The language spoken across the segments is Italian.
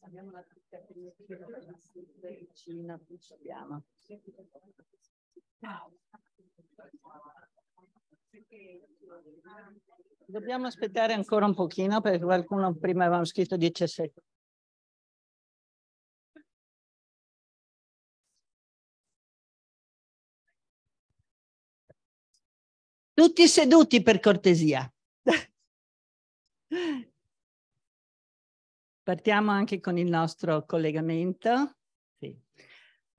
Abbiamo la pizza vicina, qui ci abbiamo. Dobbiamo aspettare ancora un pochino perché qualcuno prima aveva scritto 17. Tutti seduti per cortesia. Partiamo anche con il nostro collegamento. Sì.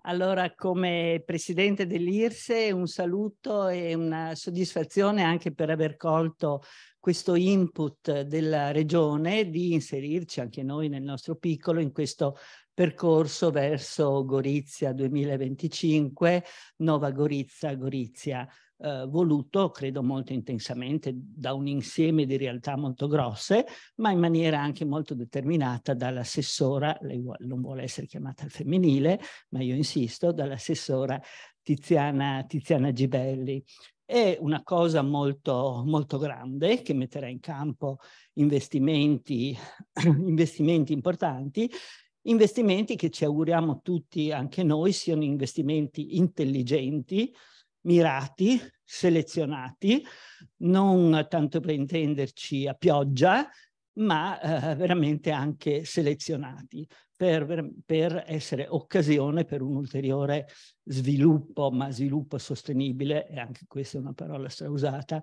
Allora, come Presidente dell'IRSE, un saluto e una soddisfazione anche per aver colto questo input della Regione di inserirci anche noi nel nostro piccolo in questo percorso verso Gorizia 2025, Nova Gorizia, Gorizia eh, voluto, credo molto intensamente, da un insieme di realtà molto grosse, ma in maniera anche molto determinata dall'assessora, lei non vuole essere chiamata al femminile, ma io insisto, dall'assessora Tiziana, Tiziana Gibelli. È una cosa molto, molto grande che metterà in campo investimenti, investimenti importanti investimenti che ci auguriamo tutti, anche noi, siano investimenti intelligenti, mirati, selezionati, non tanto per intenderci a pioggia, ma eh, veramente anche selezionati per, per, essere occasione per un ulteriore sviluppo, ma sviluppo sostenibile, e anche questa è una parola strausata,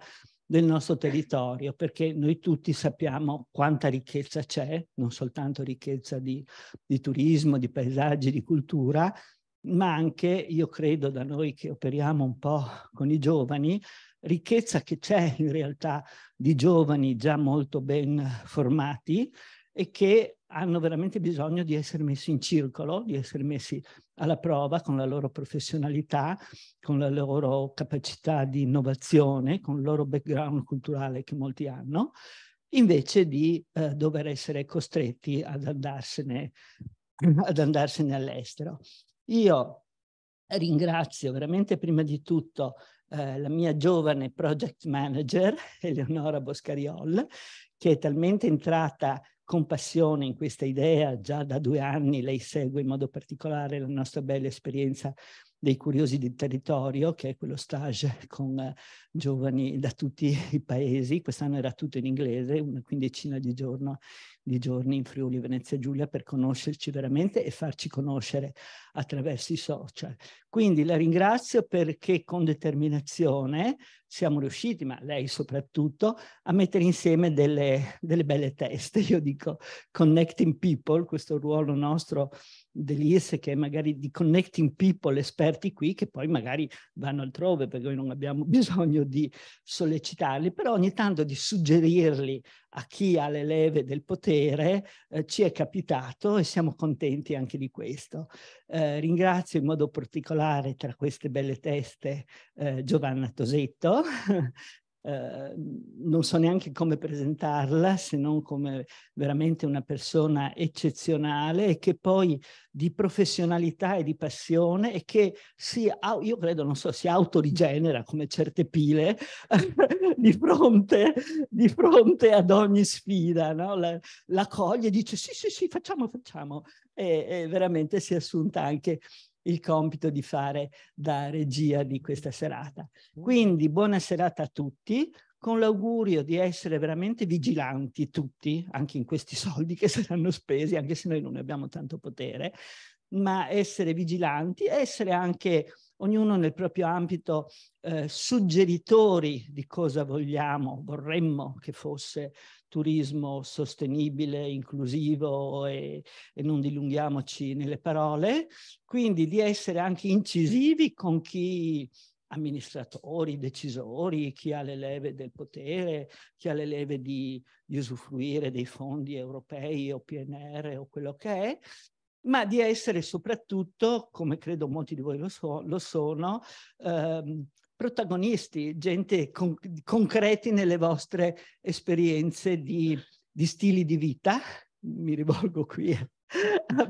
del nostro territorio, perché noi tutti sappiamo quanta ricchezza c'è, non soltanto ricchezza di, di turismo, di paesaggi, di cultura, ma anche, io credo, da noi che operiamo un po' con i giovani, ricchezza che c'è in realtà di giovani già molto ben formati e che hanno veramente bisogno di essere messi in circolo, di essere messi alla prova con la loro professionalità, con la loro capacità di innovazione, con il loro background culturale che molti hanno, invece di eh, dover essere costretti ad andarsene, ad andarsene all'estero. Io ringrazio veramente prima di tutto eh, la mia giovane project manager, Eleonora Boscariol, che è talmente entrata con passione in questa idea, già da due anni lei segue in modo particolare la nostra bella esperienza dei curiosi del territorio, che è quello stage con eh, giovani da tutti i paesi, quest'anno era tutto in inglese, una quindicina di giorni di giorni in Friuli Venezia Giulia per conoscerci veramente e farci conoscere attraverso i social. Quindi la ringrazio perché con determinazione siamo riusciti, ma lei soprattutto, a mettere insieme delle, delle belle teste. Io dico connecting people, questo ruolo nostro dell'IS che è magari di connecting people, esperti qui, che poi magari vanno altrove perché noi non abbiamo bisogno di sollecitarli, però ogni tanto di suggerirli a chi ha le leve del potere piacere, eh, ci è capitato e siamo contenti anche di questo. Eh, ringrazio in modo particolare tra queste belle teste eh, Giovanna Tosetto Ehm, non so neanche come presentarla se non come veramente una persona eccezionale e che poi di professionalità e di passione e che si, io credo, non so, si autorigenera come certe pile di, fronte, di, fronte, ad ogni sfida, no? la, la, coglie e dice sì, sì, sì, facciamo, facciamo e, e veramente si è assunta anche il compito di fare da regia di questa serata. Mm. Quindi buona serata a tutti, con l'augurio di essere veramente vigilanti tutti, anche in questi soldi che saranno spesi, anche se noi non ne abbiamo tanto potere, ma essere vigilanti, essere anche ognuno nel proprio ambito eh, suggeritori di cosa vogliamo, vorremmo che fosse turismo sostenibile, inclusivo e, e non dilunghiamoci nelle parole, quindi di essere anche incisivi con chi amministratori, decisori, chi ha le leve del potere, chi ha le leve di, di, usufruire dei fondi europei o PNR o quello che è, ma di essere soprattutto, come credo molti di voi lo, so, lo sono, ehm, protagonisti, gente con, concreti nelle vostre esperienze di, di, stili di vita. Mi rivolgo qui a,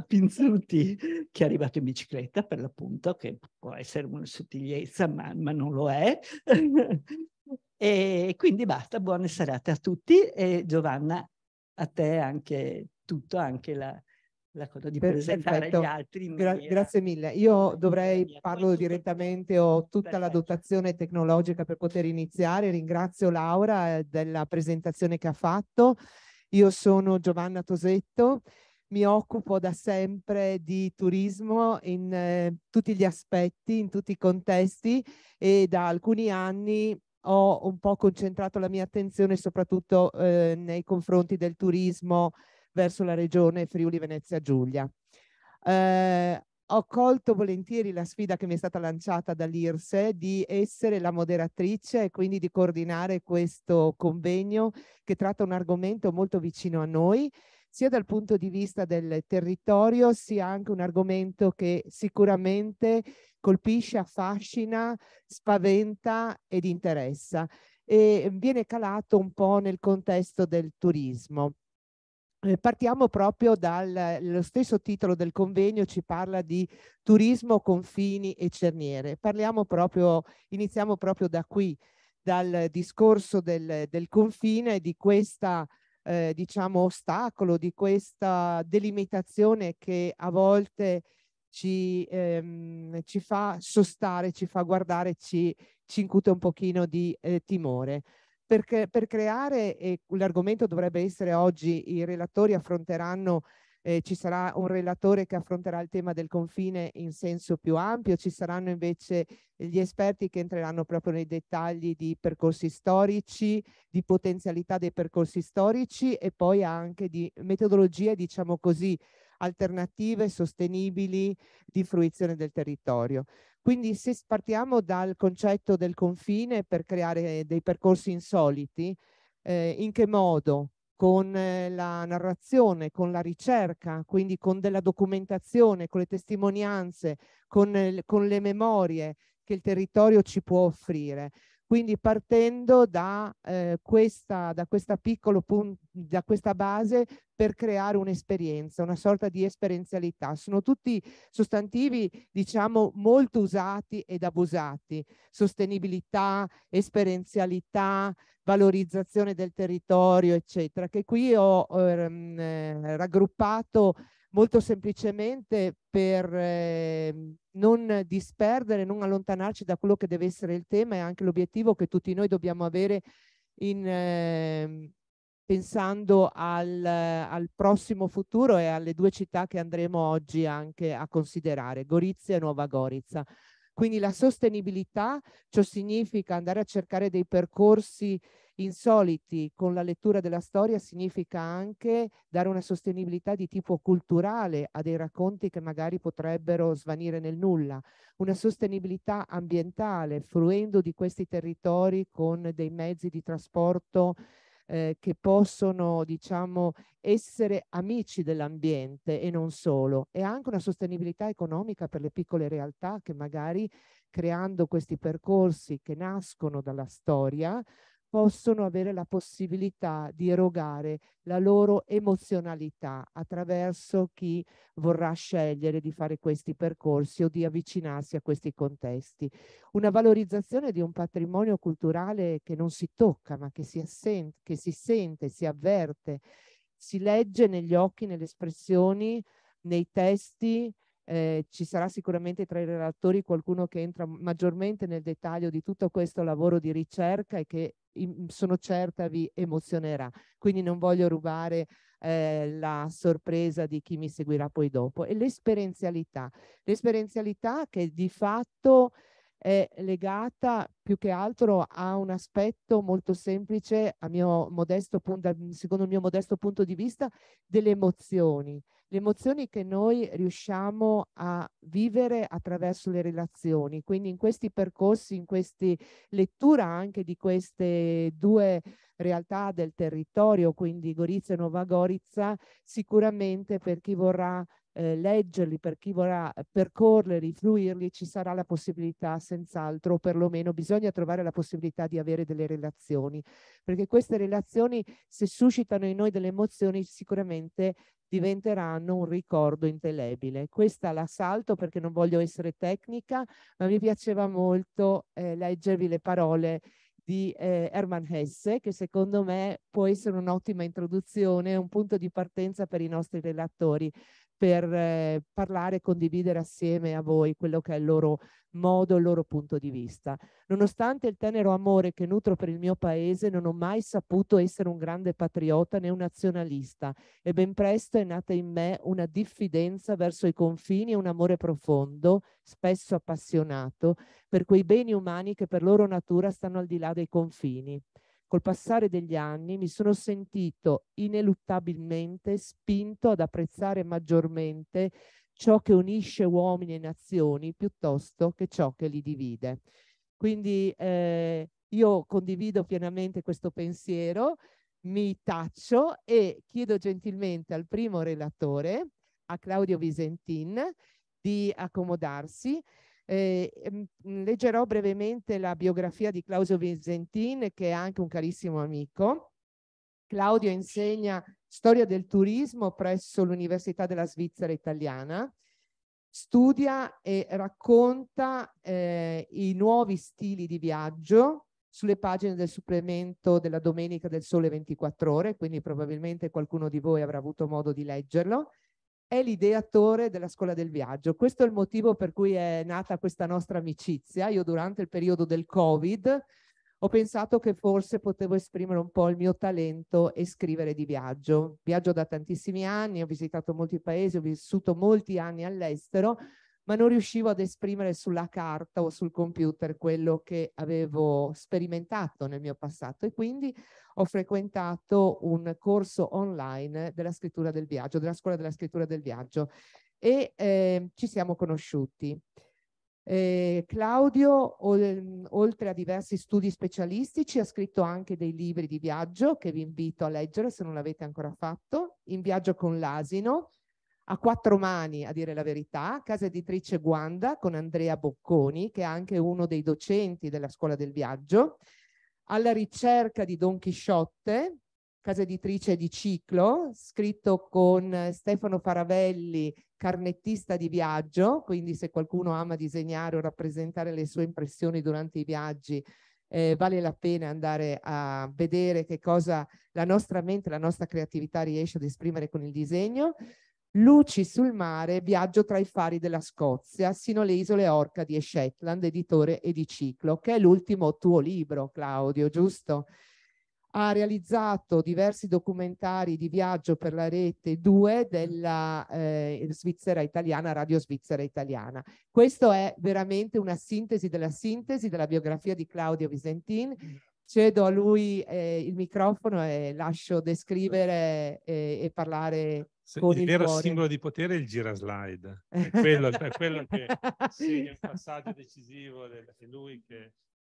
Pinzuti, che è arrivato in bicicletta per l'appunto, che può essere una sottigliezza, ma, ma non lo è. e quindi basta, buone serate a tutti e Giovanna, a te anche tutto, anche la, d'accordo, di presentare Perfetto. altri. Gra grazie mille. Io dovrei, parlo direttamente, ho tutta la dotazione tecnologica per poter iniziare. Ringrazio Laura eh, della presentazione che ha fatto. Io sono Giovanna Tosetto, mi occupo da sempre di turismo in eh, tutti gli aspetti, in tutti i contesti e da alcuni anni ho un po' concentrato la mia attenzione soprattutto eh, nei confronti del turismo verso la regione Friuli Venezia Giulia. Eh, ho colto volentieri la sfida che mi è stata lanciata dall'IRSE di essere la moderatrice e quindi di coordinare questo convegno che tratta un argomento molto vicino a noi, sia dal punto di vista del territorio, sia anche un argomento che sicuramente colpisce, affascina, spaventa ed interessa e viene calato un po' nel contesto del turismo. Eh, partiamo proprio dallo stesso titolo del convegno, ci parla di turismo, confini e cerniere. Parliamo proprio, iniziamo proprio da qui, dal discorso del, del confine, di questo eh, diciamo ostacolo, di questa delimitazione che a volte ci, ehm, ci fa sostare, ci fa guardare, ci, ci incute un pochino di eh, timore. Per, per creare, e l'argomento dovrebbe essere oggi, i relatori affronteranno eh, ci sarà un relatore che affronterà il tema del confine in senso più ampio, ci saranno invece gli esperti che entreranno proprio nei dettagli di percorsi storici, di potenzialità dei percorsi storici e poi anche di metodologie, diciamo così, alternative, sostenibili di fruizione del territorio. Quindi se partiamo dal concetto del confine per creare dei percorsi insoliti, eh, in che modo? Con eh, la narrazione, con la ricerca, quindi con della documentazione, con le testimonianze, con, eh, con le memorie che il territorio ci può offrire. Quindi partendo da, eh, questa, da, questa punto, da questa base per creare un'esperienza, una sorta di esperienzialità. Sono tutti sostantivi, diciamo, molto usati ed abusati. Sostenibilità, esperienzialità, valorizzazione del territorio, eccetera, che qui ho ehm, eh, raggruppato molto semplicemente per eh, non disperdere, non allontanarci da quello che deve essere il tema e anche l'obiettivo che tutti noi dobbiamo avere in, eh, pensando al, al, prossimo futuro e alle due città che andremo oggi anche a considerare, Gorizia e Nuova Gorizia. Quindi la sostenibilità, ciò significa andare a cercare dei percorsi insoliti con la lettura della storia significa anche dare una sostenibilità di tipo culturale a dei racconti che magari potrebbero svanire nel nulla, una sostenibilità ambientale, fruendo di questi territori con dei mezzi di trasporto eh, che possono diciamo, essere amici dell'ambiente e non solo, e anche una sostenibilità economica per le piccole realtà che magari creando questi percorsi che nascono dalla storia possono avere la possibilità di erogare la loro emozionalità attraverso chi vorrà scegliere di fare questi percorsi o di avvicinarsi a questi contesti. Una valorizzazione di un patrimonio culturale che non si tocca ma che si, assente, che si sente, si avverte, si legge negli occhi, nelle espressioni, nei testi, eh, ci sarà sicuramente tra i relatori qualcuno che entra maggiormente nel dettaglio di tutto questo lavoro di ricerca e che sono certa vi emozionerà. Quindi non voglio rubare eh, la sorpresa di chi mi seguirà poi dopo. E l'esperienzialità. L'esperienzialità che di fatto è legata più che altro a un aspetto molto semplice, mio modesto, secondo il mio modesto punto di vista, delle emozioni le emozioni che noi riusciamo a vivere attraverso le relazioni. Quindi in questi percorsi, in questa lettura anche di queste due realtà del territorio, quindi Gorizia e Nova Gorizia, sicuramente per chi vorrà eh, leggerli, per chi vorrà percorrerli, fruirli, ci sarà la possibilità senz'altro, o perlomeno bisogna trovare la possibilità di avere delle relazioni, perché queste relazioni se suscitano in noi delle emozioni sicuramente diventeranno un ricordo indelebile. Questa la salto perché non voglio essere tecnica, ma mi piaceva molto eh, leggervi le parole di eh, Hermann Hesse, che secondo me può essere un'ottima introduzione, un punto di partenza per i nostri relatori per eh, parlare e condividere assieme a voi quello che è il loro modo, il loro punto di vista. Nonostante il tenero amore che nutro per il mio paese, non ho mai saputo essere un grande patriota né un nazionalista e ben presto è nata in me una diffidenza verso i confini e un amore profondo, spesso appassionato, per quei beni umani che per loro natura stanno al di là dei confini. Col passare degli anni mi sono sentito ineluttabilmente spinto ad apprezzare maggiormente ciò che unisce uomini e nazioni piuttosto che ciò che li divide. Quindi eh, io condivido pienamente questo pensiero, mi taccio e chiedo gentilmente al primo relatore, a Claudio Visentin, di accomodarsi. Eh, ehm, mhmm, leggerò brevemente la biografia di Claudio Vincentin, che è anche un carissimo amico. Claudio insegna storia del turismo presso l'Università della Svizzera Italiana, studia e racconta eh, i nuovi stili di viaggio sulle pagine del supplemento della Domenica del Sole 24 Ore, quindi probabilmente qualcuno di voi avrà avuto modo di leggerlo è l'ideatore della scuola del viaggio. Questo è il motivo per cui è nata questa nostra amicizia. Io durante il periodo del Covid ho pensato che forse potevo esprimere un po' il mio talento e scrivere di viaggio. Viaggio da tantissimi anni, ho visitato molti paesi, ho vissuto molti anni all'estero ma non riuscivo ad esprimere sulla carta o sul computer quello che avevo sperimentato nel mio passato e quindi ho frequentato un corso online della scrittura del viaggio, della scuola della scrittura del viaggio e eh, ci siamo conosciuti. Eh, Claudio, oltre a diversi studi specialistici, ha scritto anche dei libri di viaggio che vi invito a leggere se non l'avete ancora fatto, In viaggio con l'asino, a quattro mani, a dire la verità, casa editrice Guanda con Andrea Bocconi, che è anche uno dei docenti della Scuola del Viaggio, alla ricerca di Don Chisciotte, casa editrice di Ciclo, scritto con Stefano Faravelli, carnettista di viaggio, quindi se qualcuno ama disegnare o rappresentare le sue impressioni durante i viaggi, eh, vale la pena andare a vedere che cosa la nostra mente, la nostra creatività riesce ad esprimere con il disegno. Luci sul mare, viaggio tra i fari della Scozia, sino alle isole Orcadi e Shetland, editore Ediciclo, che è l'ultimo tuo libro, Claudio, giusto? Ha realizzato diversi documentari di viaggio per la rete 2 della eh, Svizzera Italiana, Radio Svizzera Italiana. Questo è veramente una sintesi della sintesi della biografia di Claudio Visentin cedo a lui eh, il microfono e lascio descrivere e, eh, e parlare Se, con il, il vero cuore. simbolo di potere è il giraslide, è quello, è quello che è il passaggio decisivo, è lui che...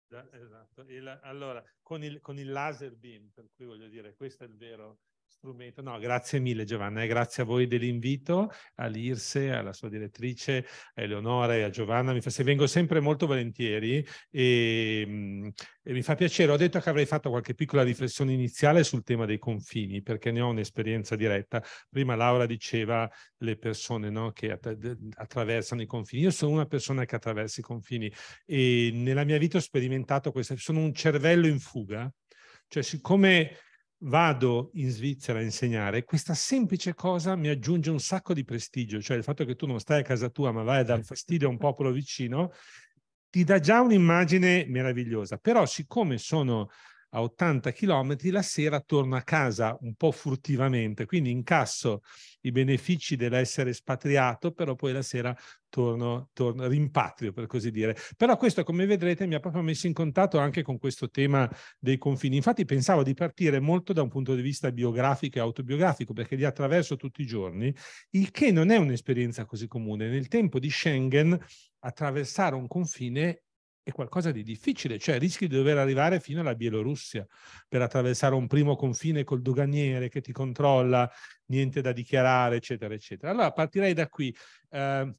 Esatto. La, allora, con il, con il laser beam, per cui voglio dire, questo è il vero strumento. No, grazie mille Giovanna e grazie a voi dell'invito, all'Irse, alla sua direttrice, a Eleonora e a Giovanna. Mi fa, se vengo sempre molto volentieri e, mm, e mi fa piacere. Ho detto che avrei fatto qualche piccola riflessione iniziale sul tema dei confini perché ne ho un'esperienza diretta. Prima Laura diceva le persone no, che att attraversano i confini. Io sono una persona che attraversa i confini e nella mia vita ho sperimentato questo. Sono un cervello in fuga. Cioè, siccome vado in Svizzera a insegnare, questa semplice cosa mi aggiunge un sacco di prestigio, cioè il fatto che tu non stai a casa tua ma vai a dar fastidio a un popolo vicino, ti dà già un'immagine meravigliosa, però siccome sono a 80 km, la sera torno a casa un po' furtivamente, quindi incasso i benefici dell'essere espatriato, però poi la sera torno, torno, rimpatrio, per così dire. Però questo, come vedrete, mi ha proprio messo in contatto anche con questo tema dei confini. Infatti pensavo di partire molto da un punto di vista biografico e autobiografico, perché li attraverso tutti i giorni, il che non è un'esperienza così comune. Nel tempo di Schengen attraversare un confine è qualcosa di difficile, cioè rischi di dover arrivare fino alla Bielorussia per attraversare un primo confine col doganiere che ti controlla, niente da dichiarare, eccetera, eccetera. Allora partirei da qui. Eh,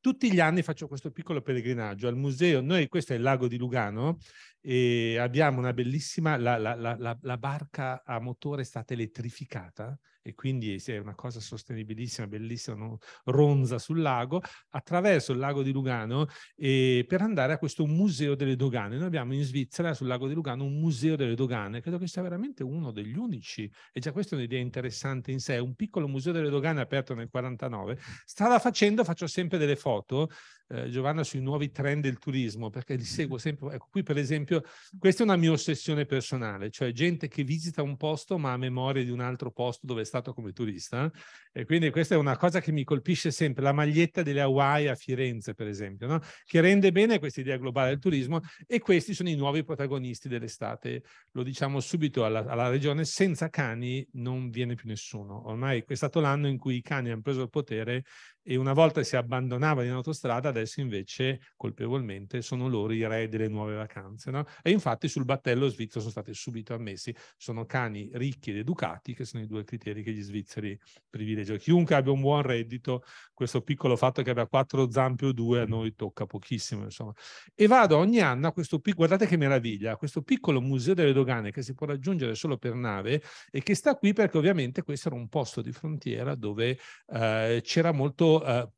tutti gli anni faccio questo piccolo pellegrinaggio al museo, noi questo è il lago di Lugano e abbiamo una bellissima, la, la, la, la, barca a motore è stata elettrificata e quindi è una cosa sostenibilissima, bellissima, no? ronza sul lago, attraverso il lago di Lugano e per andare a questo museo delle dogane. Noi abbiamo in Svizzera, sul lago di Lugano, un museo delle dogane, credo che sia veramente uno degli unici, e già questa è un'idea interessante in sé, un piccolo museo delle dogane aperto nel 49. Strada facendo faccio sempre delle foto eh, Giovanna sui nuovi trend del turismo, perché li seguo sempre. Ecco, qui per esempio, questa è una mia ossessione personale, cioè gente che visita un posto ma ha memoria di un altro posto dove è stato come turista. Eh? E quindi questa è una cosa che mi colpisce sempre, la maglietta delle Hawaii a Firenze, per esempio, no? che rende bene questa idea globale del turismo e questi sono i nuovi protagonisti dell'estate. Lo diciamo subito alla, alla regione, senza cani non viene più nessuno. Ormai è stato l'anno in cui i cani hanno preso il potere e una volta si abbandonavano in autostrada, adesso invece colpevolmente sono loro i re delle nuove vacanze. No? E infatti sul battello svizzero sono stati subito ammessi, sono cani ricchi ed educati, che sono i due criteri che gli svizzeri privilegiano. Chiunque abbia un buon reddito, questo piccolo fatto che abbia quattro zampe o due a mm. noi tocca pochissimo. Insomma. E vado ogni anno a questo, guardate che meraviglia, a questo piccolo museo delle dogane che si può raggiungere solo per nave e che sta qui perché ovviamente questo era un posto di frontiera dove eh, c'era molto eh,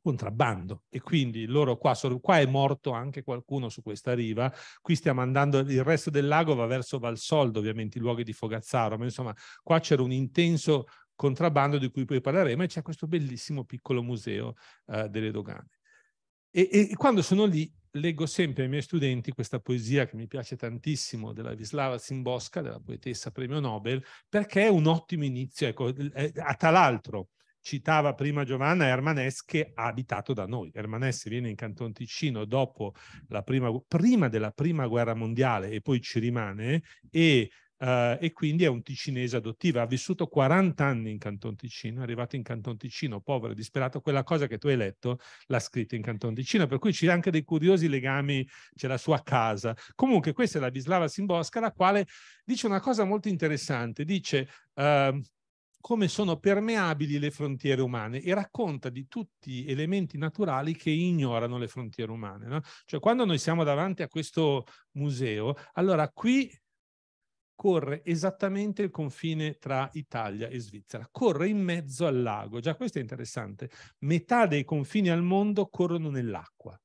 contrabbando e quindi loro qua, qua è morto anche qualcuno su questa riva, qui stiamo andando, il resto del lago va verso Valsoldo ovviamente, i luoghi di Fogazzaro, ma insomma qua c'era un intenso contrabbando di cui poi parleremo e c'è questo bellissimo piccolo museo eh, delle dogane. E, e, quando sono lì leggo sempre ai miei studenti questa poesia che mi piace tantissimo della Vislava Zimboska, della poetessa premio Nobel, perché è un ottimo inizio, ecco, è, è, a tal altro citava prima Giovanna Hermanes che ha abitato da noi. Hermanes viene in Canton Ticino dopo la prima, prima della prima guerra mondiale e poi ci rimane e, uh, e quindi è un ticinese adottivo. Ha vissuto 40 anni in Canton Ticino, è arrivato in Canton Ticino, povero e disperato. Quella cosa che tu hai letto l'ha scritta in Canton Ticino, per cui c'è anche dei curiosi legami, c'è la sua casa. Comunque questa è la Bislava Simbosca, la quale dice una cosa molto interessante. Dice... Uh, come sono permeabili le frontiere umane e racconta di tutti gli elementi naturali che ignorano le frontiere umane. No? Cioè quando noi siamo davanti a questo museo, allora qui corre esattamente il confine tra Italia e Svizzera, corre in mezzo al lago. Già questo è interessante. Metà dei confini al mondo corrono nell'acqua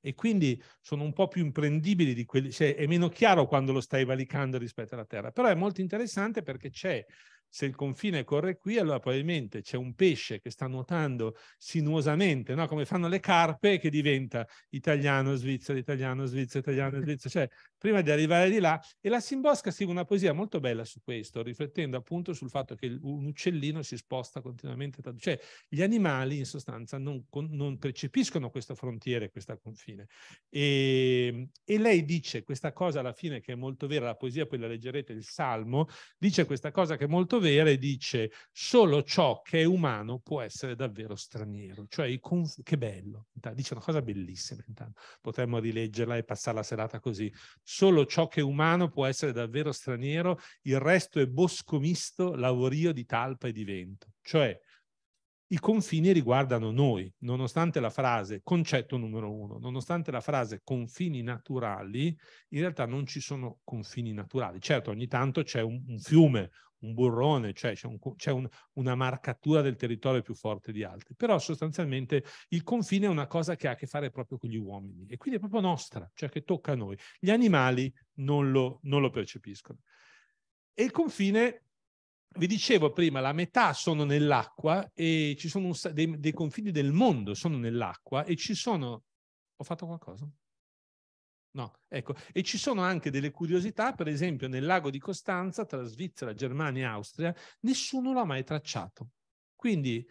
e quindi sono un po' più imprendibili di quelli, cioè è meno chiaro quando lo stai valicando rispetto alla terra, però è molto interessante perché c'è se il confine corre qui, allora probabilmente c'è un pesce che sta nuotando sinuosamente, no? come fanno le carpe, che diventa italiano, svizzero, italiano, svizzero, italiano, svizzero, cioè prima di arrivare di là. E la Simbosca scrive una poesia molto bella su questo, riflettendo appunto sul fatto che un uccellino si sposta continuamente, tra... cioè gli animali in sostanza non, non percepiscono questa frontiera, questo confine. E, ehm, e lei dice questa cosa alla fine che è molto vera, la poesia poi la leggerete, il Salmo, dice questa cosa che è molto vera, dovere dice solo ciò che è umano può essere davvero straniero. Cioè, che bello, dice una cosa bellissima intanto, potremmo rileggerla e passare la serata così. Solo ciò che è umano può essere davvero straniero, il resto è bosco misto, lavorio di talpa e di vento. Cioè, i confini riguardano noi, nonostante la frase concetto numero uno, nonostante la frase confini naturali, in realtà non ci sono confini naturali. Certo, ogni tanto c'è un, un fiume, un burrone, cioè c'è, un, c'è un, una marcatura del territorio più forte di altri, però sostanzialmente il confine è una cosa che ha a che fare proprio con gli uomini e quindi è proprio nostra, cioè che tocca a noi. Gli animali non lo, non lo percepiscono. E il confine vi dicevo prima, la metà sono nell'acqua e ci sono dei, dei, confini del mondo sono nell'acqua e ci sono... Ho fatto qualcosa? No, ecco. E ci sono anche delle curiosità, per esempio nel lago di Costanza, tra Svizzera, Germania e Austria, nessuno l'ha mai tracciato. Quindi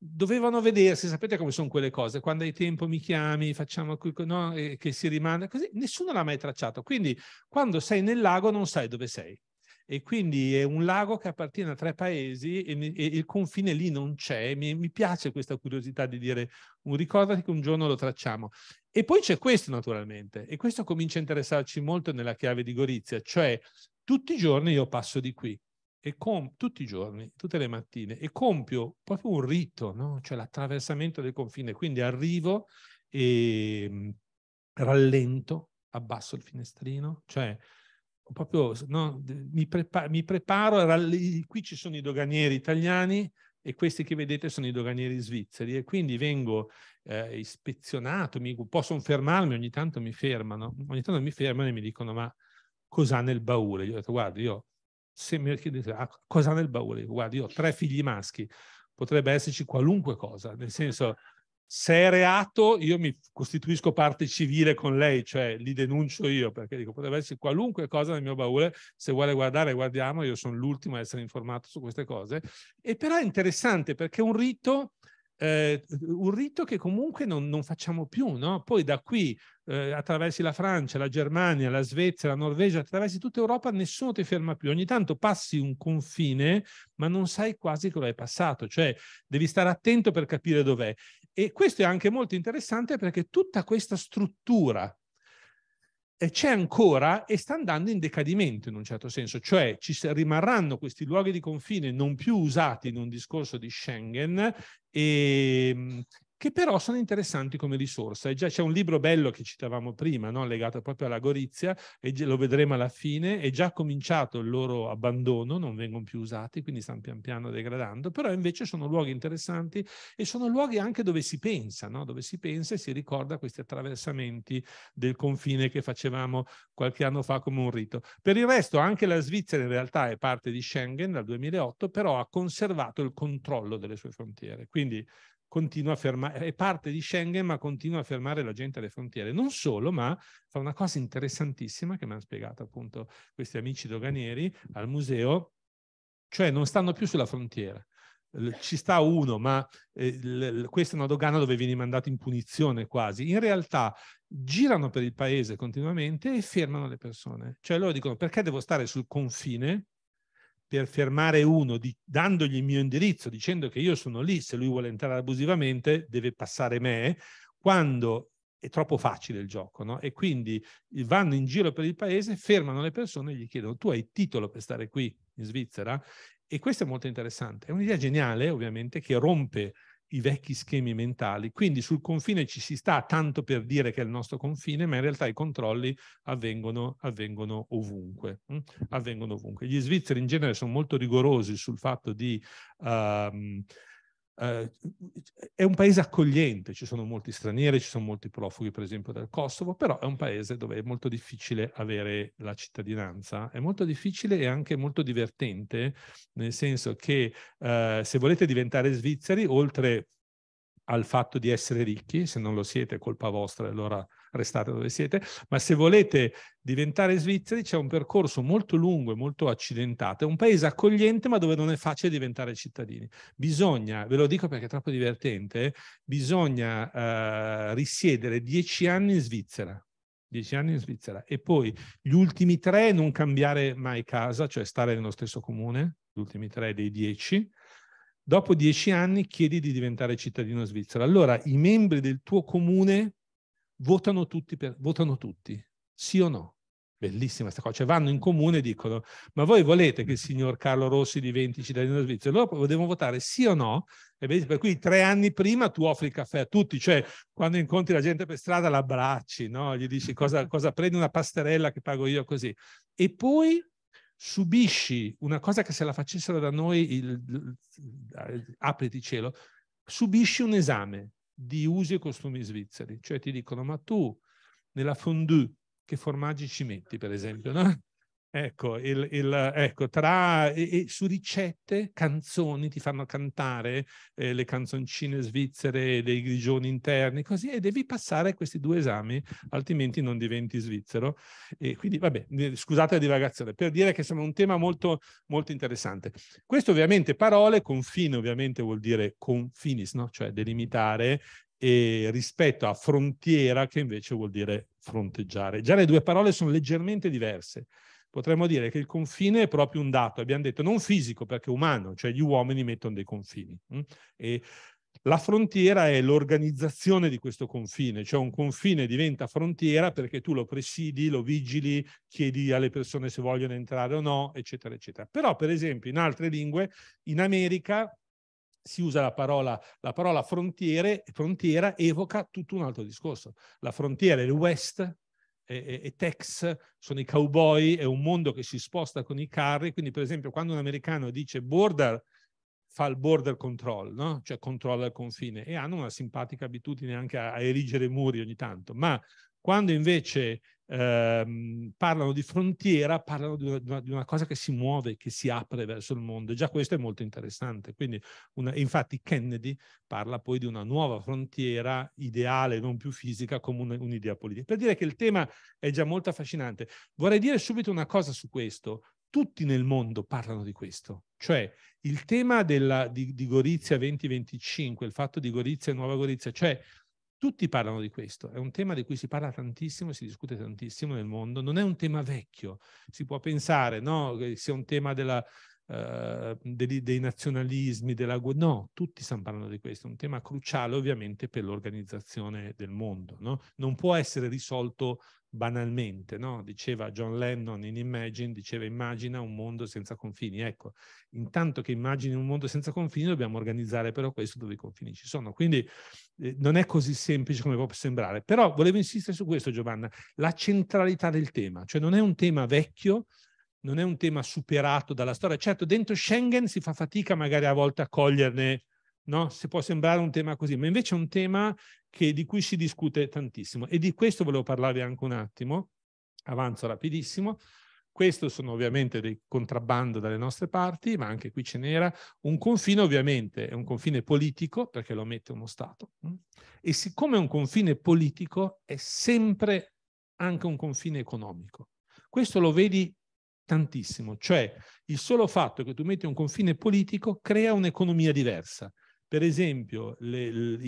dovevano vedersi, sapete come sono quelle cose, quando hai tempo mi chiami, facciamo qui, no, che si rimanda così, nessuno l'ha mai tracciato. Quindi quando sei nel lago non sai dove sei e quindi è un lago che appartiene a tre paesi e, e il confine lì non c'è. Mi, mi, piace questa curiosità di dire, un, ricordati che un giorno lo tracciamo. E poi c'è questo naturalmente, e questo comincia a interessarci molto nella chiave di Gorizia, cioè tutti i giorni io passo di qui, e com- tutti i giorni, tutte le mattine, e compio proprio un rito, no? cioè l'attraversamento del confine. Quindi arrivo e mm, rallento, abbasso il finestrino, cioè proprio no, mi, prepa mi, preparo, qui ci sono i doganieri italiani e questi che vedete sono i doganieri svizzeri e quindi vengo eh, ispezionato, mi, possono fermarmi, ogni tanto mi fermano, ogni tanto mi fermano e mi dicono ma cos'ha nel baule? Io ho detto guarda io, se mi chiedete ah, cos'ha nel baule, io, guarda io ho tre figli maschi, potrebbe esserci qualunque cosa, nel senso se è reato io mi costituisco parte civile con lei, cioè li denuncio io, perché dico potrebbe essere qualunque cosa nel mio baule, se vuole guardare guardiamo, io sono l'ultimo a essere informato su queste cose. E però è interessante perché è un rito, eh, un rito che comunque non, non facciamo più, no? Poi da qui eh, attraversi la Francia, la Germania, la Svezia, la Norvegia, attraverso tutta Europa, nessuno ti ferma più. Ogni tanto passi un confine, ma non sai quasi che lo hai passato, cioè devi stare attento per capire dov'è. E questo è anche molto interessante perché tutta questa struttura eh, c'è ancora e sta andando in decadimento in un certo senso, cioè ci rimarranno questi luoghi di confine non più usati in un discorso di Schengen e, ehm, che però sono interessanti come risorsa. E già c'è un libro bello che citavamo prima, no? legato proprio alla Gorizia, e lo vedremo alla fine, è già cominciato il loro abbandono, non vengono più usati, quindi stanno pian piano degradando, però invece sono luoghi interessanti e sono luoghi anche dove si pensa, no? dove si pensa e si ricorda questi attraversamenti del confine che facevamo qualche anno fa come un rito. Per il resto anche la Svizzera in realtà è parte di Schengen dal 2008, però ha conservato il controllo delle sue frontiere. Quindi continua a fermare, è parte di Schengen, ma continua a fermare la gente alle frontiere. Non solo, ma fa una cosa interessantissima che mi hanno spiegato appunto questi amici doganieri al museo, cioè non stanno più sulla frontiera. Ci sta uno, ma eh, questa è una dogana dove vieni mandato in punizione quasi. In realtà girano per il paese continuamente e fermano le persone. Cioè loro dicono perché devo stare sul confine per fermare uno di, dandogli il mio indirizzo, dicendo che io sono lì, se lui vuole entrare abusivamente deve passare me, quando è troppo facile il gioco, no? E quindi vanno in giro per il paese, fermano le persone e gli chiedono tu hai titolo per stare qui in Svizzera? E questo è molto interessante, è un'idea geniale ovviamente che rompe i vecchi schemi mentali. Quindi sul confine ci si sta tanto per dire che è il nostro confine, ma in realtà i controlli avvengono, avvengono ovunque, mm? avvengono ovunque. Gli svizzeri in genere sono molto rigorosi sul fatto di... Uh, eh, è un paese accogliente, ci sono molti stranieri, ci sono molti profughi per esempio dal Kosovo, però è un paese dove è molto difficile avere la cittadinanza, è molto difficile e anche molto divertente, nel senso che eh, se volete diventare svizzeri, oltre al fatto di essere ricchi, se non lo siete è colpa vostra, allora restate dove siete, ma se volete diventare svizzeri c'è un percorso molto lungo e molto accidentato, è un paese accogliente ma dove non è facile diventare cittadini. Bisogna, ve lo dico perché è troppo divertente, bisogna eh, risiedere dieci anni in Svizzera dieci anni in Svizzera e poi gli ultimi tre non cambiare mai casa, cioè stare nello stesso comune, gli ultimi tre dei dieci. Dopo dieci anni chiedi di diventare cittadino svizzero. Allora i membri del tuo comune votano tutti, per, votano tutti, sì o no? Bellissima questa cosa, cioè vanno in comune e dicono ma voi volete che il signor Carlo Rossi diventi cittadino svizzero? Loro devono votare sì o no? E vedi, per cui tre anni prima tu offri il caffè a tutti, cioè quando incontri la gente per strada l'abbracci, no? gli dici cosa, cosa prendi una pasterella che pago io così. E poi subisci una cosa che se la facessero da noi, il, il, apriti cielo, subisci un esame di usi e costumi svizzeri, cioè ti dicono ma tu nella fondue che formaggi ci metti per esempio, no? Ecco, il, il, ecco, tra, e, e su ricette, canzoni, ti fanno cantare eh, le canzoncine svizzere dei grigioni interni, così, e devi passare questi due esami, altrimenti non diventi svizzero. E quindi, vabbè, scusate la divagazione, per dire che siamo un tema molto, molto interessante. Questo ovviamente parole, confine ovviamente vuol dire confinis, no? cioè delimitare, e rispetto a frontiera che invece vuol dire fronteggiare. Già le due parole sono leggermente diverse potremmo dire che il confine è proprio un dato, abbiamo detto non fisico perché umano, cioè gli uomini mettono dei confini. Mm? E la frontiera è l'organizzazione di questo confine, cioè un confine diventa frontiera perché tu lo presidi, lo vigili, chiedi alle persone se vogliono entrare o no, eccetera, eccetera. Però, per esempio, in altre lingue, in America si usa la parola, la parola frontiere, frontiera evoca tutto un altro discorso. La frontiera è il west, e, e, Tex sono i cowboy, è un mondo che si sposta con i carri, quindi per esempio quando un americano dice border, fa il border control, no? cioè controlla il confine e hanno una simpatica abitudine anche a, a erigere muri ogni tanto, ma quando invece ehm, parlano di frontiera, parlano di una, di una, cosa che si muove, che si apre verso il mondo. E già questo è molto interessante. Quindi, una, infatti, Kennedy parla poi di una nuova frontiera ideale, non più fisica, come un, un'idea politica. Per dire che il tema è già molto affascinante. Vorrei dire subito una cosa su questo. Tutti nel mondo parlano di questo, cioè il tema della, di, di Gorizia 2025, il fatto di Gorizia e Nuova Gorizia, cioè tutti parlano di questo, è un tema di cui si parla tantissimo, e si discute tantissimo nel mondo, non è un tema vecchio, si può pensare no, che sia un tema della, eh, dei, dei, nazionalismi, della guerra. No, tutti stanno parlando di questo, è un tema cruciale ovviamente per l'organizzazione del mondo. No? Non può essere risolto banalmente, no? diceva John Lennon in Imagine, diceva immagina un mondo senza confini. Ecco, intanto che immagini un mondo senza confini dobbiamo organizzare però questo dove i confini ci sono. Quindi eh, non è così semplice come può sembrare, però volevo insistere su questo Giovanna, la centralità del tema, cioè non è un tema vecchio, non è un tema superato dalla storia. Certo, dentro Schengen si fa fatica magari a volte a coglierne, no? Se può sembrare un tema così, ma invece è un tema che, di cui si discute tantissimo. E di questo volevo parlarvi anche un attimo, avanzo rapidissimo. Questo sono ovviamente dei contrabbando dalle nostre parti, ma anche qui ce n'era. Un confine ovviamente è un confine politico, perché lo mette uno Stato. Mm? E siccome è un confine politico, è sempre anche un confine economico. Questo lo vedi tantissimo. Cioè il solo fatto che tu metti un confine politico crea un'economia diversa. Per esempio le, le,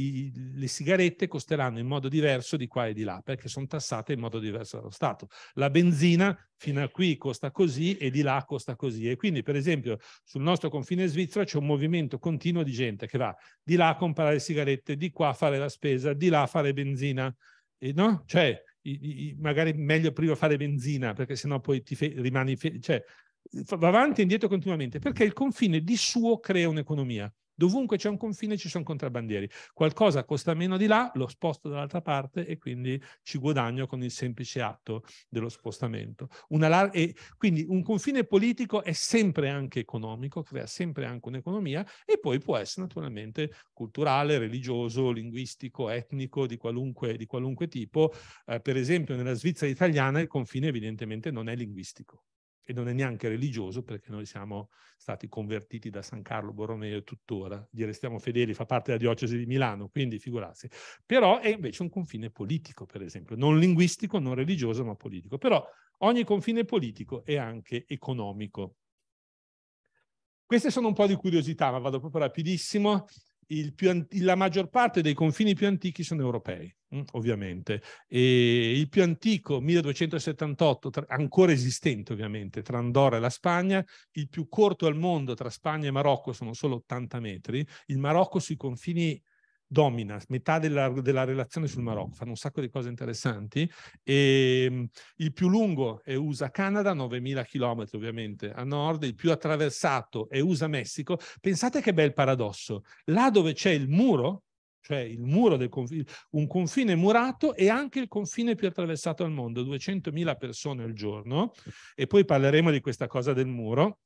le, sigarette costeranno in modo diverso di qua e di là perché sono tassate in modo diverso dallo Stato. La benzina fino a qui costa così e di là costa così. E quindi per esempio sul nostro confine svizzero c'è un movimento continuo di gente che va di là a comprare sigarette, di qua a fare la spesa, di là a fare benzina. E no? Cioè i, i, magari meglio prima fare benzina perché sennò poi ti fe- rimani, fe- cioè va avanti e indietro continuamente perché il confine di suo crea un'economia. Dovunque c'è un confine ci sono contrabbandieri. Qualcosa costa meno di là, lo sposto dall'altra parte e quindi ci guadagno con il semplice atto dello spostamento. Lar- quindi un confine politico è sempre anche economico, crea sempre anche un'economia e poi può essere naturalmente culturale, religioso, linguistico, etnico, di qualunque, di qualunque tipo. Eh, per esempio nella Svizzera italiana il confine evidentemente non è linguistico e non è neanche religioso perché noi siamo stati convertiti da San Carlo Borromeo e tuttora gli restiamo fedeli, fa parte della diocesi di Milano, quindi figurarsi. Però è invece un confine politico, per esempio, non linguistico, non religioso, ma politico. Però ogni confine politico è anche economico. Queste sono un po' di curiosità, ma vado proprio rapidissimo più, la maggior parte dei confini più antichi sono europei, mm, ovviamente. E il più antico, 1278, tra, ancora esistente ovviamente, tra Andorra e la Spagna, il più corto al mondo tra Spagna e Marocco sono solo 80 metri, il Marocco sui confini domina metà della, della, relazione sul Marocco, fanno un sacco di cose interessanti. E, ehm, il più lungo è USA-Canada, 9.000 km ovviamente a nord, il più attraversato è USA-Messico. Pensate che bel paradosso, là dove c'è il muro, cioè il muro del confine, un confine murato e anche il confine più attraversato al mondo, 200.000 persone al giorno, e poi parleremo di questa cosa del muro.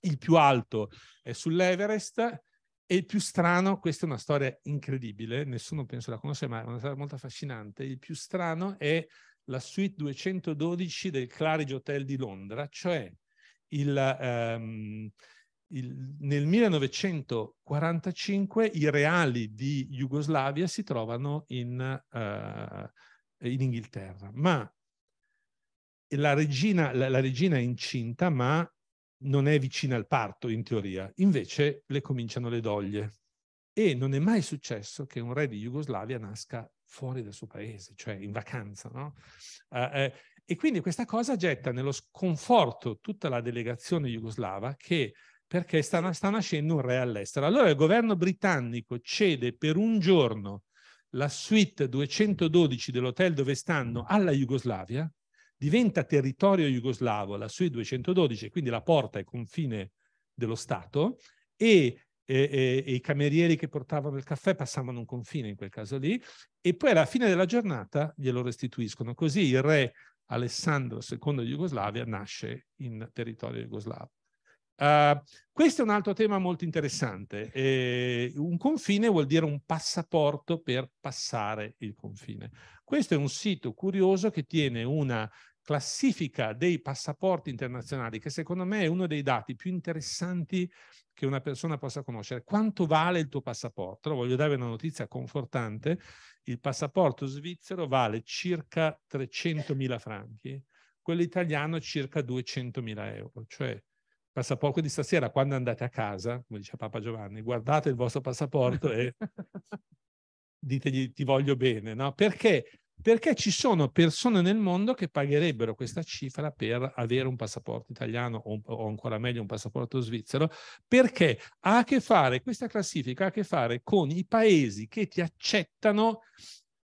Il più alto è sull'Everest, e il più strano, questa è una storia incredibile, nessuno penso la conosce, ma è una storia molto affascinante. Il più strano è la suite 212 del Claridge Hotel di Londra, cioè il, ehm, il, nel 1945 i reali di Jugoslavia si trovano in, eh, in Inghilterra, ma la regina, la, la regina, è incinta, ma non è vicina al parto in teoria, invece le cominciano le doglie. E non è mai successo che un re di Jugoslavia nasca fuori dal suo paese, cioè in vacanza. No? Eh, eh, e quindi questa cosa getta nello sconforto tutta la delegazione jugoslava che perché sta, sta nascendo un re all'estero. Allora il governo britannico cede per un giorno la suite 212 dell'hotel dove stanno alla Jugoslavia diventa territorio jugoslavo la sui 212, quindi la porta e confine dello Stato, e, e, e i camerieri che portavano il caffè passavano un confine in quel caso lì, e poi alla fine della giornata glielo restituiscono. Così il re Alessandro II di Jugoslavia nasce in territorio jugoslavo. Uh, questo è un altro tema molto interessante. Eh, un confine vuol dire un passaporto per passare il confine. Questo è un sito curioso che tiene una classifica dei passaporti internazionali che secondo me è uno dei dati più interessanti che una persona possa conoscere. Quanto vale il tuo passaporto? Voglio dare una notizia confortante. Il passaporto svizzero vale circa 300.000 franchi, quello italiano circa 200.000 euro, cioè passaporto di stasera, quando andate a casa, come dice Papa Giovanni, guardate il vostro passaporto e ditegli ti voglio bene, no? Perché? Perché ci sono persone nel mondo che pagherebbero questa cifra per avere un passaporto italiano o, o ancora meglio un passaporto svizzero, perché ha a che fare, questa classifica ha a che fare con i paesi che ti accettano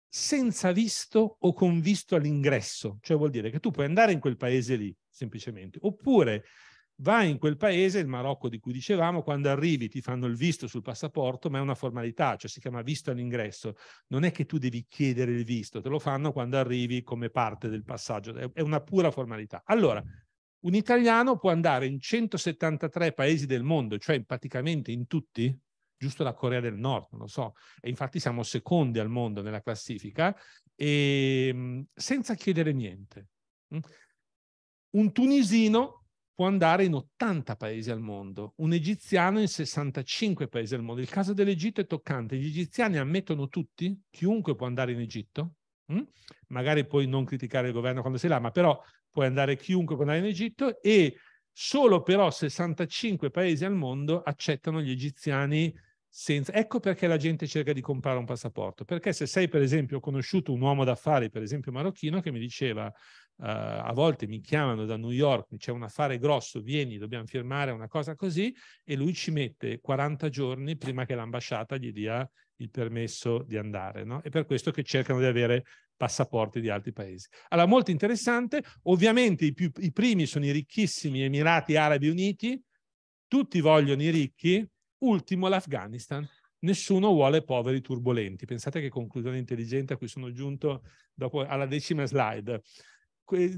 senza visto o con visto all'ingresso, cioè vuol dire che tu puoi andare in quel paese lì semplicemente, oppure vai in quel paese, il Marocco di cui dicevamo, quando arrivi ti fanno il visto sul passaporto, ma è una formalità, cioè si chiama visto all'ingresso. Non è che tu devi chiedere il visto, te lo fanno quando arrivi come parte del passaggio, è una pura formalità. Allora, un italiano può andare in 173 paesi del mondo, cioè praticamente in tutti, giusto la Corea del Nord, non lo so, e infatti siamo secondi al mondo nella classifica, e, ehm, senza chiedere niente. Mm? Un tunisino può andare in 80 paesi al mondo, un egiziano in 65 paesi al mondo. Il caso dell'Egitto è toccante, gli egiziani ammettono tutti, chiunque può andare in Egitto, mm? magari puoi non criticare il governo quando sei là, ma però puoi andare chiunque può andare in Egitto e solo però 65 paesi al mondo accettano gli egiziani senza... Ecco perché la gente cerca di comprare un passaporto, perché se sei per esempio conosciuto un uomo d'affari, per esempio marocchino, che mi diceva eh, a volte mi chiamano da New York, c'è un affare grosso, vieni, dobbiamo firmare una cosa così, e lui ci mette 40 giorni prima che l'ambasciata gli dia il permesso di andare. No? È per questo che cercano di avere passaporti di altri paesi. Allora, molto interessante. Ovviamente i, più, i primi sono i ricchissimi Emirati Arabi Uniti, tutti vogliono i ricchi, ultimo l'Afghanistan. Nessuno vuole poveri turbolenti. Pensate che conclusione intelligente a cui sono giunto dopo, alla decima slide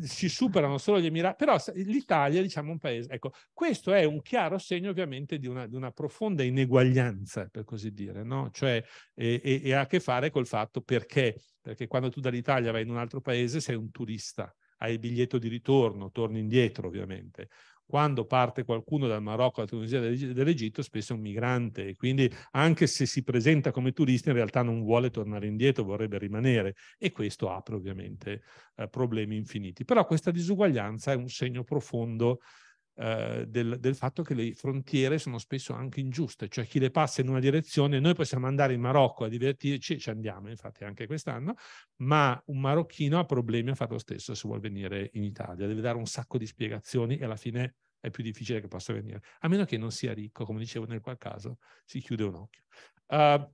si superano solo gli Emirati, però l'Italia diciamo è un paese, ecco, questo è un chiaro segno ovviamente di una, di una profonda ineguaglianza, per così dire, no? cioè, e, ha a che fare col fatto perché, perché quando tu dall'Italia vai in un altro paese sei un turista, hai il biglietto di ritorno, torni indietro ovviamente, quando parte qualcuno dal Marocco dalla Tunisia dall'Egitto, spesso è un migrante e quindi anche se si presenta come turista in realtà non vuole tornare indietro, vorrebbe rimanere e questo apre ovviamente eh, problemi infiniti. Però questa disuguaglianza è un segno profondo eh, del, del, fatto che le frontiere sono spesso anche ingiuste, cioè chi le passa in una direzione, noi possiamo andare in Marocco a divertirci, ci andiamo infatti anche quest'anno, ma un marocchino ha problemi a fare lo stesso se vuole venire in Italia, deve dare un sacco di spiegazioni e alla fine è più difficile che possa venire, a meno che non sia ricco, come dicevo nel qual caso si chiude un occhio. Uh,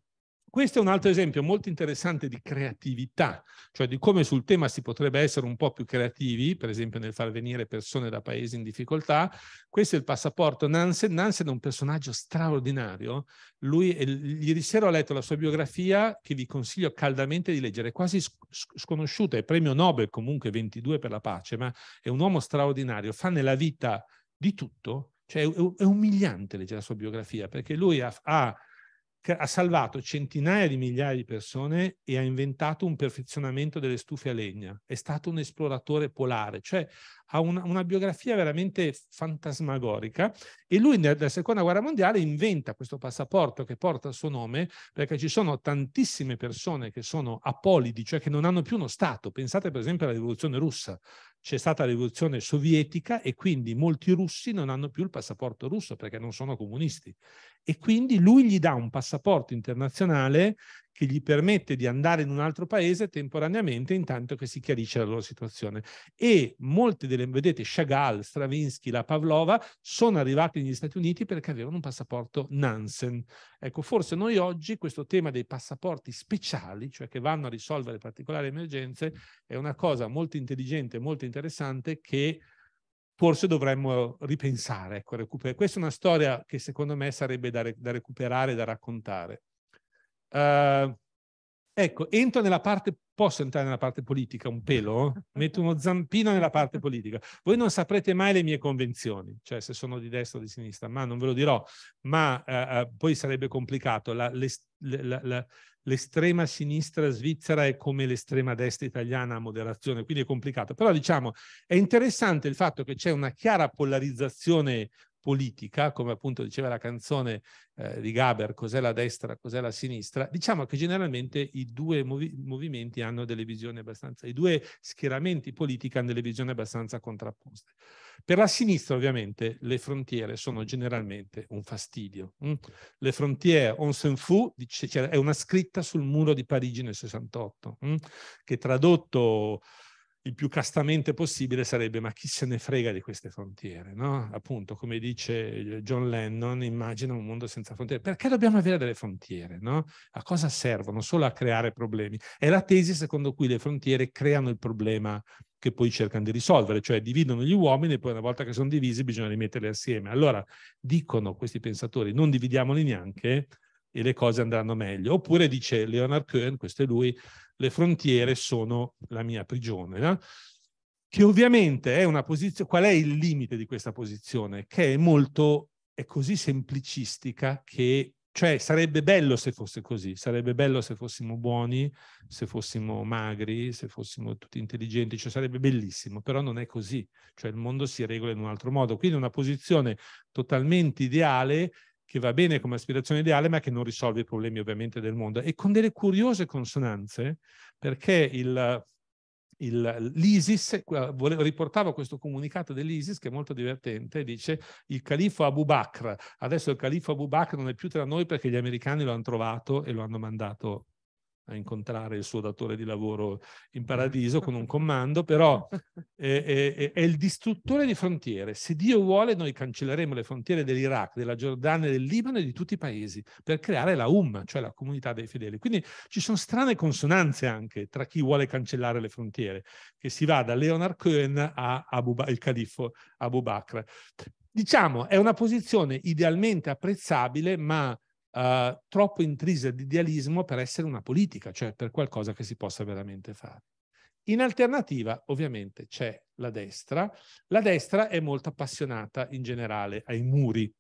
questo è un altro esempio molto interessante di creatività, cioè di come sul tema si potrebbe essere un po' più creativi, per esempio nel far venire persone da paesi in difficoltà. Questo è il passaporto Nansen. Nansen è un personaggio straordinario. Lui, ieri sera ho letto la sua biografia che vi consiglio caldamente di leggere, è quasi sconosciuta, è premio Nobel comunque 22 per la pace, ma è un uomo straordinario, fa nella vita di tutto, cioè è umiliante leggere la sua biografia perché lui ha, ha ha salvato centinaia di migliaia di persone e ha inventato un perfezionamento delle stufe a legna. È stato un esploratore polare, cioè ha una, una biografia veramente fantasmagorica e lui nella seconda guerra mondiale inventa questo passaporto che porta il suo nome perché ci sono tantissime persone che sono apolidi, cioè che non hanno più uno Stato. Pensate per esempio alla rivoluzione russa, c'è stata la rivoluzione sovietica e quindi molti russi non hanno più il passaporto russo perché non sono comunisti. E quindi lui gli dà un passaporto internazionale che gli permette di andare in un altro paese temporaneamente intanto che si chiarisce la loro situazione. E molte delle, vedete, Chagall, Stravinsky, la Pavlova sono arrivati negli Stati Uniti perché avevano un passaporto Nansen. Ecco, forse noi oggi questo tema dei passaporti speciali, cioè che vanno a risolvere particolari emergenze, è una cosa molto intelligente, molto interessante che forse dovremmo ripensare. Ecco, Questa è una storia che secondo me sarebbe da, re- da recuperare, da raccontare. Uh, ecco, entro nella parte, posso entrare nella parte politica un pelo? Metto uno zampino nella parte politica. Voi non saprete mai le mie convenzioni, cioè se sono di destra o di sinistra, ma non ve lo dirò, ma uh, uh, poi sarebbe complicato. La, l'est, la, la, l'estrema sinistra svizzera è come l'estrema destra italiana a moderazione, quindi è complicato. Però diciamo, è interessante il fatto che c'è una chiara polarizzazione politica, come appunto diceva la canzone eh, di Gaber, cos'è la destra, cos'è la sinistra, diciamo che generalmente i due movi- movimenti hanno delle visioni abbastanza, i due schieramenti politici hanno delle visioni abbastanza contrapposte. Per la sinistra ovviamente le frontiere sono generalmente un fastidio. Mm? Le frontiere, on s'en fout, dice, cioè, è una scritta sul muro di Parigi nel 68, mm? che tradotto il più castamente possibile sarebbe ma chi se ne frega di queste frontiere, no? Appunto, come dice eh, John Lennon, immagina un mondo senza frontiere. Perché dobbiamo avere delle frontiere, no? A cosa servono? Solo a creare problemi. È la tesi secondo cui le frontiere creano il problema che poi cercano di risolvere, cioè dividono gli uomini e poi una volta che sono divisi bisogna rimetterli assieme. Allora, dicono questi pensatori, non dividiamoli neanche, e le cose andranno meglio. Oppure dice Leonard Cohen, questo è lui, le frontiere sono la mia prigione. No? Che ovviamente è una posizione, qual è il limite di questa posizione? Che è molto, è così semplicistica che, cioè sarebbe bello se fosse così, sarebbe bello se fossimo buoni, se fossimo magri, se fossimo tutti intelligenti, cioè sarebbe bellissimo, però non è così, cioè il mondo si regola in un altro modo. Quindi una posizione totalmente ideale che va bene come aspirazione ideale, ma che non risolve i problemi ovviamente del mondo. E con delle curiose consonanze, perché il, il, l'ISIS volevo, riportavo questo comunicato dell'ISIS che è molto divertente, dice il califfo Abu Bakr, adesso il califfo Abu Bakr non è più tra noi perché gli americani lo hanno trovato e lo hanno mandato a incontrare il suo datore di lavoro in paradiso con un comando, però è, è, è, il distruttore di frontiere. Se Dio vuole, noi cancelleremo le frontiere dell'Iraq, della Giordania, del Libano e di tutti i paesi per creare la UM, cioè la comunità dei fedeli. Quindi ci sono strane consonanze anche tra chi vuole cancellare le frontiere, che si va da Leonard Cohen a Abu ba- il califfo Abu Bakr. Diciamo, è una posizione idealmente apprezzabile, ma eh, troppo intrisa di idealismo per essere una politica, cioè per qualcosa che si possa veramente fare. In alternativa, ovviamente, c'è la destra. La destra è molto appassionata in generale ai muri,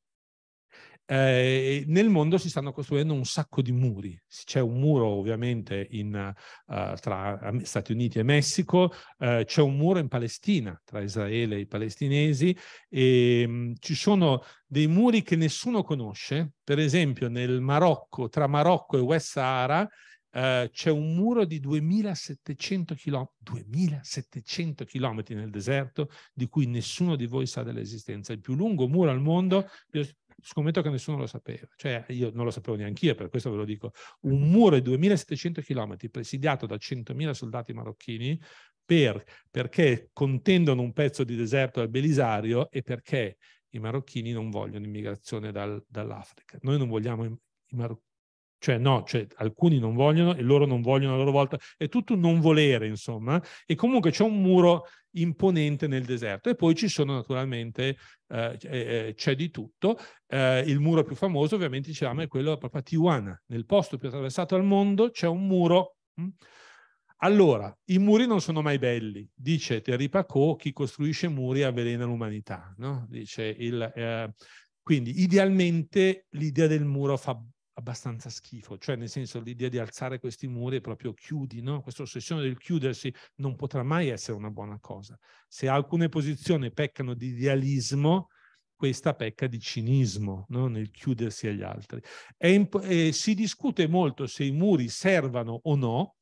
eh, nel mondo si stanno costruendo un sacco di muri. C'è un muro ovviamente in, uh, tra eh, Stati Uniti e Messico, uh, c'è un muro in Palestina tra Israele e i palestinesi e ehm, mh, ci sono dei muri che nessuno conosce, per esempio nel Marocco, tra Marocco e West Sahara, Uh, c'è un muro di 2700 km, 2700 km nel deserto di cui nessuno di voi sa dell'esistenza, il più lungo muro al mondo, scommetto che nessuno lo sapeva, cioè io non lo sapevo neanche io, per questo ve lo dico, un mm-hmm. muro di 2700 km presidiato da 100.000 soldati marocchini per, perché contendono un pezzo di deserto al Belisario e perché i marocchini non vogliono immigrazione dal, dall'Africa. Noi non vogliamo i marocchini cioè no, cioè, alcuni non vogliono e loro non vogliono a loro volta, è tutto non volere insomma, e comunque c'è un muro imponente nel deserto e poi ci sono naturalmente, eh, eh, eh c'è di tutto, eh, il muro più famoso ovviamente diciamo è quello proprio a Tijuana, nel posto più attraversato al mondo c'è un muro. Mm. Allora, i muri non sono mai belli, dice Terry Pacot, chi costruisce muri avvelena l'umanità. No? Dice il, eh, quindi idealmente l'idea del muro fa abbastanza schifo, cioè nel senso l'idea di alzare questi muri proprio chiudi, no? questa ossessione del chiudersi non potrà mai essere una buona cosa. Se alcune posizioni peccano di idealismo, questa pecca di cinismo no? nel chiudersi agli altri. Imp- eh, si discute molto se i muri servano o no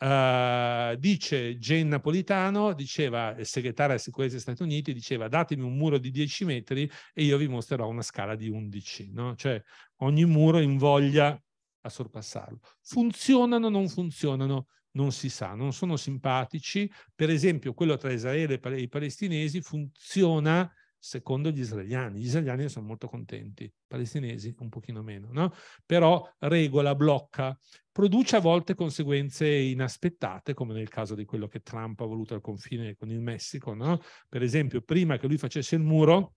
Uh, dice Gen Napolitano, diceva il segretario della sicurezza degli Stati Uniti, diceva datemi un muro di 10 metri e io vi mostrerò una scala di 11, no? cioè ogni muro invoglia a sorpassarlo. Funzionano o non funzionano? Non si sa, non sono simpatici. Per esempio quello tra Israele e i palestinesi funziona secondo gli israeliani. Gli israeliani sono molto contenti, i palestinesi un pochino meno, no? Però regola, blocca, produce a volte conseguenze inaspettate, come nel caso di quello che Trump ha voluto al confine con il Messico, no? Per esempio, prima che lui facesse il muro,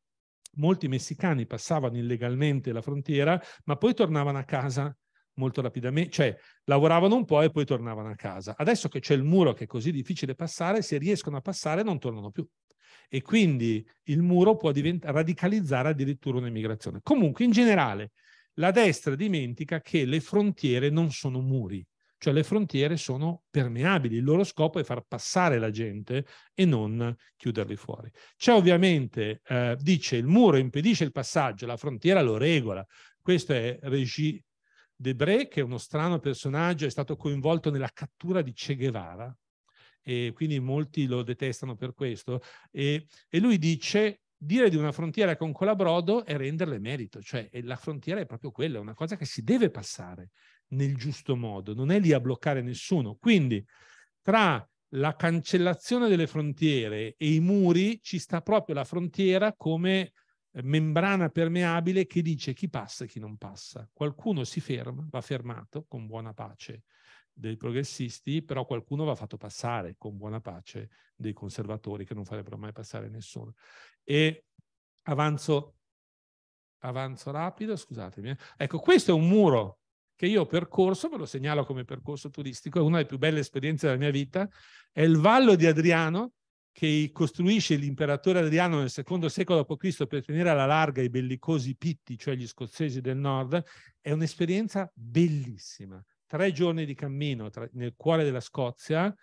molti messicani passavano illegalmente la frontiera, ma poi tornavano a casa molto rapidamente, cioè lavoravano un po' e poi tornavano a casa. Adesso che c'è il muro che è così difficile passare, se riescono a passare non tornano più e quindi il muro può divent- radicalizzare addirittura un'emigrazione. Comunque, in generale, la destra dimentica che le frontiere non sono muri, cioè le frontiere sono permeabili, il loro scopo è far passare la gente e non chiuderli fuori. C'è ovviamente, eh, dice, il muro impedisce il passaggio, la frontiera lo regola. Questo è Régis Debré, che è uno strano personaggio, è stato coinvolto nella cattura di Che Guevara, e quindi molti lo detestano per questo, e, e lui dice dire di una frontiera con colabrodo è renderle merito, cioè la frontiera è proprio quella, è una cosa che si deve passare nel giusto modo, non è lì a bloccare nessuno. Quindi tra la cancellazione delle frontiere e i muri ci sta proprio la frontiera come membrana permeabile che dice chi passa e chi non passa. Qualcuno si ferma, va fermato con buona pace dei progressisti, però qualcuno va fatto passare con buona pace dei conservatori che non farebbero mai passare nessuno. E avanzo, avanzo rapido, scusatemi. Eh. Ecco, questo è un muro che io ho percorso, ve lo segnalo come percorso turistico, è una delle più belle esperienze della mia vita, è il Vallo di Adriano che costruisce l'imperatore Adriano nel secondo secolo d.C. per tenere alla larga i bellicosi pitti, cioè gli scozzesi del nord, è un'esperienza bellissima, tre giorni di cammino tra, nel cuore della Scozia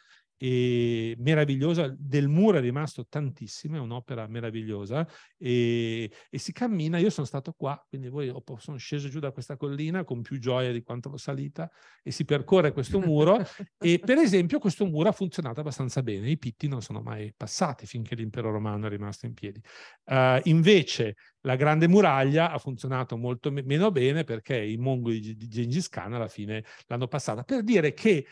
e meravigliosa, del muro è rimasto tantissimo, è un'opera meravigliosa e, e, si cammina, io sono stato qua, quindi voi sono sceso giù da questa collina con più gioia di quanto l'ho salita e si percorre questo muro e per esempio questo muro ha funzionato abbastanza bene, i pitti non sono mai passati finché l'impero romano è rimasto in piedi. Uh, invece la grande muraglia ha funzionato molto me meno bene perché i mongoli di Gengis Khan alla fine l'hanno passata, per dire che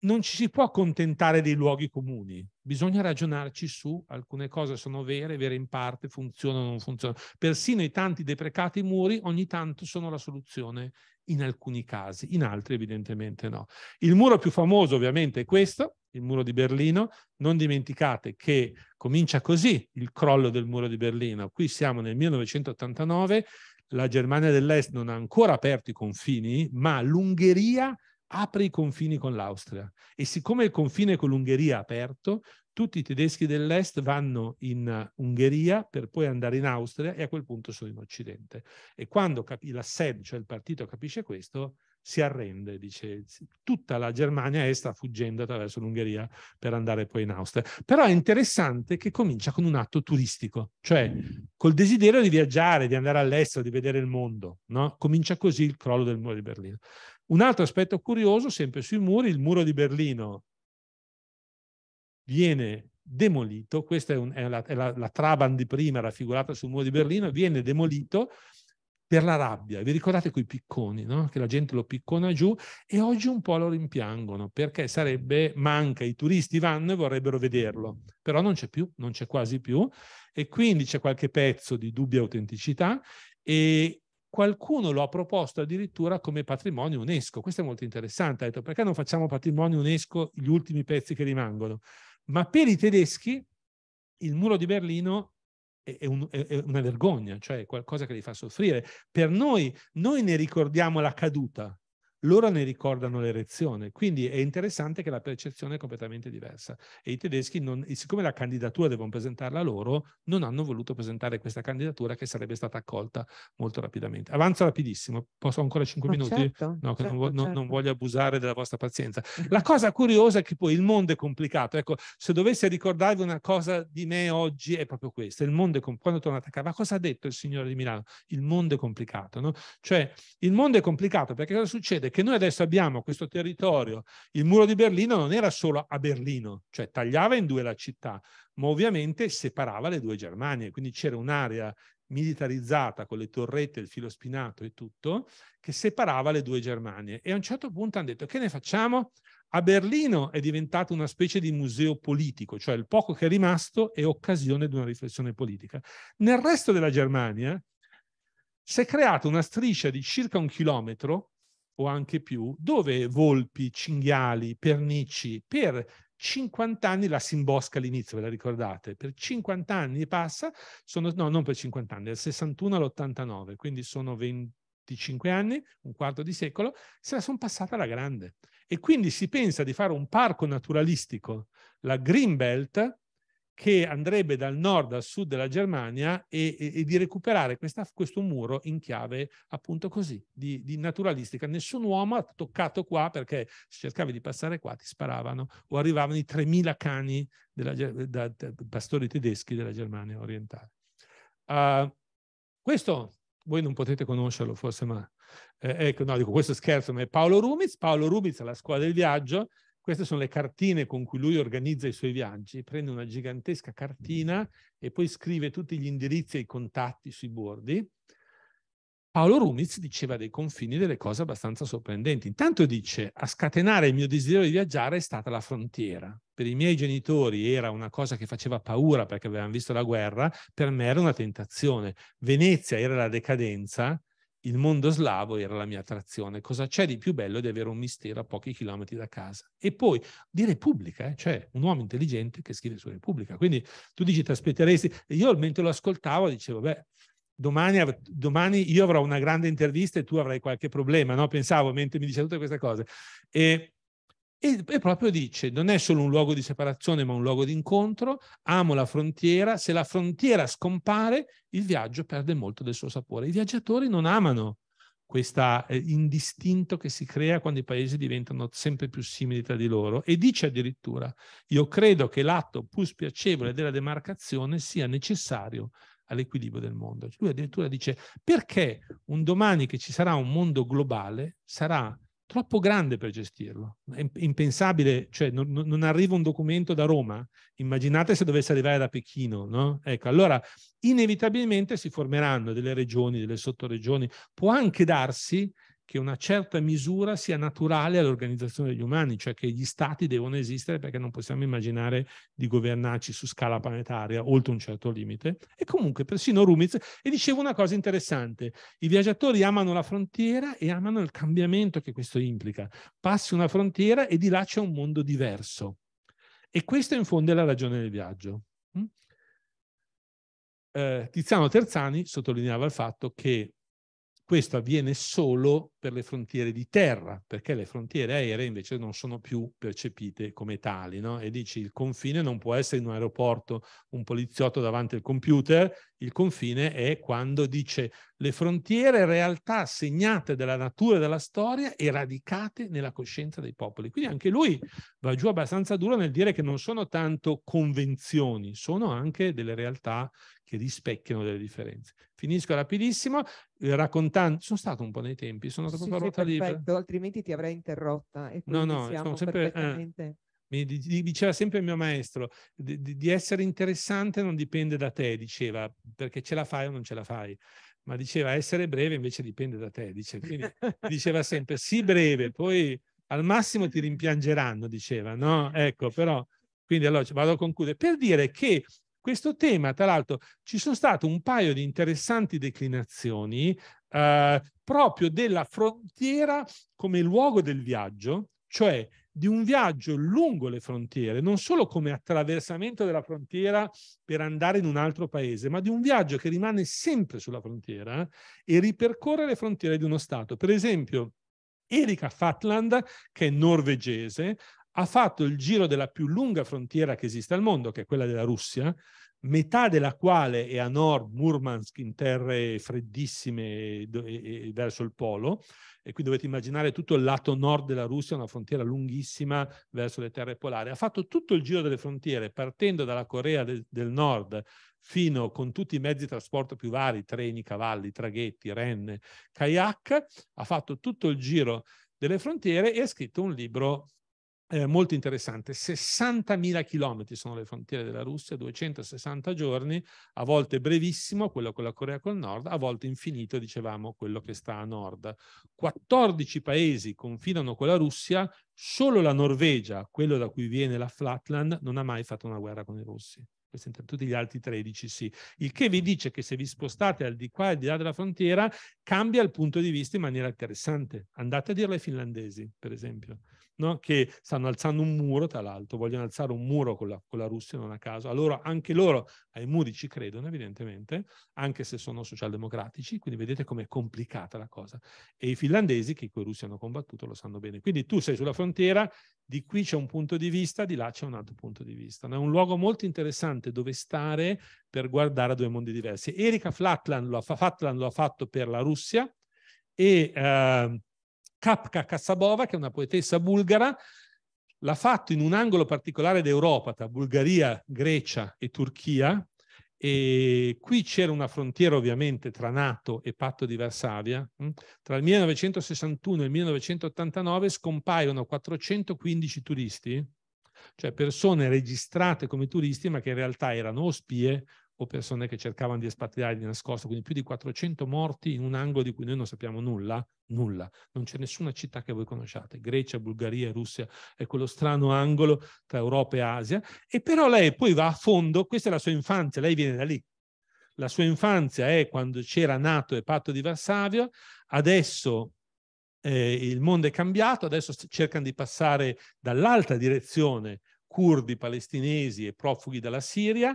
non ci si può accontentare dei luoghi comuni, bisogna ragionarci su, alcune cose sono vere, vere in parte, funzionano o non funzionano. Persino i tanti deprecati muri ogni tanto sono la soluzione in alcuni casi, in altri evidentemente no. Il muro più famoso ovviamente è questo, il muro di Berlino. Non dimenticate che comincia così il crollo del muro di Berlino. Qui siamo nel 1989, la Germania dell'Est non ha ancora aperto i confini, ma l'Ungheria apre i confini con l'Austria e siccome il confine con l'Ungheria è aperto, tutti i tedeschi dell'est vanno in uh, Ungheria per poi andare in Austria e a quel punto sono in Occidente. E quando capi- la SED, cioè il partito, capisce questo, si arrende, dice tutta la Germania est sta fuggendo attraverso l'Ungheria per andare poi in Austria. Però è interessante che comincia con un atto turistico, cioè col desiderio di viaggiare, di andare all'estero, di vedere il mondo. No? Comincia così il crollo del muro di Berlino. Un altro aspetto curioso, sempre sui muri, il muro di Berlino viene demolito, questa è, un, è la, è la, la Traban di prima raffigurata sul muro di Berlino, viene demolito per la rabbia. Vi ricordate quei picconi, no? che la gente lo piccona giù e oggi un po' lo rimpiangono perché sarebbe, manca, i turisti vanno e vorrebbero vederlo, però non c'è più, non c'è quasi più e quindi c'è qualche pezzo di dubbia autenticità e Qualcuno lo ha proposto addirittura come patrimonio UNESCO. Questo è molto interessante. Ha detto perché non facciamo patrimonio UNESCO gli ultimi pezzi che rimangono? Ma per i tedeschi il muro di Berlino è, un, è, una vergogna, cioè qualcosa che li fa soffrire. Per noi, noi ne ricordiamo la caduta, loro ne ricordano l'erezione, quindi è interessante che la percezione è completamente diversa e i tedeschi, non, siccome la candidatura devono presentarla loro, non hanno voluto presentare questa candidatura che sarebbe stata accolta molto rapidamente. Avanzo rapidissimo, posso ancora 5 Ma minuti? Certo, no, certo, non, certo. non, voglio abusare della vostra pazienza. La cosa curiosa è che poi il mondo è complicato, ecco, se dovessi ricordarvi una cosa di me oggi è proprio questa, il mondo è complicato, quando tornate a casa, ma cosa ha detto il signore di Milano? Il mondo è complicato, no? Cioè il mondo è complicato perché cosa succede? succede? Che noi adesso abbiamo questo territorio, il muro di Berlino non era solo a Berlino, cioè tagliava in due la città, ma ovviamente separava le due Germanie, quindi c'era un'area militarizzata con le torrette, il filo spinato e tutto, che separava le due Germanie. E a un certo punto hanno detto che ne facciamo? A Berlino è diventato una specie di museo politico, cioè il poco che è rimasto è occasione di una riflessione politica. Nel resto della Germania si è creata una striscia di circa un chilometro o anche più, dove volpi, cinghiali, pernici, per 50 anni la Simbosca all'inizio, ve la ricordate? Per 50 anni passa, sono, no, non per 50 anni, dal 61 all'89, quindi sono 25 anni, un quarto di secolo, se la sono passata alla grande. E quindi si pensa di fare un parco naturalistico, la Greenbelt, che andrebbe dal nord al sud della Germania e, e, e di recuperare questa, questo muro in chiave appunto così, di, di, naturalistica. Nessun uomo ha toccato qua perché se cercavi di passare qua ti sparavano o arrivavano i 3.000 cani della, da, da, pastori tedeschi della Germania orientale. Uh, questo voi non potete conoscerlo forse, ma eh, ecco, no, dico questo scherzo, ma è Paolo Rumiz. Paolo Rumiz alla scuola del viaggio queste sono le cartine con cui lui organizza i suoi viaggi, prende una gigantesca cartina e poi scrive tutti gli indirizzi e i contatti sui bordi. Paolo Rumiz diceva dei confini delle cose abbastanza sorprendenti. Intanto dice, a scatenare il mio desiderio di viaggiare è stata la frontiera. Per i miei genitori era una cosa che faceva paura perché avevano visto la guerra, per me era una tentazione. Venezia era la decadenza, il mondo slavo era la mia attrazione. Cosa c'è di più bello di avere un mistero a pochi chilometri da casa? E poi di Repubblica, eh? cioè un uomo intelligente che scrive su Repubblica. Quindi tu dici, ti aspetteresti. Io mentre lo ascoltavo dicevo, beh, domani, av- domani io avrò una grande intervista e tu avrai qualche problema, no? Pensavo mentre mi diceva tutte queste cose. E e, e, proprio dice, non è solo un luogo di separazione, ma un luogo di incontro, amo la frontiera, se la frontiera scompare, il viaggio perde molto del suo sapore. I viaggiatori non amano questo eh, indistinto che si crea quando i paesi diventano sempre più simili tra di loro e dice addirittura, io credo che l'atto più spiacevole della demarcazione sia necessario all'equilibrio del mondo. Lui addirittura dice, perché un domani che ci sarà un mondo globale sarà troppo grande per gestirlo, è impensabile, cioè non, non, arriva un documento da Roma, immaginate se dovesse arrivare da Pechino, no? Ecco, allora inevitabilmente si formeranno delle regioni, delle sottoregioni, può anche darsi che una certa misura sia naturale all'organizzazione degli umani, cioè che gli stati devono esistere perché non possiamo immaginare di governarci su scala planetaria oltre un certo limite. E comunque persino Rumiz e diceva una cosa interessante, i viaggiatori amano la frontiera e amano il cambiamento che questo implica. Passi una frontiera e di là c'è un mondo diverso. E questa in fondo è la ragione del viaggio. Mm? Eh, Tiziano Terzani sottolineava il fatto che questo avviene solo per le frontiere di terra, perché le frontiere aeree invece non sono più percepite come tali. No? E dici il confine non può essere in un aeroporto un poliziotto davanti al computer, il confine è quando dice le frontiere realtà segnate dalla natura e dalla storia e radicate nella coscienza dei popoli. Quindi anche lui va giù abbastanza duro nel dire che non sono tanto convenzioni, sono anche delle realtà che rispecchiano delle differenze. Finisco rapidissimo eh, raccontando, sono stato un po' nei tempi, sono stato sì, proprio sì, perfetto, altrimenti ti avrei interrotta. no, no, siamo sempre, eh, mi diceva sempre il mio maestro, di, di essere interessante non dipende da te, diceva, perché ce la fai o non ce la fai ma diceva essere breve invece dipende da te, dice. Quindi diceva sempre sì breve, poi al massimo ti rimpiangeranno, diceva, no? Ecco, però, quindi allora vado a concludere, per dire che questo tema, tra l'altro, ci sono state un paio di interessanti declinazioni eh, proprio della frontiera come luogo del viaggio, cioè di un viaggio lungo le frontiere, non solo come attraversamento della frontiera per andare in un altro paese, ma di un viaggio che rimane sempre sulla frontiera eh, e ripercorre le frontiere di uno Stato. Per esempio, Erika Fatland, che è norvegese, ha fatto il giro della più lunga frontiera che esiste al mondo, che è quella della Russia, metà della quale è a nord Murmansk in terre freddissime verso il polo e qui dovete immaginare tutto il lato nord della Russia, una frontiera lunghissima verso le terre polari. Ha fatto tutto il giro delle frontiere partendo dalla Corea del, del Nord fino con tutti i mezzi di trasporto più vari, treni, cavalli, traghetti, renne, kayak, ha fatto tutto il giro delle frontiere e ha scritto un libro eh, molto interessante. 60.000 chilometri sono le frontiere della Russia, 260 giorni, a volte brevissimo, quello con la Corea col Nord, a volte infinito, dicevamo, quello che sta a nord. 14 paesi confinano con la Russia, solo la Norvegia, quello da cui viene la Flatland, non ha mai fatto una guerra con i russi. Tutti gli altri 13 sì. Il che vi dice che se vi spostate al di qua e al di là della frontiera cambia il punto di vista in maniera interessante. Andate a dirlo ai finlandesi, per esempio no? che stanno alzando un muro, tra l'altro, vogliono alzare un muro con la, con la Russia, non a caso. Allora, anche loro ai muri ci credono, evidentemente, anche se sono socialdemocratici, quindi vedete com'è complicata la cosa. E i finlandesi, che con i russi hanno combattuto, lo sanno bene. Quindi tu sei sulla frontiera, di qui c'è un punto di vista, di là c'è un altro punto di vista. È un luogo molto interessante dove stare per guardare a due mondi diversi. Erika Flatland lo ha, Flatland lo ha fatto per la Russia e... Eh, Kapka Kassabova, che è una poetessa bulgara, l'ha fatto in un angolo particolare d'Europa, tra Bulgaria, Grecia e Turchia, e qui c'era una frontiera ovviamente tra Nato e Patto di Varsavia. Hm? Tra il 1961 e il 1989 scompaiono 415 turisti, cioè persone registrate come turisti ma che in realtà erano o spie o persone che cercavano di espatriare di nascosto, quindi più di 400 morti in un angolo di cui noi non sappiamo nulla, nulla. Non c'è nessuna città che voi conosciate, Grecia, Bulgaria, Russia, è quello strano angolo tra Europa e Asia. E però lei poi va a fondo, questa è la sua infanzia, lei viene da lì. La sua infanzia è quando c'era nato e patto di Varsavia, adesso eh, il mondo è cambiato, adesso cercano di passare dall'altra direzione curdi, palestinesi e profughi dalla Siria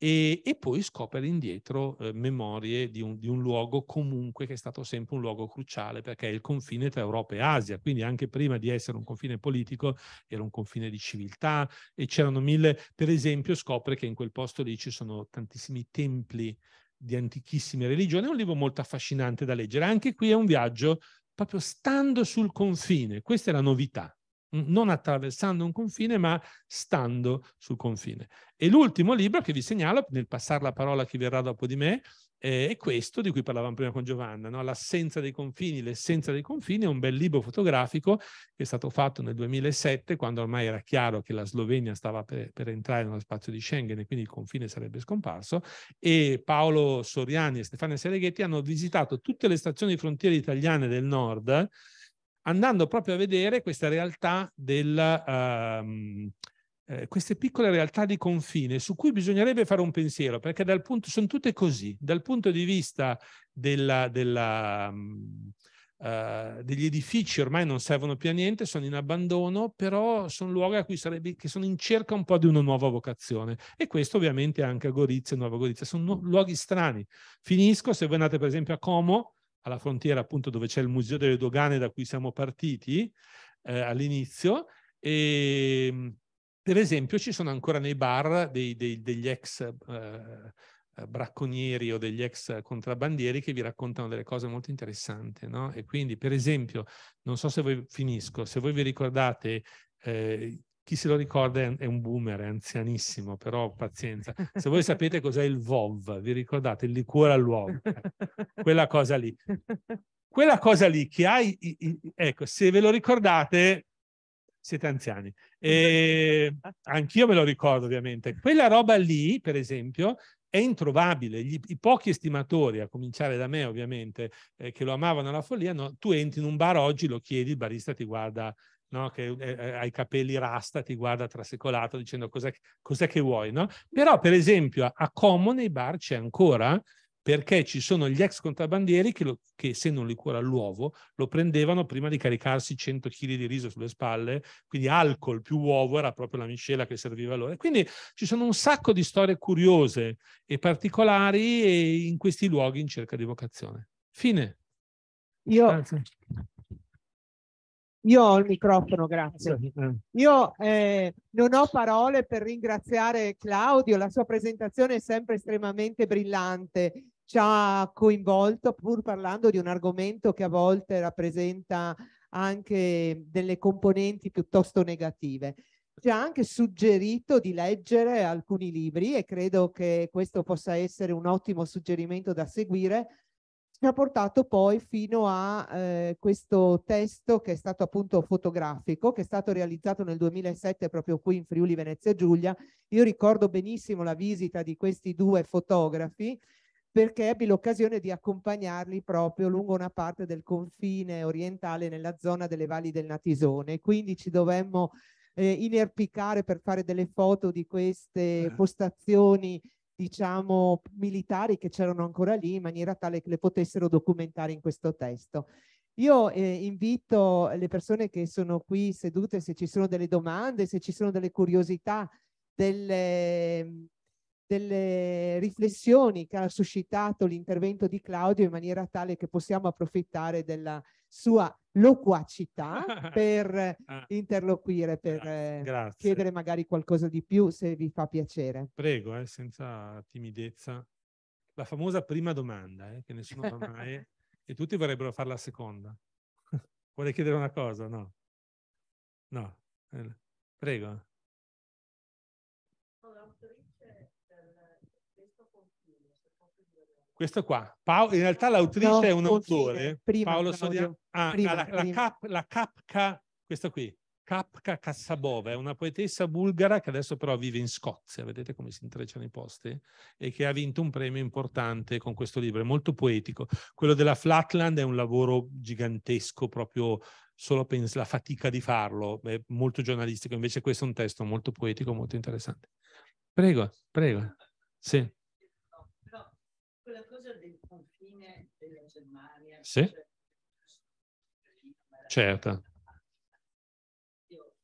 e, e poi scopre indietro eh, memorie di un, di un, luogo comunque che è stato sempre un luogo cruciale perché è il confine tra Europa e Asia, quindi anche prima di essere un confine politico era un confine di civiltà e c'erano mille, per esempio scopre che in quel posto lì ci sono tantissimi templi di antichissime religioni, è un libro molto affascinante da leggere, anche qui è un viaggio proprio stando sul confine, questa è la novità non attraversando un confine, ma stando sul confine. E l'ultimo libro che vi segnalo, nel passare la parola a chi verrà dopo di me, è questo di cui parlavamo prima con Giovanna, no? L'assenza dei confini, l'essenza dei confini, è un bel libro fotografico che è stato fatto nel 2007, quando ormai era chiaro che la Slovenia stava per, per entrare nello spazio di Schengen e quindi il confine sarebbe scomparso, e Paolo Soriani e Stefania Sereghetti hanno visitato tutte le stazioni frontiere italiane del nord, andando proprio a vedere questa realtà del, um, queste piccole realtà di confine su cui bisognerebbe fare un pensiero, perché dal punto, sono tutte così, dal punto di vista della, della, um, uh, degli edifici ormai non servono più a niente, sono in abbandono, però sono luoghi a cui sarebbe, che sono in cerca un po' di una nuova vocazione. E questo ovviamente anche a Gorizia e Nuova Gorizia, sono luoghi strani. Finisco, se voi andate per esempio a Como, alla frontiera appunto dove c'è il Museo delle Dogane da cui siamo partiti eh, all'inizio e ehm, per esempio ci sono ancora nei bar dei, dei, degli ex eh, bracconieri o degli ex contrabbandieri che vi raccontano delle cose molto interessanti no? e quindi per esempio non so se voi finisco se voi vi ricordate eh, chi se lo ricorda è, un boomer, è anzianissimo, però pazienza. Se voi sapete cos'è il VOV, vi ricordate? Il liquore all'uovo, eh. quella cosa lì. Quella cosa lì che hai, ecco, se ve lo ricordate, siete anziani. E anch'io me lo ricordo ovviamente. Quella roba lì, per esempio, è introvabile. Gli, I pochi estimatori, a cominciare da me ovviamente, eh, che lo amavano alla follia, no, tu entri in un bar oggi, lo chiedi, il barista ti guarda no? che eh, eh ha i capelli rasta, ti guarda trasecolato dicendo cos'è, cos'è che vuoi. No? Però, per esempio, a, Como nei bar c'è ancora perché ci sono gli ex contrabbandieri che, lo, che se non li cura l'uovo, lo prendevano prima di caricarsi 100 kg di riso sulle spalle, quindi alcol più uovo era proprio la miscela che serviva loro. Quindi ci sono un sacco di storie curiose e particolari e in questi luoghi in cerca di vocazione. Fine. Io Grazie. Io ho il microfono, grazie. Io eh, non ho parole per ringraziare Claudio, la sua presentazione è sempre estremamente brillante, ci ha coinvolto pur parlando di un argomento che a volte rappresenta anche delle componenti piuttosto negative. Ci ha anche suggerito di leggere alcuni libri e credo che questo possa essere un ottimo suggerimento da seguire ci ha portato poi fino a eh, questo testo che è stato appunto fotografico, che è stato realizzato nel 2007 proprio qui in Friuli Venezia Giulia. Io ricordo benissimo la visita di questi due fotografi perché ebbi l'occasione di accompagnarli proprio lungo una parte del confine orientale nella zona delle valli del Natisone. Quindi ci dovemmo eh, inerpicare per fare delle foto di queste eh. postazioni diciamo, militari che c'erano ancora lì in maniera tale che le potessero documentare in questo testo. Io eh, invito le persone che sono qui sedute, se ci sono delle domande, se ci sono delle curiosità, delle, delle riflessioni che ha suscitato l'intervento di Claudio in maniera tale che possiamo approfittare della sua loquacità per ah. interloquire, per eh, Grazie. chiedere magari qualcosa di più se vi fa piacere. Prego, eh, senza timidezza. La famosa prima domanda, eh, che nessuno fa mai, e tutti vorrebbero fare la seconda. Vuole chiedere una cosa? No. No. Eh, prego. questo qua. Paolo, in realtà l'autrice no, è un autore, prima, Paolo Soria, ah, ah, prima, la, prima. La, cap, la Kapka, questa qui, Kapka Kassabova, è una poetessa bulgara che adesso però vive in Scozia, vedete come si intrecciano i posti, e che ha vinto un premio importante con questo libro, è molto poetico. Quello della Flatland è un lavoro gigantesco, proprio solo penso la fatica di farlo, è molto giornalistico, invece questo è un testo molto poetico, molto interessante. Prego, prego. Sì quella cosa del confine della Germania. Sì. Cioè, certo. Io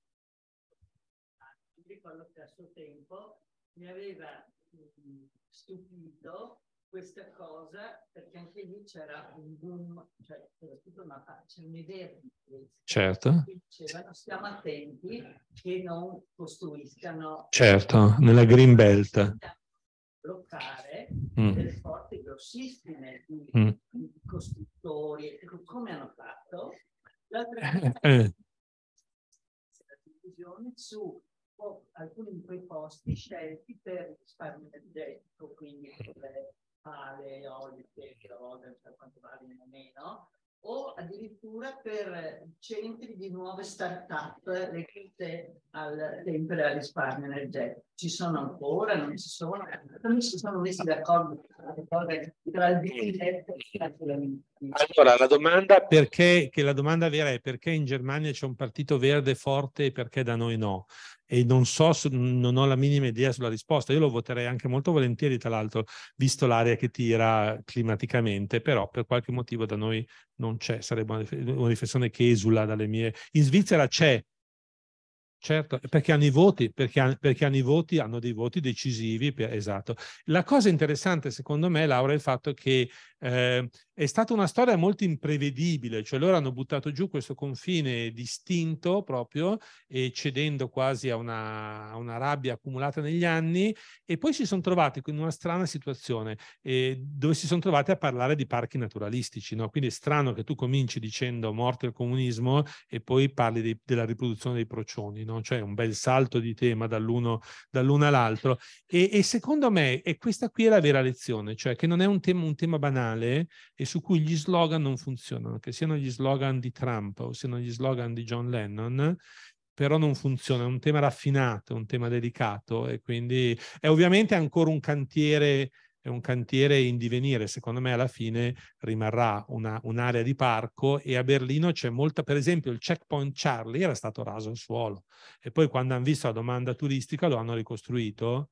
ah, ricordo che a suo tempo mi aveva mm, stupito questa cosa perché anche lì c'era un boom, cioè c'era un'idea di questo. Certo. Dicevano stiamo attenti che non costruiscano. Certo, nella green belt locale mm. delle forti grossissime di, mm. di costruttori, ecco, come hanno fatto. L'altra eh. la divisione su alcuni di quei posti scelti per risparmio energetico, quindi le pale eoliche, rode, per quanto valgono meno, o addirittura per centri di nuove start-up legate al, tempo al risparmio energetico ci sono ancora, non ci sono, come si sono messi d'accordo tra il DPEF e Allora, la domanda, perché, che la domanda vera è perché in Germania c'è un partito verde forte e perché da noi no? E non so, non ho la minima idea sulla risposta. Io lo voterei anche molto volentieri, tra l'altro, visto l'area che tira climaticamente, però per qualche motivo da noi non c'è. Sarebbe una riflessione che esula dalle mie... In Svizzera c'è Certo, perché hanno i voti, perché, perché hanno, i voti, hanno dei voti decisivi, per, esatto. La cosa interessante secondo me, Laura, è il fatto che eh, è stata una storia molto imprevedibile, cioè loro hanno buttato giù questo confine distinto proprio e cedendo quasi a una, a una rabbia accumulata negli anni e poi si sono trovati in una strana situazione eh, dove si sono trovati a parlare di parchi naturalistici, no? quindi è strano che tu cominci dicendo morte il comunismo e poi parli di, della riproduzione dei procioni, no? cioè un bel salto di tema dall'uno, dall'uno all'altro e, e, secondo me e questa qui è la vera lezione, cioè che non è un tema, un tema banale, mondiale e su cui gli slogan non funzionano, che siano gli slogan di Trump o siano gli slogan di John Lennon, però non funziona, è un tema raffinato, è un tema delicato e quindi è ovviamente ancora un cantiere, un cantiere in divenire, secondo me alla fine rimarrà una, un'area di parco e a Berlino c'è molta, per esempio il checkpoint Charlie era stato raso al suolo e poi quando hanno visto la domanda turistica lo hanno ricostruito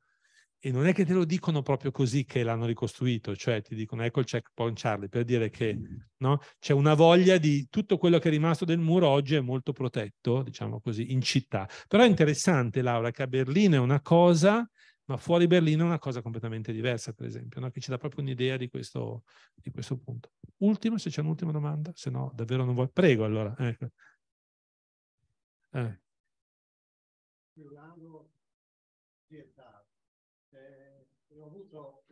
e non è che te lo dicono proprio così che l'hanno ricostruito, cioè ti dicono ecco il checkpoint Charlie per dire che no? c'è una voglia di tutto quello che è rimasto del muro oggi è molto protetto, diciamo così, in città. Però è interessante Laura che a Berlino è una cosa, ma fuori Berlino è una cosa completamente diversa, per esempio, no? che ci dà proprio un'idea di questo, di questo punto. Ultimo, se c'è un'ultima domanda, se no davvero non vuoi. Prego allora. Ecco. Eh. ho avuto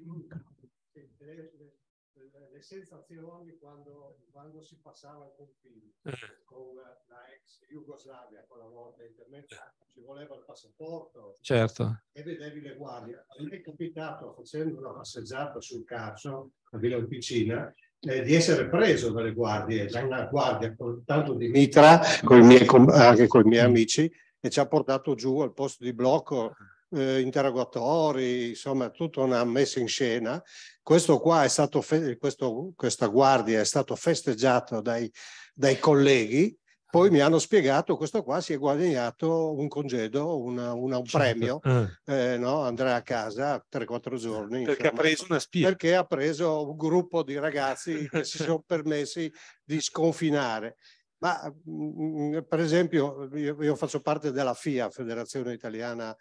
le, sensazioni quando, quando, si passava il confine eh. con la ex Jugoslavia, quella volta intermezza, ci voleva il passaporto certo. e vedevi le guardie. A me è capitato, facendo una passeggiata sul Carso, a Villa Opicina, eh, di essere preso dalle guardie, da una guardia con tanto di mitra, con miei, anche con i miei amici, e ci ha portato giù al posto di blocco eh, interrogatori, insomma tutta una messa in scena. Questo qua è stato, questo, questa guardia è stato festeggiato dai, dai colleghi, poi ah. mi hanno spiegato questo qua si è guadagnato un congedo, una, una, un certo. premio, ah. Eh, no? andrà a casa 3-4 giorni. Perché insomma. ha preso una spia. Perché ha preso un gruppo di ragazzi che si sono permessi di sconfinare. Ma mh, mm, mm, per esempio io, io, faccio parte della FIA, Federazione Italiana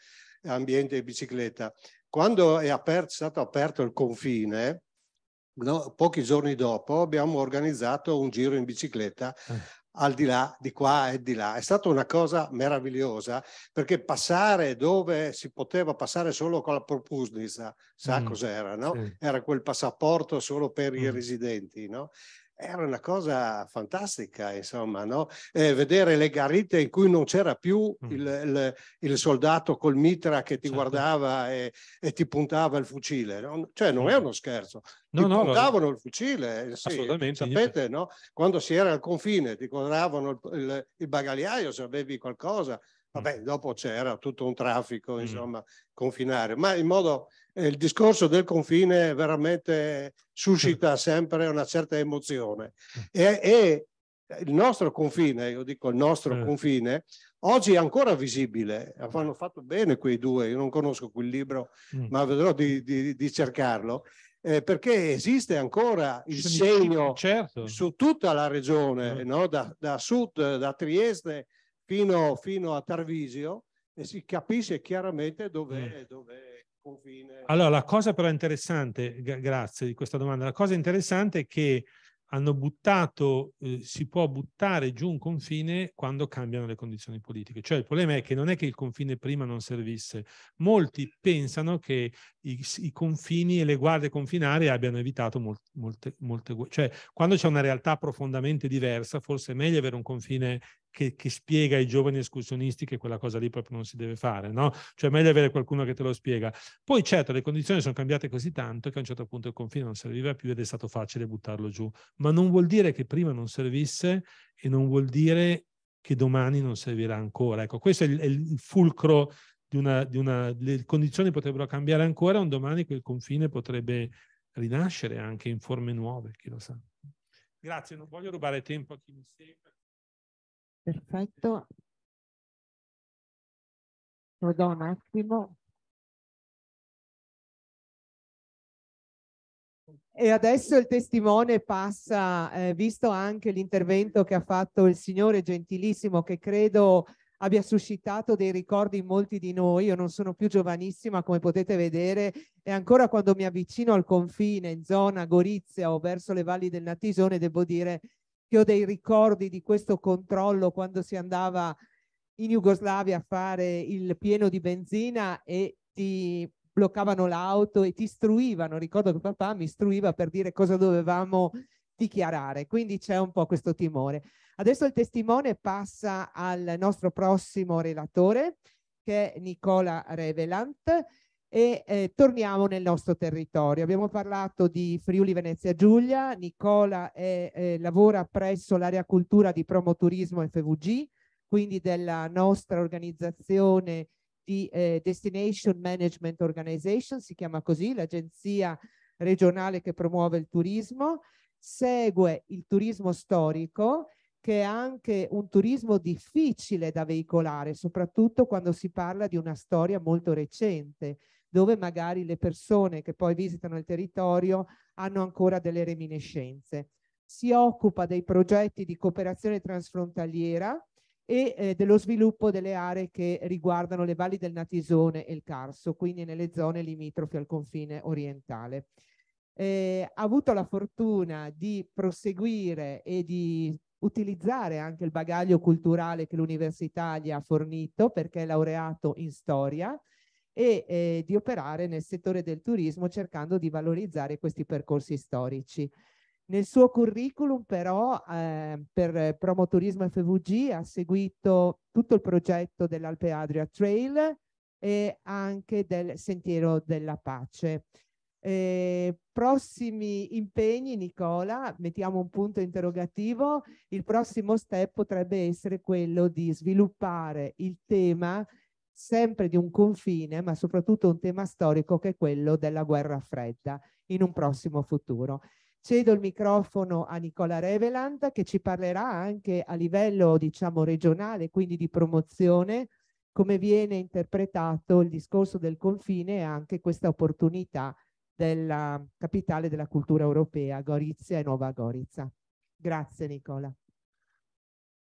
ambiente di bicicletta. Quando è aperto, stato aperto il confine, no, pochi giorni dopo abbiamo organizzato un giro in bicicletta eh. al di là, di qua e di là. È stata una cosa meravigliosa perché passare dove si poteva passare solo con la propusnica, sa mm. cos'era, no? Sì. Era quel passaporto solo per mm. i residenti, no? era una cosa fantastica, insomma, no? eh, vedere le garite in cui non c'era più il, il, il soldato col mitra che ti certo. guardava e, e, ti puntava il fucile, no? cioè non è uno scherzo, no, ti no, puntavano lo... il fucile, eh, sì. assolutamente. Sapete, no? quando si era al confine ti guardavano il, il, il bagagliaio se avevi qualcosa, Mm. Vabbè, dopo c'era tutto un traffico, mm. insomma, confinare, ma in modo, eh, il discorso del confine veramente suscita mm. sempre una certa emozione. E, e eh, il nostro confine, io dico il nostro eh. confine, oggi è ancora visibile. Hanno fatto bene quei due, io non conosco quel libro, mm. ma vedrò di, di, di cercarlo. Eh, perché esiste ancora il segno certo. su tutta la regione, no? da, da sud, da Trieste fino, fino a Tarvisio e si capisce chiaramente dove è mm. il confine. Allora, la cosa però interessante, grazie di questa domanda, la cosa interessante è che hanno buttato, eh, si può buttare giù un confine quando cambiano le condizioni politiche. Cioè il problema è che non è che il confine prima non servisse, molti pensano che i, i confini e le guardie confinari abbiano evitato mol, molte, molte guerre. Cioè quando c'è una realtà profondamente diversa, forse è meglio avere un confine che, che, spiega ai giovani escursionisti che quella cosa lì proprio non si deve fare, no? Cioè è meglio avere qualcuno che te lo spiega. Poi certo le condizioni sono cambiate così tanto che a un certo punto il confine non serviva più ed è stato facile buttarlo giù, ma non vuol dire che prima non servisse e non vuol dire che domani non servirà ancora. Ecco, questo è il, è il fulcro di una, di una... le condizioni potrebbero cambiare ancora, un domani quel confine potrebbe rinascere anche in forme nuove, chi lo sa. Grazie, non voglio rubare tempo a chi mi segue. Perfetto. Lo do un attimo. E adesso il testimone passa, eh, visto anche l'intervento che ha fatto il signore gentilissimo, che credo abbia suscitato dei ricordi in molti di noi. Io non sono più giovanissima, come potete vedere, e ancora quando mi avvicino al confine, in zona Gorizia o verso le valli del Natisone, devo dire io ho dei ricordi di questo controllo quando si andava in Jugoslavia a fare il pieno di benzina e ti bloccavano l'auto e ti istruivano. Ricordo che papà mi istruiva per dire cosa dovevamo dichiarare, quindi c'è un po' questo timore. Adesso il testimone passa al nostro prossimo relatore che è Nicola Revelant e eh, torniamo nel nostro territorio. Abbiamo parlato di Friuli Venezia Giulia, Nicola è, eh, lavora presso l'area cultura di Promoturismo FVG, quindi della nostra organizzazione di eh, Destination Management Organization, si chiama così, l'agenzia regionale che promuove il turismo, segue il turismo storico che è anche un turismo difficile da veicolare, soprattutto quando si parla di una storia molto recente dove magari le persone che poi visitano il territorio hanno ancora delle reminiscenze. Si occupa dei progetti di cooperazione transfrontaliera e eh, dello sviluppo delle aree che riguardano le valli del Natisone e il Carso, quindi nelle zone limitrofe al confine orientale. Eh, ha avuto la fortuna di proseguire e di utilizzare anche il bagaglio culturale che l'università gli ha fornito perché è laureato in storia e eh, di operare nel settore del turismo cercando di valorizzare questi percorsi storici. Nel suo curriculum però eh, per Promoturismo FVG ha seguito tutto il progetto dell'Alpe Adria Trail e anche del Sentiero della Pace. Eh, prossimi impegni, Nicola, mettiamo un punto interrogativo, il prossimo step potrebbe essere quello di sviluppare il tema sempre di un confine, ma soprattutto un tema storico che è quello della guerra fredda in un prossimo futuro. Cedo il microfono a Nicola Reveland che ci parlerà anche a livello diciamo regionale, quindi di promozione, come viene interpretato il discorso del confine e anche questa opportunità della capitale della cultura europea, Gorizia e Nuova Gorizia. Grazie Nicola.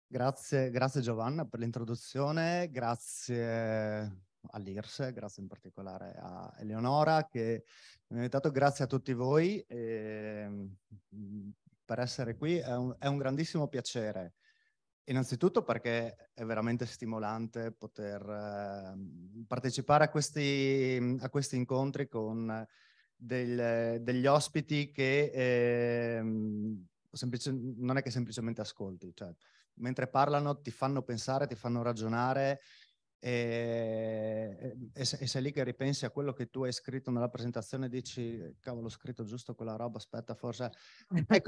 Grazie, grazie Giovanna per l'introduzione, grazie all'IRSE, grazie in particolare a Eleonora che mi ha invitato, grazie a tutti voi eh, per essere qui, è un, è un, grandissimo piacere. Innanzitutto perché è veramente stimolante poter eh, partecipare a questi, a questi, incontri con del, degli ospiti che eh, semplice, non è che semplicemente ascolti, cioè mentre parlano ti fanno pensare, ti fanno ragionare e, e, e, sei lì che ripensi a quello che tu hai scritto nella presentazione e dici cavolo ho scritto giusto quella roba aspetta forse è,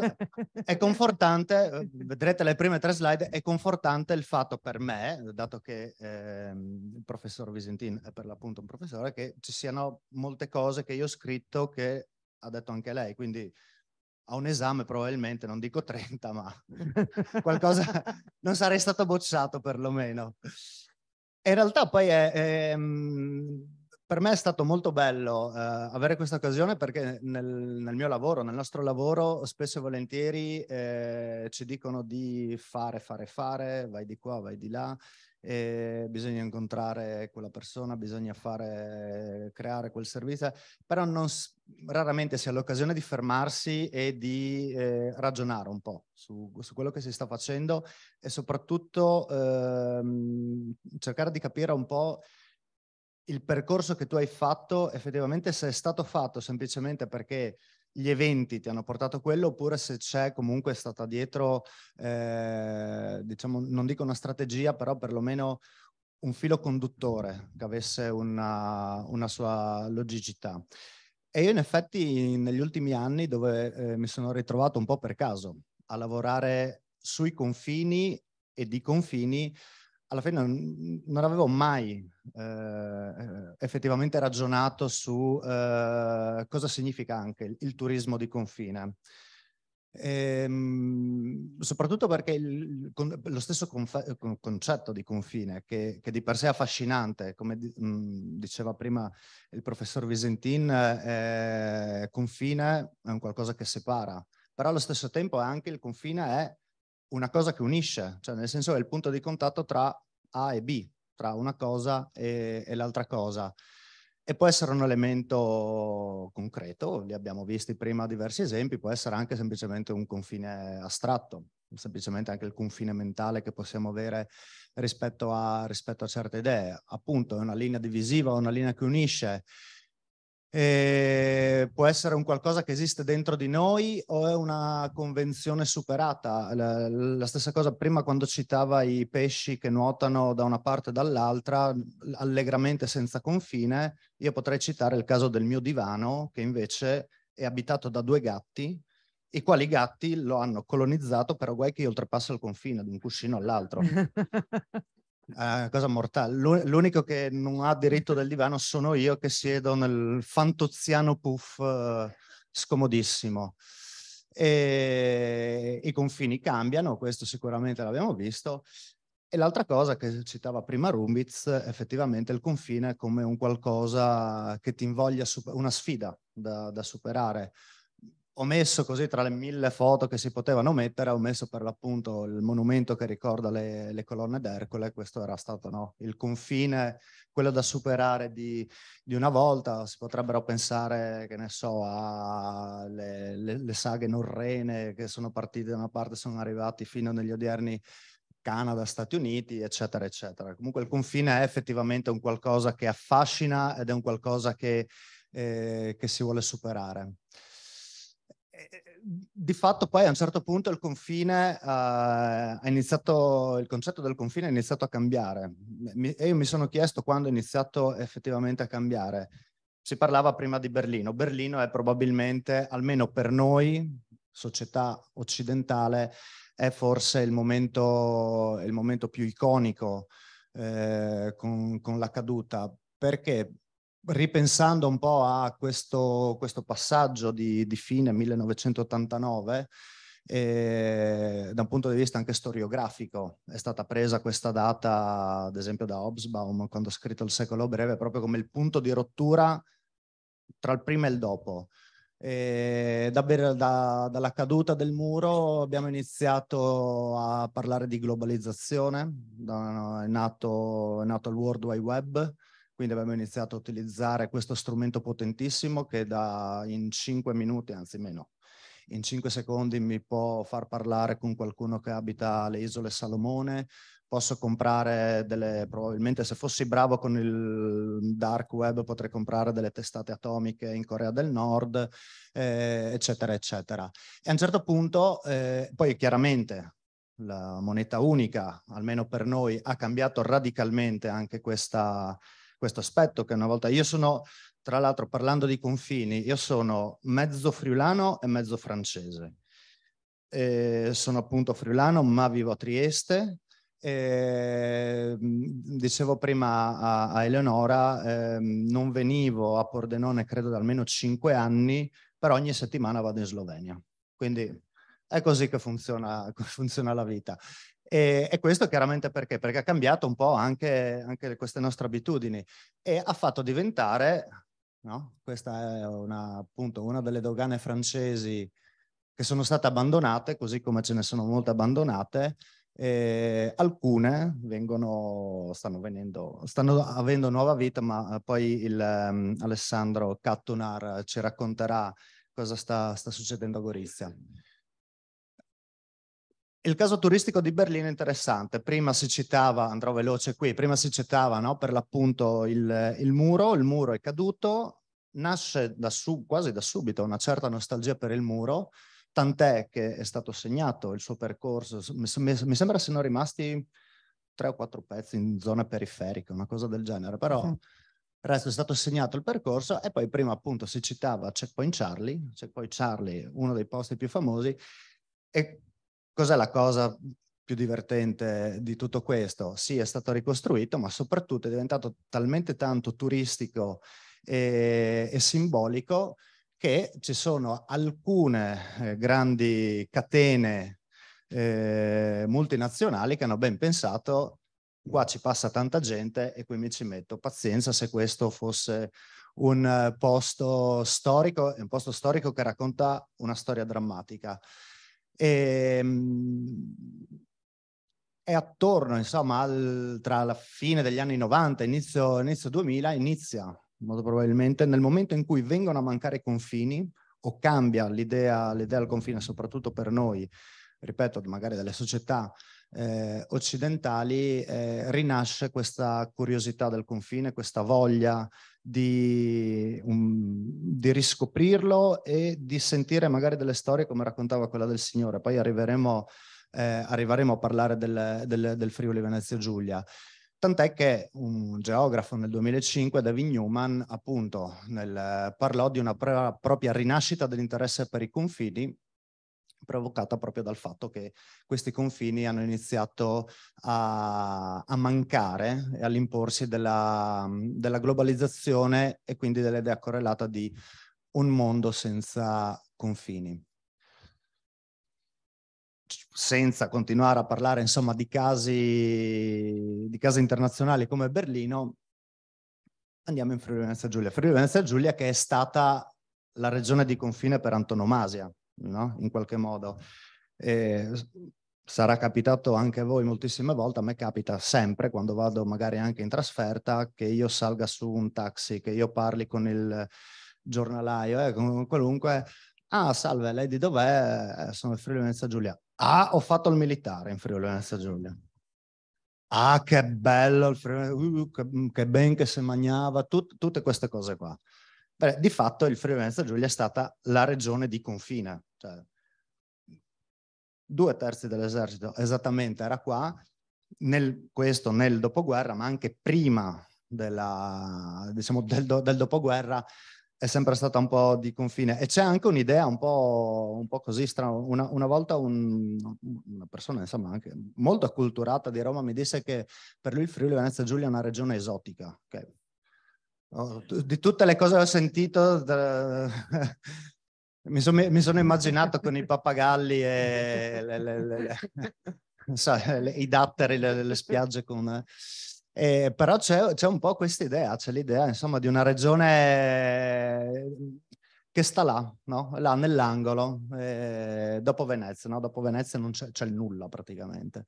è, confortante eh, vedrete le prime tre slide è confortante il fatto per me dato che eh, il professor Visentin è per l'appunto un professore che ci siano molte cose che io ho scritto che ha detto anche lei quindi a un esame probabilmente, non dico 30, ma qualcosa non sarei stato bocciato perlomeno. in realtà poi è, è, ehm, per me è stato molto bello eh, avere questa occasione perché nel, nel, mio lavoro, nel nostro lavoro, spesso e volentieri eh, ci dicono di fare, fare, fare, vai di qua, vai di là, eh, bisogna incontrare quella persona, bisogna fare, creare quel servizio, però non, raramente si ha l'occasione di fermarsi e di eh, ragionare un po' su, su, quello che si sta facendo e soprattutto ehm, cercare di capire un po' il percorso che tu hai fatto effettivamente se è stato fatto semplicemente perché gli eventi ti hanno portato a quello oppure se c'è comunque stata dietro, eh, diciamo, non dico una strategia, però perlomeno un filo conduttore che avesse una, una sua logicità. E io in effetti negli ultimi anni dove eh, mi sono ritrovato un po' per caso a lavorare sui confini e di confini alla fine non avevo mai eh, eh, effettivamente ragionato su eh, cosa significa anche il, il turismo di confine. E, ehm, soprattutto perché il, con, lo stesso con, concetto di confine, che, che, di per sé è affascinante, come di, mh, mm, diceva prima il professor Visentin, eh, confine è un qualcosa che separa, però allo stesso tempo anche il confine è una cosa che unisce, cioè nel senso è il punto di contatto tra A e B, tra una cosa e, e l'altra cosa. E può essere un elemento concreto, li abbiamo visti prima diversi esempi, può essere anche semplicemente un confine astratto, semplicemente anche il confine mentale che possiamo avere rispetto a, rispetto a certe idee. Appunto è una linea divisiva, una linea che unisce, eh, può essere un qualcosa che esiste dentro di noi o è una convenzione superata? La, la, stessa cosa prima quando citava i pesci che nuotano da una parte e dall'altra allegramente senza confine, io potrei citare il caso del mio divano che invece è abitato da due gatti, i quali gatti lo hanno colonizzato per guai che io oltrepasso il confine da un cuscino all'altro. Uh, cosa mortale. L'unico che non ha diritto del divano sono io che siedo nel fantoziano puff eh, scomodissimo. E, I confini cambiano, questo sicuramente l'abbiamo visto. E l'altra cosa che citava prima Rumbitz, effettivamente il confine è come un qualcosa che ti invoglia, una sfida da, da superare ho messo così tra le mille foto che si potevano mettere, ho messo per l'appunto il monumento che ricorda le, le colonne d'Ercole, questo era stato no, il confine, quello da superare di, di, una volta, si potrebbero pensare, che ne so, alle le, le saghe norrene che sono partite da una parte, sono arrivati fino negli odierni Canada, Stati Uniti, eccetera, eccetera. Comunque il confine è effettivamente un qualcosa che affascina ed è un qualcosa che, eh, che si vuole superare. Eh, eh, di fatto poi a un certo punto il confine uh, iniziato, il concetto del confine è iniziato a cambiare mi, e io mi sono chiesto quando è iniziato effettivamente a cambiare. Si parlava prima di Berlino, Berlino è probabilmente, almeno per noi, società occidentale, è forse il momento, il momento più iconico eh, con, con la caduta, perché ripensando un po' a questo, questo passaggio di, di, fine 1989, eh, da un punto di vista anche storiografico, è stata presa questa data, ad esempio, da Hobsbawm quando ha scritto Il secolo breve, proprio come il punto di rottura tra il prima e il dopo. E da, da, dalla caduta del muro abbiamo iniziato a parlare di globalizzazione, è nato, è nato il World Wide Web, quindi abbiamo iniziato a utilizzare questo strumento potentissimo che da in 5 minuti, anzi meno, in 5 secondi mi può far parlare con qualcuno che abita le isole Salomone, posso comprare delle, probabilmente se fossi bravo con il dark web potrei comprare delle testate atomiche in Corea del Nord, eh, eccetera, eccetera. E a un certo punto, eh, poi chiaramente la moneta unica, almeno per noi, ha cambiato radicalmente anche questa questo aspetto che una volta io sono, tra l'altro parlando di confini, io sono mezzo friulano e mezzo francese. E sono appunto friulano ma vivo a Trieste. E, dicevo prima a, a Eleonora, eh, non venivo a Pordenone credo da almeno cinque anni, però ogni settimana vado in Slovenia. Quindi è così che funziona, funziona la vita. E, e, questo chiaramente perché? Perché ha cambiato un po' anche, anche queste nostre abitudini e ha fatto diventare, no? questa è una, appunto una delle dogane francesi che sono state abbandonate, così come ce ne sono molte abbandonate, eh, alcune vengono, stanno, venendo, stanno avendo nuova vita, ma poi il, um, Alessandro Cattunar ci racconterà cosa sta, sta succedendo a Gorizia. Il caso turistico di Berlino è interessante. Prima si citava, andrò veloce qui, prima si citava no, per l'appunto il, il, muro, il muro è caduto, nasce da su, quasi da subito una certa nostalgia per il muro, tant'è che è stato segnato il suo percorso, mi, mi sembra siano rimasti tre o quattro pezzi in zona periferica, una cosa del genere, però... Mm resto è stato segnato il percorso e poi prima appunto si citava Checkpoint Charlie, Checkpoint Charlie, uno dei posti più famosi, e Cos'è la cosa più divertente di tutto questo? Sì, è stato ricostruito, ma soprattutto è diventato talmente tanto turistico e, e simbolico che ci sono alcune eh, grandi catene eh, multinazionali che hanno ben pensato qua ci passa tanta gente e qui mi ci metto pazienza se questo fosse un posto storico, un posto storico che racconta una storia drammatica. E, ehm, e attorno, insomma, al, tra la fine degli anni 90 e inizio, inizio 2000 inizia, molto probabilmente, nel momento in cui vengono a mancare i confini o cambia l'idea, l'idea del confine, soprattutto per noi, ripeto, magari delle società eh, occidentali, eh, rinasce questa curiosità del confine, questa voglia di, um, di, riscoprirlo e di sentire magari delle storie come raccontava quella del Signore. Poi arriveremo, eh, arriveremo a parlare del, del, del, Friuli Venezia Giulia. Tant'è che un geografo nel 2005, David Newman, appunto, nel, parlò di una pro- propria rinascita dell'interesse per i confini provocata proprio dal fatto che questi confini hanno iniziato a, a mancare e all'imporsi della, della globalizzazione e quindi dell'idea correlata di un mondo senza confini senza continuare a parlare insomma di casi, di casi internazionali come Berlino, andiamo in Friuli Venezia Giulia. Friuli Venezia Giulia che è stata la regione di confine per antonomasia no? in qualche modo. E sarà capitato anche a voi moltissime volte, a me capita sempre quando vado magari anche in trasferta che io salga su un taxi, che io parli con il giornalaio, eh, con qualunque, ah salve, lei di dov'è? Eh, Sono il Friuli Venezia Giulia. Ah, ho fatto il militare in Friuli Venezia Giulia. Ah, che bello, Friuli, uh, che, mm, che, ben che si mangiava, tut, tutte queste cose qua. Beh, di fatto il Friuli Venezia Giulia è stata la regione di confine cioè, due terzi dell'esercito esattamente era qua, nel, questo nel dopoguerra, ma anche prima della, diciamo, del, do, del, dopoguerra è sempre stata un po' di confine e c'è anche un'idea un po', un po', così strana. Una, una volta un, una persona insomma anche molto acculturata di Roma mi disse che per lui il Friuli Venezia Giulia è una regione esotica. Okay. Oh, di tutte le cose che ho sentito, mi, son, mi sono immaginato con i pappagalli e le, le, le, so, i datteri, le, spiagge con... Eh, eh, però c'è, c'è un po' questa idea, c'è l'idea insomma di una regione eh, che sta là, no? là nell'angolo, eh, dopo Venezia, no? dopo Venezia non c'è, c'è nulla praticamente.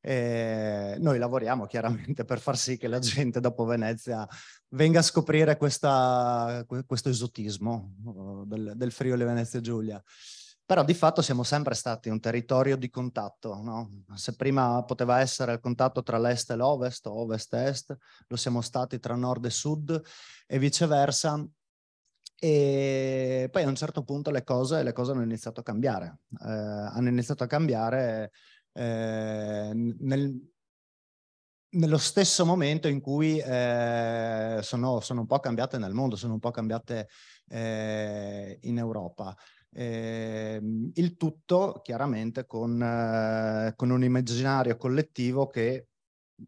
Eh, noi lavoriamo chiaramente per far sì che la gente dopo Venezia venga a scoprire questa, questo esotismo eh, del, del Friuli Venezia Giulia. Però di fatto siamo sempre stati un territorio di contatto, no? Se prima poteva essere il contatto tra l'est e l'ovest, ovest e est, lo siamo stati tra nord e sud e viceversa. E poi a un certo punto le cose, le cose hanno iniziato a cambiare. Eh, hanno iniziato a cambiare Ehm, nel, nello stesso momento in cui eh, sono, sono, un po' cambiate nel mondo, sono un po' cambiate eh, in Europa. Eh, il tutto chiaramente con, eh, con, un immaginario collettivo che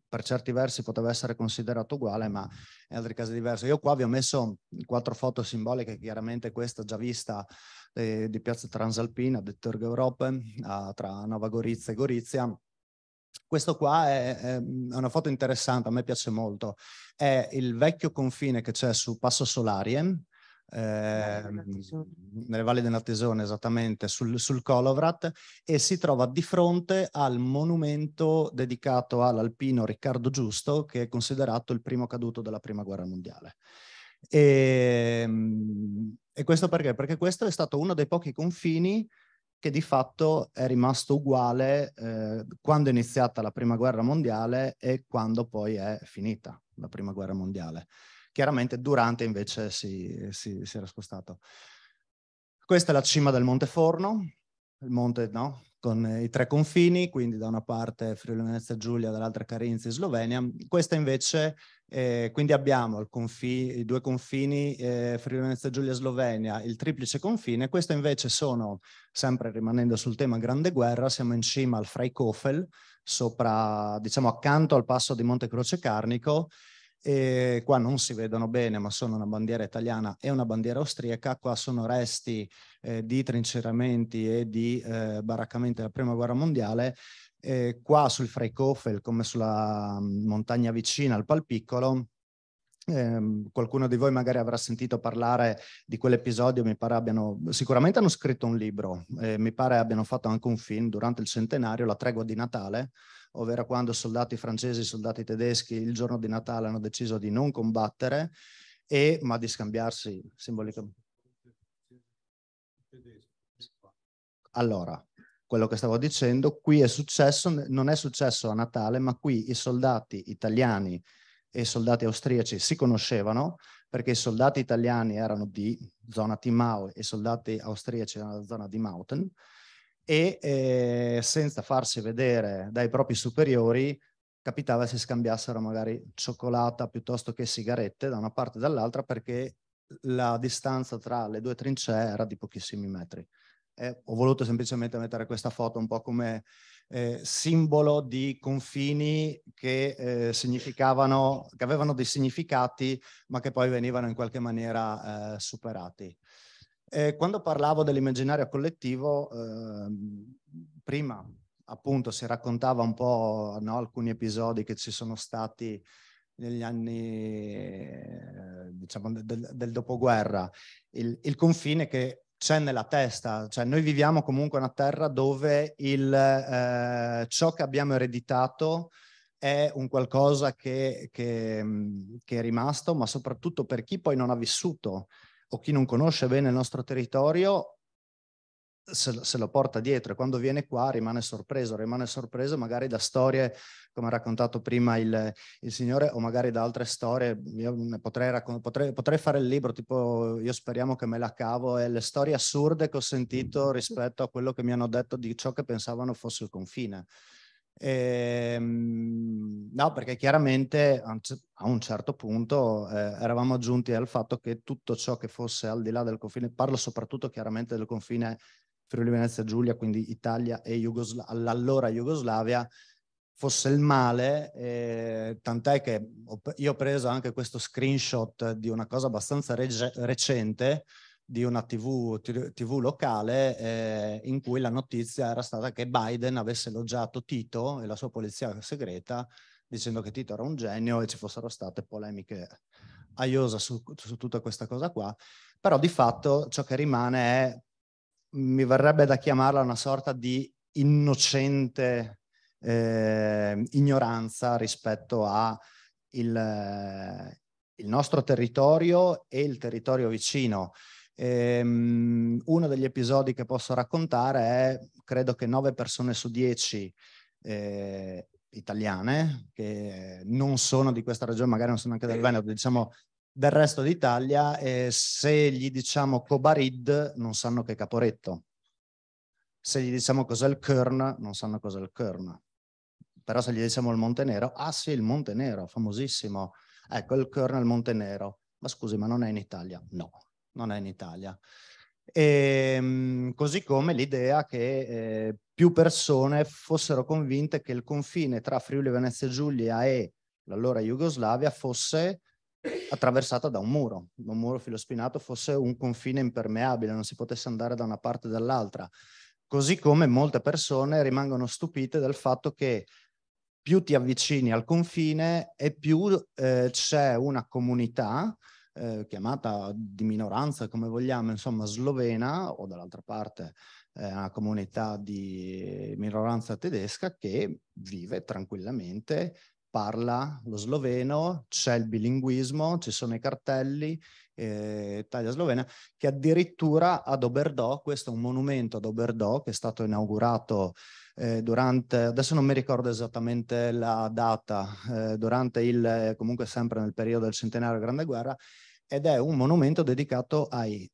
per certi versi poteva essere considerato uguale, ma in altri casi diverso. Io qua vi ho messo quattro foto simboliche, chiaramente questa già vista eh, di Piazza Transalpina, di Turg Europe, a, tra Nova Gorizia e Gorizia. Questo qua è, è, una foto interessante, a me piace molto. È il vecchio confine che c'è su Passo Solarien, eh, nelle valli dell'Attesone esattamente sul, sul, Colovrat e si trova di fronte al monumento dedicato all'alpino Riccardo Giusto che è considerato il primo caduto della prima guerra mondiale e, mm, e questo perché? Perché questo è stato uno dei pochi confini che di fatto è rimasto uguale eh, quando è iniziata la Prima Guerra Mondiale e quando poi è finita la Prima Guerra Mondiale. Chiaramente durante invece si, si, si era spostato. Questa è la cima del Monte Forno, il monte no? con eh, i tre confini, quindi da una parte Friuli Venezia Giulia, dall'altra Carinzia Slovenia. Questa invece, eh, quindi abbiamo confine, i due confini eh, Friuli Venezia Giulia e Slovenia, il triplice confine, questo invece sono, sempre rimanendo sul tema Grande Guerra, siamo in cima al Freikofel, sopra, diciamo accanto al passo di Monte Croce Carnico, e qua non si vedono bene, ma sono una bandiera italiana e una bandiera austriaca. Qua sono resti eh, di trinceramenti e di eh, baraccamenti della prima guerra mondiale. E qua sul Freikofel, come sulla mm, montagna vicina al Palpiccolo, eh, qualcuno di voi magari avrà sentito parlare di quell'episodio, mi pare abbiano, sicuramente hanno scritto un libro, eh, mi pare abbiano fatto anche un film durante il centenario, La tregua di Natale, ovvero quando soldati francesi e soldati tedeschi il giorno di Natale hanno deciso di non combattere, e, ma di scambiarsi simbolicamente. Allora, quello che stavo dicendo, qui è successo, non è successo a Natale, ma qui i soldati italiani e i soldati austriaci si conoscevano perché i soldati italiani erano di zona Timau e i soldati austriaci erano della zona di Mauten, e eh, senza farsi vedere dai propri superiori capitava se scambiassero magari cioccolata piuttosto che sigarette da una parte e dall'altra perché la distanza tra le due trincee era di pochissimi metri. Eh, ho voluto semplicemente mettere questa foto un po' come eh, simbolo di confini che eh, significavano, che avevano dei significati ma che poi venivano in qualche maniera eh, superati. Eh, quando parlavo dell'immaginario collettivo, eh, prima appunto si raccontava un po' no, alcuni episodi che ci sono stati negli anni eh, diciamo del, del dopoguerra, il, il, confine che c'è nella testa, cioè noi viviamo comunque una terra dove il, eh, ciò che abbiamo ereditato è un qualcosa che, che, che è rimasto, ma soprattutto per chi poi non ha vissuto, o chi non conosce bene il nostro territorio se, se, lo porta dietro e quando viene qua rimane sorpreso, rimane sorpreso magari da storie come ha raccontato prima il, il signore o magari da altre storie, io potrei, raccon- potrei, potrei, fare il libro tipo io speriamo che me la cavo e le storie assurde che ho sentito mm. rispetto a quello che mi hanno detto di ciò che pensavano fosse il confine. Ehm, no, perché chiaramente a un certo punto eh, eravamo giunti al fatto che tutto ciò che fosse al di là del confine, parlo soprattutto chiaramente del confine Friuli Venezia Giulia, quindi Italia e Jugosla- all'allora Jugoslavia, fosse il male, eh, tant'è che ho, io ho preso anche questo screenshot di una cosa abbastanza reg- recente di una TV, TV locale eh, in cui la notizia era stata che Biden avesse elogiato Tito e la sua polizia segreta dicendo che Tito era un genio e ci fossero state polemiche a su, su tutta questa cosa qua, però di fatto ciò che rimane è, mi verrebbe da chiamarla una sorta di innocente eh, ignoranza rispetto a il, il nostro territorio e il territorio vicino. Ehm, uno degli episodi che posso raccontare è, credo che 9 persone su 10 eh, italiane, che non sono di questa regione, magari non sono anche del Veneto, diciamo del resto d'Italia, eh, se gli diciamo Cobarid non sanno che Caporetto. Se gli diciamo cos'è il Kern, non sanno cos'è il Kern. Però se gli diciamo il Montenero, ah sì, il Montenero, famosissimo. Ecco, il Kern è il Montenero. Ma scusi, ma non è in Italia? No non è in Italia. E, ehm, così come l'idea che eh, più persone fossero convinte che il confine tra Friuli Venezia Giulia e l'allora Jugoslavia fosse attraversata da un muro, un muro filospinato fosse un confine impermeabile, non si potesse andare da una parte o dall'altra. Così come molte persone rimangono stupite dal fatto che più ti avvicini al confine e più eh, c'è una comunità eh, chiamata di minoranza come vogliamo, insomma slovena o dall'altra parte eh, una comunità di minoranza tedesca che vive tranquillamente, parla lo sloveno, c'è il bilinguismo, ci sono i cartelli, eh, Italia slovena, che addirittura ad Oberdò, questo è un monumento ad Oberdò che è stato inaugurato eh, durante, adesso non mi ricordo esattamente la data, eh, durante il, eh, comunque sempre nel periodo del centenario della Grande Guerra, ed è un monumento dedicato ai,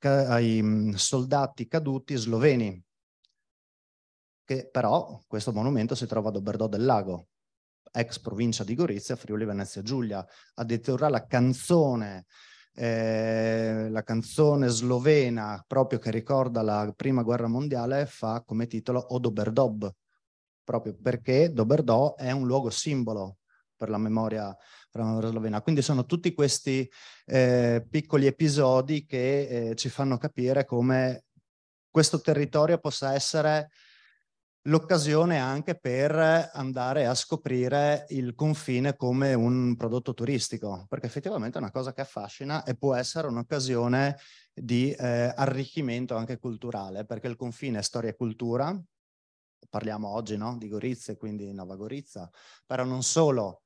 ai mm, soldati caduti sloveni, che però questo monumento si trova ad Oberdò del Lago, ex provincia di Gorizia, Friuli Venezia Giulia. Addirittura la canzone eh, la canzone slovena, proprio che ricorda la prima guerra mondiale, fa come titolo Odoberdob, proprio perché Doberdo è un luogo simbolo per la memoria, slovena. Quindi sono tutti questi eh, piccoli episodi che eh, ci fanno capire come questo territorio possa essere l'occasione anche per andare a scoprire il confine come un prodotto turistico, perché effettivamente è una cosa che affascina e può essere un'occasione di eh, arricchimento anche culturale, perché il confine è storia e cultura, parliamo oggi no? di Gorizia, quindi Nova Gorizia, però non solo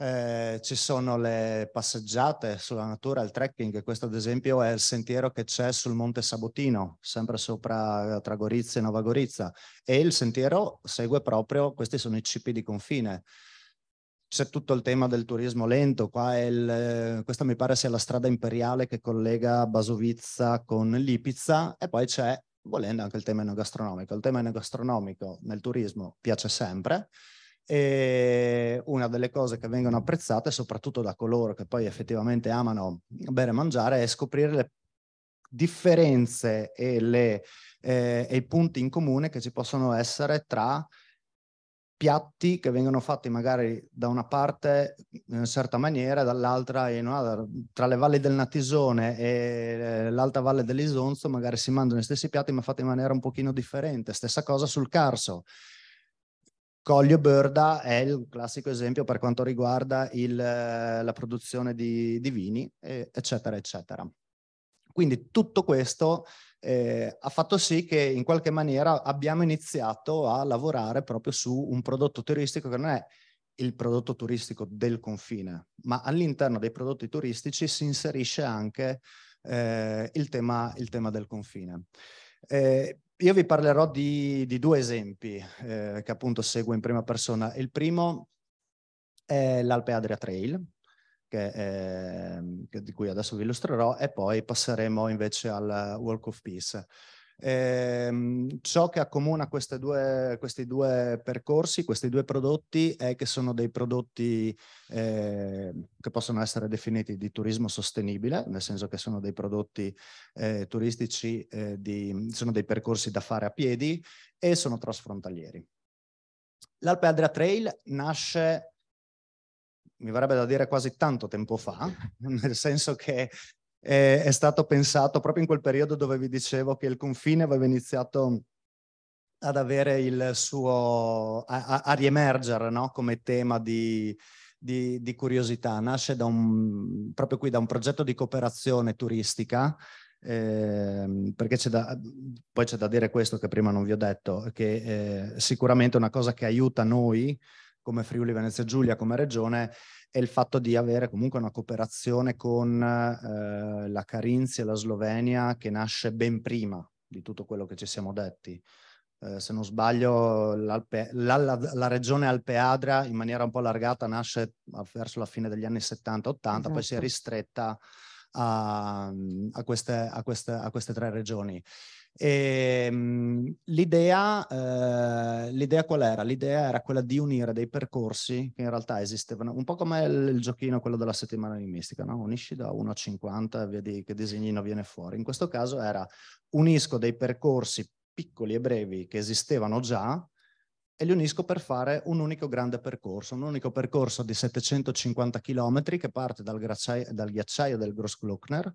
eh, ci sono le passeggiate sulla natura, il trekking, questo ad esempio è il sentiero che c'è sul Monte Sabotino, sempre sopra eh, tra Gorizia e Nova Gorizia, e il sentiero segue proprio, questi sono i cipi di confine. C'è tutto il tema del turismo lento, qua il, eh, questa mi pare sia la strada imperiale che collega Basovizza con Lipizza e poi c'è, volendo, anche il tema enogastronomico. Il tema enogastronomico nel turismo piace sempre, e una delle cose che vengono apprezzate, soprattutto da coloro che poi effettivamente amano bere e mangiare, è scoprire le differenze e, le, eh, e i punti in comune che ci possono essere tra piatti che vengono fatti magari da una parte in una certa maniera, dall'altra in un'altra. Tra le valli del Natisone e eh, l'alta valle dell'Isonzo magari si mangiano gli stessi piatti ma fatti in maniera un pochino differente. Stessa cosa sul Carso. Coglio Berda è il classico esempio per quanto riguarda il, eh, la produzione di, di vini, eccetera, eccetera. Quindi tutto questo eh, ha fatto sì che in qualche maniera abbiamo iniziato a lavorare proprio su un prodotto turistico che non è il prodotto turistico del confine, ma all'interno dei prodotti turistici si inserisce anche eh, il, tema, il, tema, del confine. Eh, io vi parlerò di, di due esempi eh, che appunto seguo in prima persona. Il primo è l'Alpe Adria Trail, che è, ehm, che di cui adesso vi illustrerò, e poi passeremo invece al Walk of Peace. Eh, ciò che accomuna due, questi due percorsi, questi due prodotti, è che sono dei prodotti eh, che possono essere definiti di turismo sostenibile, nel senso che sono dei prodotti eh, turistici, eh, di, sono dei percorsi da fare a piedi e sono trasfrontalieri. L'Alpe Adria Trail nasce mi verrebbe da dire quasi tanto tempo fa, nel senso che eh, è stato pensato proprio in quel periodo dove vi dicevo che il confine aveva iniziato ad avere il suo, a, a riemergere no? come tema di, di, di curiosità. Nasce un, proprio qui da un progetto di cooperazione turistica eh, perché c'è da, poi c'è da dire questo che prima non vi ho detto, che eh, sicuramente una cosa che aiuta noi come Friuli Venezia Giulia, come regione, è il fatto di avere comunque una cooperazione con eh, la Carinzia e la Slovenia che nasce ben prima di tutto quello che ci siamo detti. Eh, se non sbaglio, la, la, la, regione Alpeadra in maniera un po' allargata nasce ah, verso la fine degli anni 70-80, esatto. poi si è esatto. ristretta a, a, queste, a, queste, a queste tre regioni. E, ehm, l'idea, eh, l'idea, qual era? L'idea era quella di unire dei percorsi che in realtà esistevano, un po' come il, il giochino quello della settimana enigmistica, no? unisci da 1 a 50 e vedi che disegnino viene fuori. In questo caso era unisco dei percorsi piccoli e brevi che esistevano già e li unisco per fare un unico grande percorso, un unico percorso di 750 km che parte dal, ghiacciaio, dal ghiacciaio del Grossglockner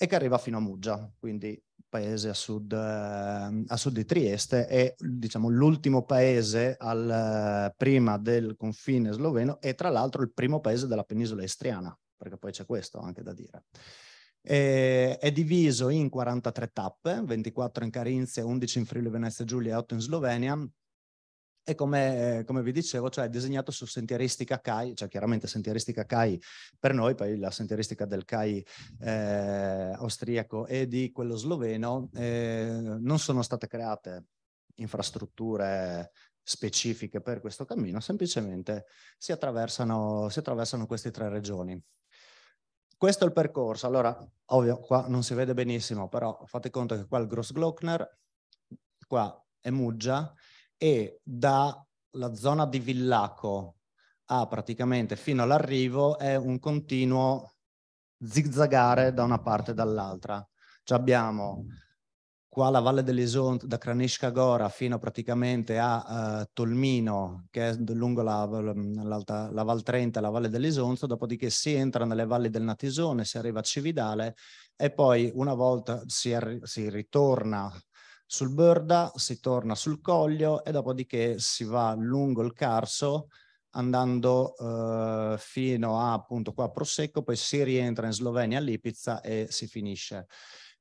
e che arriva fino a Muggia, quindi paese a sud, eh, a sud di Trieste, è diciamo, l'ultimo paese al, eh, prima del confine sloveno e tra l'altro il primo paese della penisola estriana, perché poi c'è questo anche da dire. E, è diviso in 43 tappe, 24 in Carinzia, 11 in Friuli Venezia Giulia e 8 in Slovenia, e come, eh, come, vi dicevo, cioè è disegnato su sentieristica CAI, cioè chiaramente sentieristica CAI per noi, poi la sentieristica del CAI eh, austriaco e di quello sloveno, eh, non sono state create infrastrutture specifiche per questo cammino, semplicemente si attraversano, si attraversano queste tre regioni. Questo è il percorso, allora ovvio qua non si vede benissimo, però fate conto che qua è il Gross Glockner, qua è Muggia, e dalla zona di Villaco a praticamente fino all'arrivo è un continuo zigzagare da una parte e dall'altra. Cioè abbiamo qua la Valle dell'Isont da Kranishka Gora fino praticamente a uh, Tolmino, che è lungo la, la, la Val Trenta la Valle dell'Isont, dopodiché si entra nelle valli del Natisone, si arriva a Cividale e poi una volta si, si ritorna sul Burda, si torna sul Coglio e dopodiché si va lungo il Carso andando eh, fino a appunto qua a Prosecco, poi si rientra in Slovenia a Lipizza e si finisce.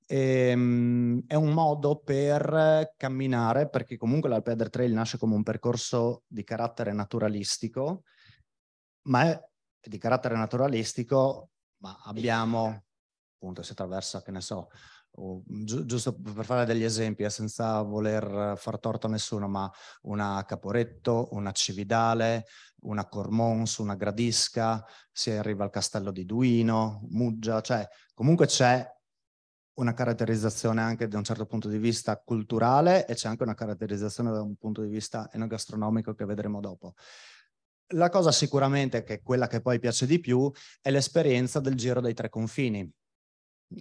E, um, è un modo per camminare perché comunque l'Alpeder Trail nasce come un percorso di carattere naturalistico, ma è di carattere naturalistico, ma abbiamo appunto si attraversa, che ne so, Gi- giusto per fare degli esempi, eh, senza voler far torto a nessuno, ma una Caporetto, una Cividale, una Cormons, una Gradisca, si arriva al castello di Duino, Muggia, cioè comunque c'è una caratterizzazione anche da un certo punto di vista culturale e c'è anche una caratterizzazione da un punto di vista enogastronomico che vedremo dopo. La cosa sicuramente che è quella che poi piace di più è l'esperienza del giro dei tre confini,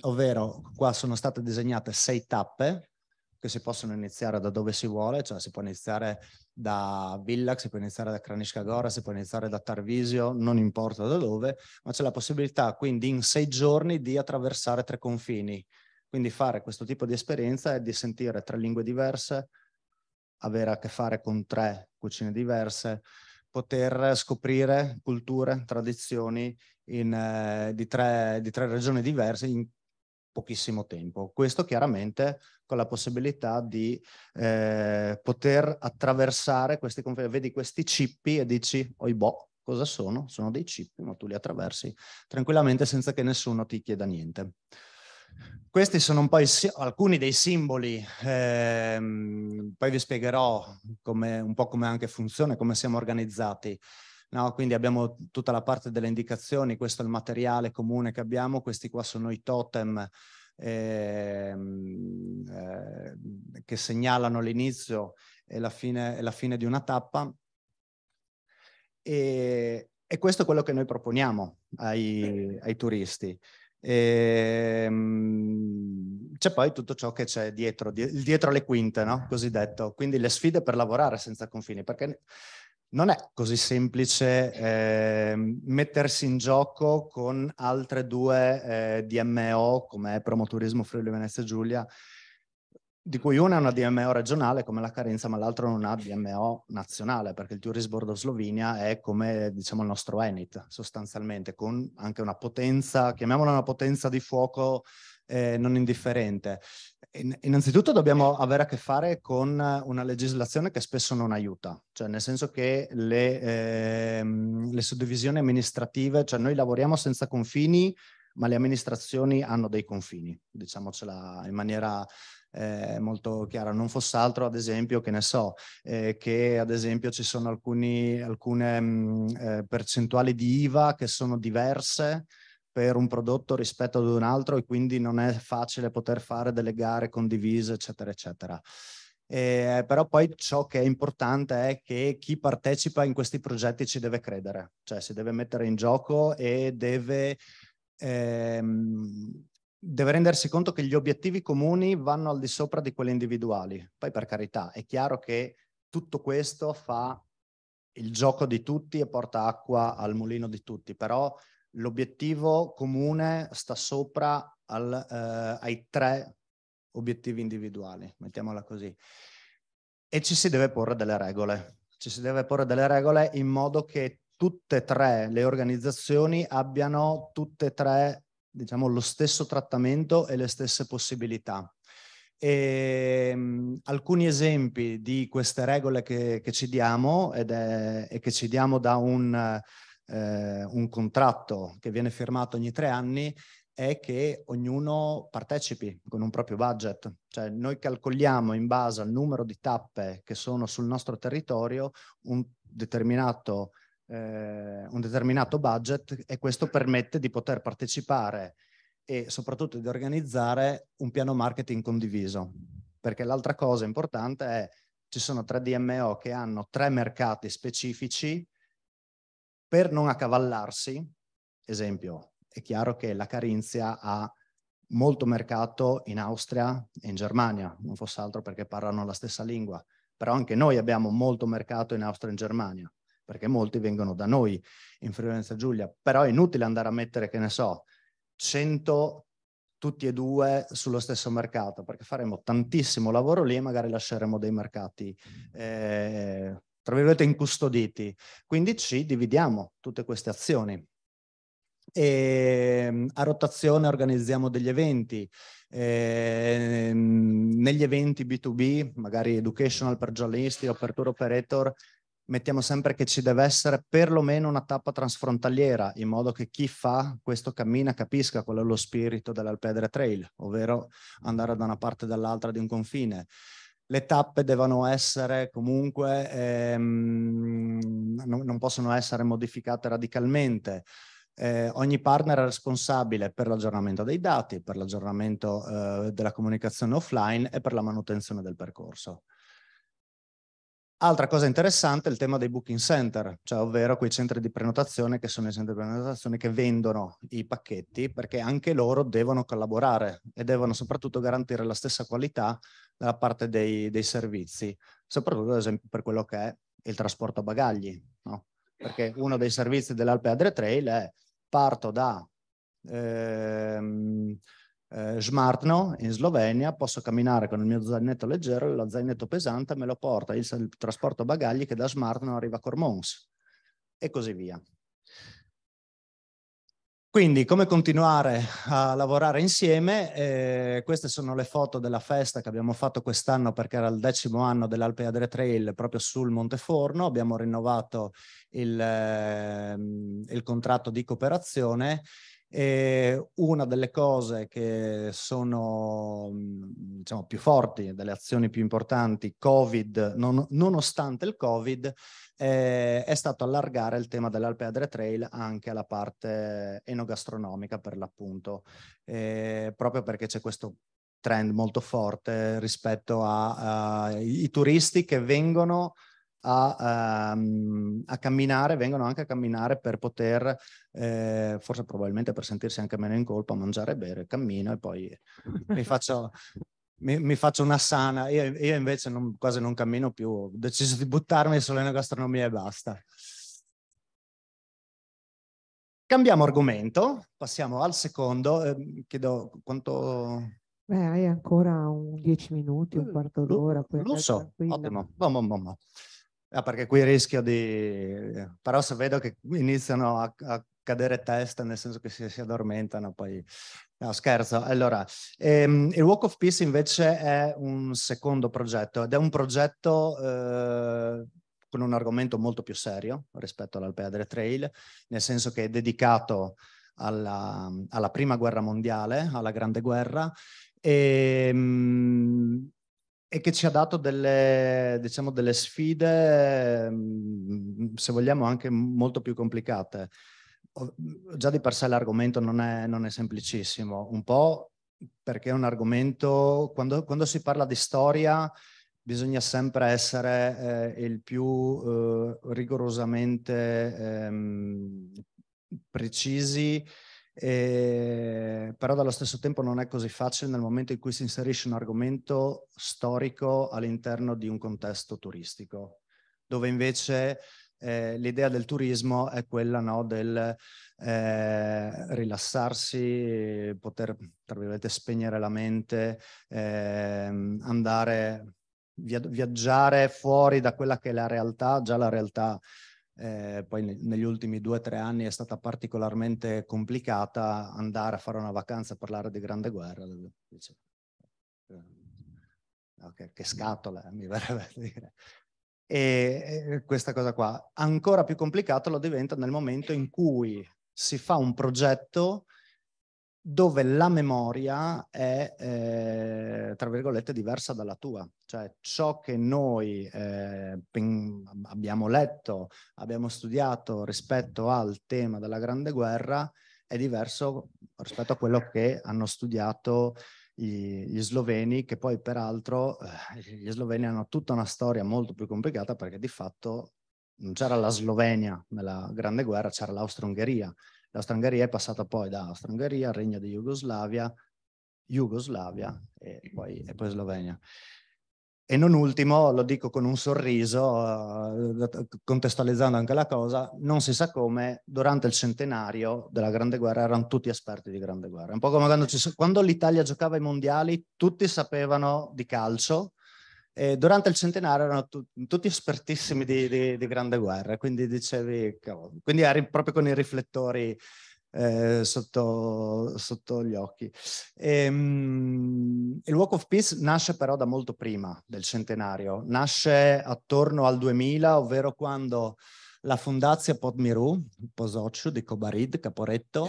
ovvero qua sono state disegnate sei tappe che si possono iniziare da dove si vuole, cioè si può iniziare da Villac, si può iniziare da Kranishkagora, si può iniziare da Tarvisio, non importa da dove, ma c'è la possibilità quindi in sei giorni di attraversare tre confini. Quindi fare questo tipo di esperienza è di sentire tre lingue diverse, avere a che fare con tre cucine diverse, poter scoprire culture, tradizioni in, eh, di, tre, di, tre, regioni diverse in pochissimo tempo. Questo chiaramente con la possibilità di eh, poter attraversare questi confini. Vedi questi cippi e dici, oi boh, cosa sono? Sono dei cippi, ma tu li attraversi tranquillamente senza che nessuno ti chieda niente. Questi sono un po' i, alcuni dei simboli, ehm, poi vi spiegherò come, un po' come anche funziona, come siamo organizzati. No? Quindi abbiamo tutta la parte delle indicazioni, questo è il materiale comune che abbiamo, questi qua sono i totem ehm, eh, che segnalano l'inizio e la fine, e la fine di una tappa. E, e questo è quello che noi proponiamo ai, ai turisti. Ehm, c'è poi tutto ciò che c'è dietro, dietro le quinte, no? cosiddetto, quindi le sfide per lavorare senza confini, perché non è così semplice eh, mettersi in gioco con altre due eh, DMO come è Promoturismo Friuli Venezia Giulia, di cui una è una DMO regionale come la Carenza, ma l'altra non ha DMO nazionale, perché il Tourist Board of Slovenia è come diciamo il nostro Enit sostanzialmente, con anche una potenza, chiamiamola una potenza di fuoco eh, non indifferente. Innanzitutto dobbiamo avere a che fare con una legislazione che spesso non aiuta, cioè nel senso che le, ehm, le suddivisioni amministrative, cioè noi lavoriamo senza confini, ma le amministrazioni hanno dei confini, diciamocela in maniera eh, molto chiara. Non fosse altro, ad esempio, che ne so, eh, che ad esempio ci sono alcuni, alcune mh, mm, eh, percentuali di IVA che sono diverse per un prodotto rispetto ad un altro e quindi non è facile poter fare delle gare condivise, eccetera, eccetera. Eh, però poi ciò che è importante è che chi partecipa in questi progetti ci deve credere, cioè si deve mettere in gioco e deve, ehm, deve rendersi conto che gli obiettivi comuni vanno al di sopra di quelli individuali. Poi per carità, è chiaro che tutto questo fa il gioco di tutti e porta acqua al mulino di tutti, però l'obiettivo comune sta sopra al, eh, ai tre obiettivi individuali, mettiamola così. E ci si deve porre delle regole. Ci si deve porre delle regole in modo che tutte e tre le organizzazioni abbiano tutte e tre diciamo, lo stesso trattamento e le stesse possibilità. E, um, alcuni esempi di queste regole che, che ci diamo ed è, e che ci diamo da un eh, un contratto che viene firmato ogni tre anni è che ognuno partecipi con un proprio budget, cioè noi calcoliamo in base al numero di tappe che sono sul nostro territorio un determinato, eh, un determinato budget e questo permette di poter partecipare e soprattutto di organizzare un piano marketing condiviso, perché l'altra cosa importante è ci sono tre DMO che hanno tre mercati specifici per non accavallarsi, esempio, è chiaro che la carinzia ha molto mercato in Austria e in Germania, non fosse altro perché parlano la stessa lingua, però anche noi abbiamo molto mercato in Austria e in Germania, perché molti vengono da noi in Friulenza Giulia, però è inutile andare a mettere, che ne so, 100 tutti e due sullo stesso mercato, perché faremo tantissimo lavoro lì e magari lasceremo dei mercati mm. eh, tra virgolette, incustoditi. Quindi ci dividiamo tutte queste azioni. E ehm, a rotazione organizziamo degli eventi. E ehm, negli eventi B2B, magari educational per giornalisti o per tour operator, mettiamo sempre che ci deve essere perlomeno una tappa transfrontaliera, in modo che chi fa questo cammina capisca qual è lo spirito dell'Alpedre Trail, ovvero andare da una parte o dall'altra di un confine le tappe devono essere comunque, ehm, non, non, possono essere modificate radicalmente. Eh, ogni partner è responsabile per l'aggiornamento dei dati, per l'aggiornamento eh, della comunicazione offline e per la manutenzione del percorso. Altra cosa interessante è il tema dei booking center, cioè ovvero quei centri di prenotazione che sono i centri di prenotazione che vendono i pacchetti perché anche loro devono collaborare e devono soprattutto garantire la stessa qualità dalla parte dei, dei servizi, soprattutto ad esempio per quello che è il trasporto bagagli, no? perché uno dei servizi dell'Alpe Adria Trail è parto da ehm, eh, Smartno in Slovenia, posso camminare con il mio zainetto leggero, lo zainetto pesante me lo porta il, il trasporto bagagli che da Smartno arriva a Cormons e così via. Quindi come continuare a lavorare insieme, eh, queste sono le foto della festa che abbiamo fatto quest'anno perché era il decimo anno dell'Alpe Adre Trail proprio sul Monte Forno. abbiamo rinnovato il, eh, il contratto di cooperazione e una delle cose che sono mm, diciamo, più forti, delle azioni più importanti, COVID, non, nonostante il Covid, eh, è stato allargare il tema dell'Alpe Adria Trail anche alla parte enogastronomica per l'appunto, eh, proprio perché c'è questo trend molto forte rispetto ai turisti che vengono a, um, a, camminare, vengono anche a camminare per poter, eh, forse probabilmente per sentirsi anche meno in colpa, mangiare e bere, cammino e poi mi faccio, mi, mi faccio una sana, io, io invece non, quasi non cammino più, ho deciso di buttarmi solo in gastronomia e basta. Cambiamo argomento, passiamo al secondo, eh, chiedo quanto... Beh, hai ancora un 10 minuti, un eh, quarto d'ora. Lo, lo so, tranquilla. ottimo. Bom, bom, bom. Ah, perché qui rischio di... però se vedo che iniziano a, a cadere testa, nel senso che si, si addormentano, poi... No, scherzo. Allora, ehm, il Walk of Peace invece è un secondo progetto ed è un progetto eh, con un argomento molto più serio rispetto all'Alpea del Trail, nel senso che è dedicato alla, alla Prima Guerra Mondiale, alla Grande Guerra, e, ehm, e che ci ha dato delle, diciamo, delle sfide, mm, se vogliamo, anche molto più complicate. Mhmm, già di per sé l'argomento non è, non è semplicissimo, un po' perché è un argomento, quando, quando si parla di storia bisogna sempre essere eh, il più eh, rigorosamente ehm, precisi, eh, però dallo stesso tempo non è così facile nel momento in cui si inserisce un argomento storico all'interno di un contesto turistico, dove invece eh, l'idea del turismo è quella no, del eh, rilassarsi, poter spegnere la mente, eh, andare, via, viaggiare fuori da quella che è la realtà, già la realtà eh, poi negli ultimi due o tre anni è stata particolarmente complicata andare a fare una vacanza a parlare di grande guerra. Dice, eh, no, che scatola, eh, mi verrebbe a dire. E questa cosa qua. Ancora più complicato lo diventa nel momento in cui si fa un progetto dove la memoria è, eh, tra virgolette, diversa dalla tua. Cioè ciò che noi eh, abbiamo letto, abbiamo studiato rispetto al tema della Grande Guerra è diverso rispetto a quello che hanno studiato gli sloveni, che poi peraltro eh, gli sloveni hanno tutta una storia molto più complicata perché di fatto non c'era la Slovenia nella Grande Guerra, c'era l'Austro-Ungheria. L'Austro-Ungheria è passata poi da Austro-Ungheria, Regno di Jugoslavia, Jugoslavia e poi, e poi Slovenia. E non ultimo, lo dico con un sorriso, eh, eh, contestualizzando anche la cosa, non si sa come durante il centenario della Grande Guerra erano tutti esperti di Grande Guerra. Un po' come quando, ci, quando l'Italia giocava ai mondiali, tutti sapevano di calcio, e durante il centenario erano tu, tutti espertissimi di, di, di, Grande Guerra, quindi dicevi, quindi eri proprio con i riflettori eh, sotto, sotto, gli occhi. E, um, il Walk of Peace nasce però da molto prima del centenario, nasce attorno al 2000, ovvero quando la fondazia Podmiru, Posoccio di Cobarid, Caporetto,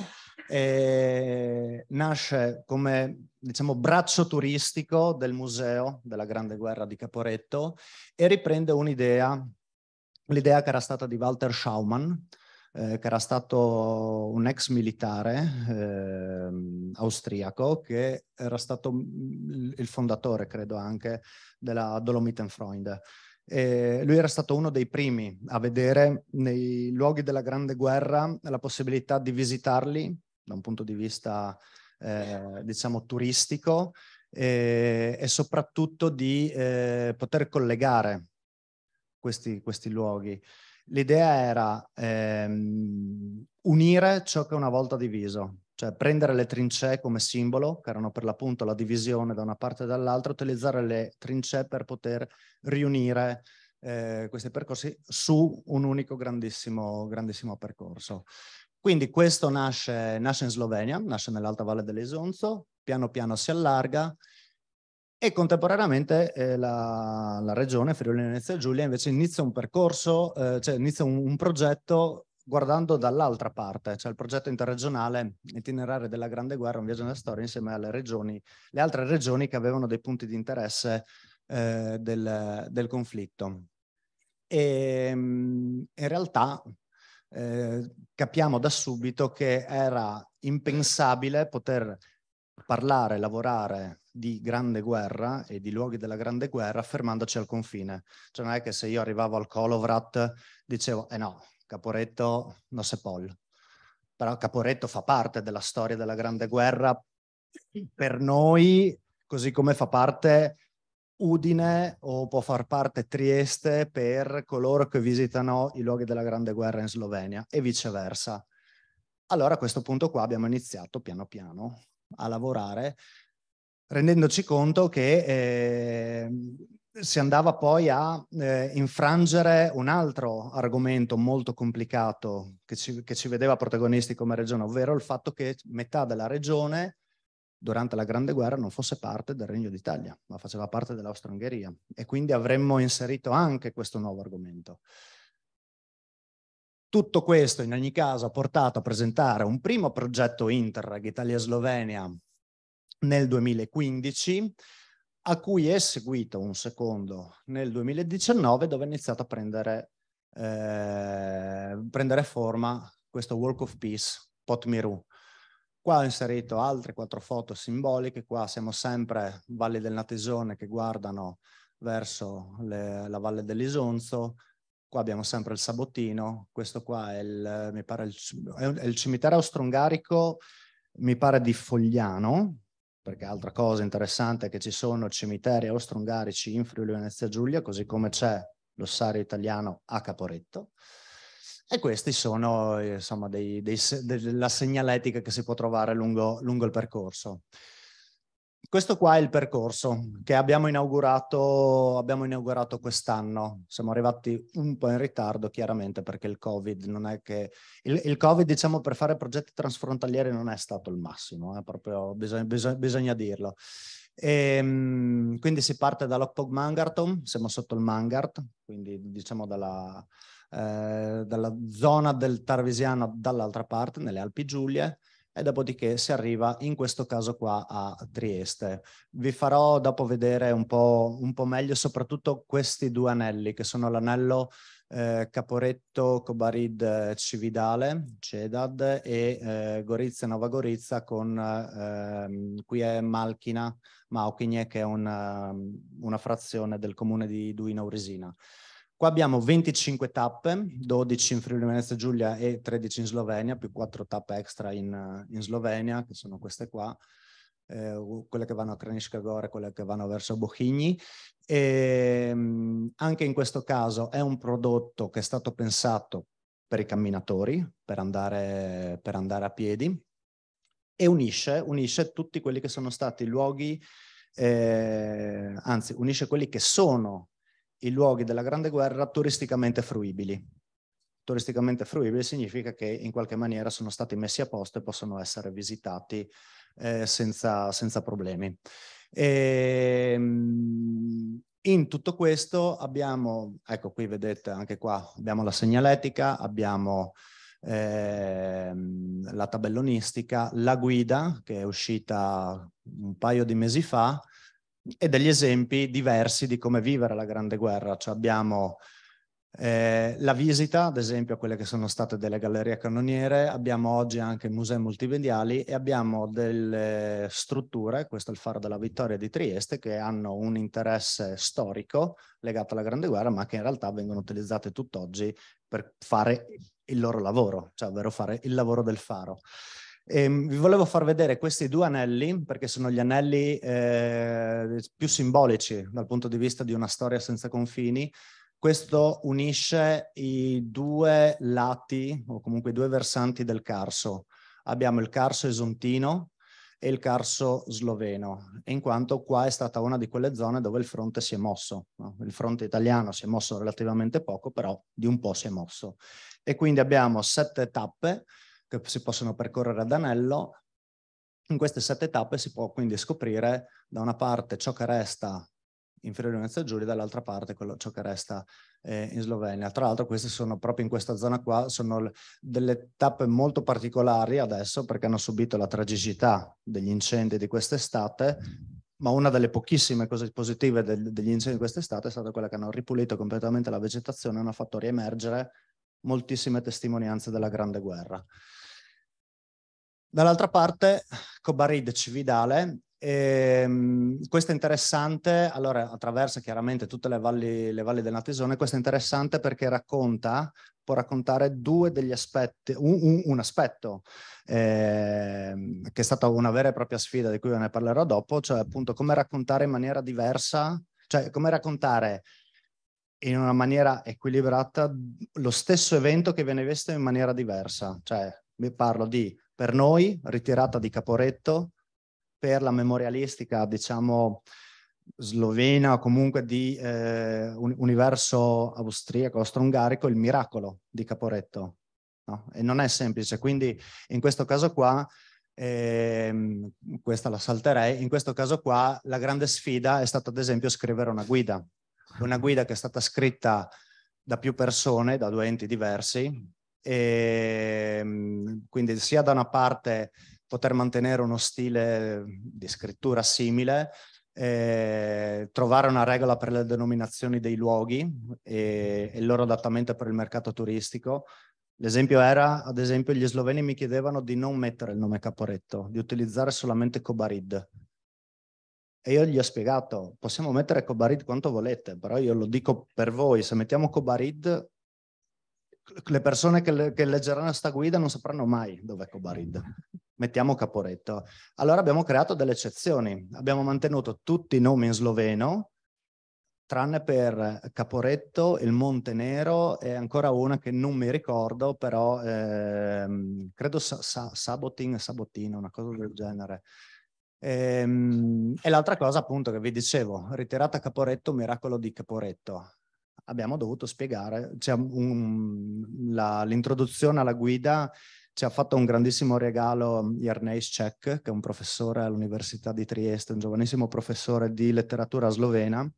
eh, nasce come diciamo, braccio turistico del museo della Grande Guerra di Caporetto e riprende un'idea, l'idea che era stata di Walter Schaumann, eh, che era stato un ex militare eh, austriaco che era stato mm, il fondatore, credo anche, della Dolomitenfreunde. E lui era stato uno dei primi a vedere nei luoghi della Grande Guerra la possibilità di visitarli da un punto di vista, eh, diciamo, turistico e, e soprattutto di eh, poter collegare questi, questi luoghi. L'idea era ehm, unire ciò che una volta diviso, cioè prendere le trincee come simbolo, che erano per l'appunto la divisione da una parte e dall'altra, utilizzare le trincee per poter riunire eh, questi percorsi su un unico grandissimo, grandissimo percorso. Quindi questo nasce, nasce in Slovenia, nasce nell'Alta Valle dell'Isonzo, piano piano si allarga, e contemporaneamente eh, la, la, regione Friuli Venezia Giulia invece inizia un percorso, eh, cioè inizia un, un, progetto guardando dall'altra parte, cioè il progetto interregionale itinerario della Grande Guerra, un viaggio nella storia insieme alle regioni, le altre regioni che avevano dei punti di interesse eh, del, del, conflitto. E, ehm, in realtà eh, capiamo da subito che era impensabile poter parlare, lavorare di grande guerra e di luoghi della grande guerra fermandoci al confine. Cioè non è che se io arrivavo al Colovrat dicevo, eh no, Caporetto non se pol. Però Caporetto fa parte della storia della grande guerra per noi, così come fa parte Udine o può far parte Trieste per coloro che visitano i luoghi della grande guerra in Slovenia e viceversa. Allora a questo punto qua abbiamo iniziato piano piano a lavorare, rendendoci conto che eh, si andava poi a eh, infrangere un altro argomento molto complicato che ci, che ci, vedeva protagonisti come regione, ovvero il fatto che metà della regione durante la Grande Guerra non fosse parte del Regno d'Italia, ma faceva parte dell'Austro-Ungheria e quindi avremmo inserito anche questo nuovo argomento. Tutto questo in ogni caso ha portato a presentare un primo progetto Interreg Italia-Slovenia nel 2015, a cui è seguito un secondo nel 2019 dove è iniziato a prendere, eh, prendere forma questo Walk of Peace, Potmiru. Qua ho inserito altre quattro foto simboliche, qua siamo sempre valli del Natesone che guardano verso le, la valle dell'Isonzo, Qua abbiamo sempre il Sabottino, questo qua è il, mi pare il, è il cimitero austro-ungarico, mi pare di Fogliano, perché altra cosa interessante è che ci sono cimiteri austro-ungarici in Friuli Venezia Giulia, così come c'è l'ossario italiano a Caporetto. E questi sono insomma, dei, dei, della segnaletica che si può trovare lungo, lungo il percorso questo qua è il percorso che abbiamo inaugurato, abbiamo inaugurato quest'anno. Siamo arrivati un po' in ritardo, chiaramente, perché il Covid non è che... Il, il Covid, diciamo, per fare progetti transfrontalieri non è stato il massimo, eh, proprio bisogna, bisogna, bisogna dirlo. E, ehm, quindi si parte dall'Oppog Mangartom, siamo sotto il Mangart, quindi diciamo dalla, eh, dalla zona del Tarvisiano dall'altra parte, nelle Alpi Giulie e dopodiché si arriva in questo caso qua a Trieste. Vi farò dopo vedere un po', un po meglio soprattutto questi due anelli che sono l'anello eh, Caporetto, Cobarid, eh, Cividale, Cedad e eh, Gorizia, Nova Gorizia con eh, qui è Malchina, Mauchinie che è un, ehm, una frazione del comune di Duino Urisina. Qua abbiamo 25 tappe, 12 in Friuli Venezia Giulia e 13 in Slovenia, più 4 tappe extra in, in Slovenia, che sono queste qua, eh, quelle che vanno a Kraniška Gore, quelle che vanno verso Bohigni. E, ehm, anche in questo caso è un prodotto che è stato pensato per i camminatori, per andare, per andare a piedi, e unisce, unisce tutti quelli che sono stati luoghi, eh, anzi unisce quelli che sono i luoghi della Grande Guerra turisticamente fruibili. Turisticamente fruibili significa che in qualche maniera sono stati messi a posto e possono essere visitati eh, senza, senza, problemi. E, ehm, in tutto questo abbiamo, ecco qui vedete anche qua, abbiamo la segnaletica, abbiamo eh, la tabellonistica, la guida che è uscita un paio di mesi fa, e degli esempi diversi di come vivere la Grande Guerra. Cioè abbiamo eh, la visita, ad esempio, a quelle che sono state delle gallerie cannoniere, abbiamo oggi anche musei multimediali e abbiamo delle strutture, questo è il Faro della Vittoria di Trieste, che hanno un interesse storico legato alla Grande Guerra, ma che in realtà vengono utilizzate tutt'oggi per fare il loro lavoro, cioè ovvero fare il lavoro del faro. E ehm, vi volevo far vedere questi due anelli perché sono gli anelli eh, più simbolici dal punto di vista di una storia senza confini. Questo unisce i due lati o comunque i due versanti del Carso. Abbiamo il Carso esontino e il Carso sloveno, in quanto qua è stata una di quelle zone dove il fronte si è mosso. No? Il fronte italiano si è mosso relativamente poco, però di un po' si è mosso. E quindi abbiamo sette tappe che si possono percorrere ad anello. In queste sette tappe si può quindi scoprire da una parte ciò che resta in friuli mezza Giulia, dall'altra parte quello, ciò che resta eh, in Slovenia. Tra l'altro queste sono proprio in questa zona qua, sono delle tappe molto particolari adesso perché hanno subito la tragicità degli incendi di quest'estate, ma una delle pochissime cose positive del, degli incendi di quest'estate è stata quella che hanno ripulito completamente la vegetazione, e hanno fatto riemergere moltissime testimonianze della Grande Guerra. Dall'altra parte Cobarid Cividale, e, ehm, questo è interessante, allora attraversa chiaramente tutte le valli, le valli del Natisone, questo è interessante perché racconta, può raccontare due degli aspetti, un, un, un aspetto eh, che è stata una vera e propria sfida di cui ne parlerò dopo, cioè appunto come raccontare in maniera diversa, cioè come raccontare in una maniera equilibrata lo stesso evento che viene visto in maniera diversa, cioè vi parlo di per noi, ritirata di Caporetto, per la memorialistica, diciamo, slovena o comunque di eh, un universo austriaco, austro-ungarico, il miracolo di Caporetto. No? E non è semplice, quindi in questo caso qua, eh, questa la salterei, in questo caso qua la grande sfida è stata ad esempio scrivere una guida, una guida che è stata scritta da più persone, da due enti diversi, e, ehm, quindi sia da una parte poter mantenere uno stile di scrittura simile, eh, trovare una regola per le denominazioni dei luoghi e, e il loro adattamento per il mercato turistico. L'esempio era, ad esempio, gli sloveni mi chiedevano di non mettere il nome Caporetto, di utilizzare solamente Cobarid. E io gli ho spiegato, possiamo mettere Cobarid quanto volete, però io lo dico per voi, se mettiamo Cobarid le persone che, le, che leggeranno questa guida non sapranno mai dov'è Cobarid. Mettiamo Caporetto. Allora abbiamo creato delle eccezioni. Abbiamo mantenuto tutti i nomi in sloveno, tranne per Caporetto, il Montenero e ancora una che non mi ricordo, però ehm, credo sa, sa, Sabotin, Sabotino, una cosa del genere. E, ehm, e l'altra cosa appunto che vi dicevo, ritirata Caporetto, miracolo di Caporetto abbiamo dovuto spiegare. Cioè, un, la, l'introduzione alla guida ci ha fatto un grandissimo regalo Jernej Cech, che è un professore all'Università di Trieste, un giovanissimo professore di letteratura slovena,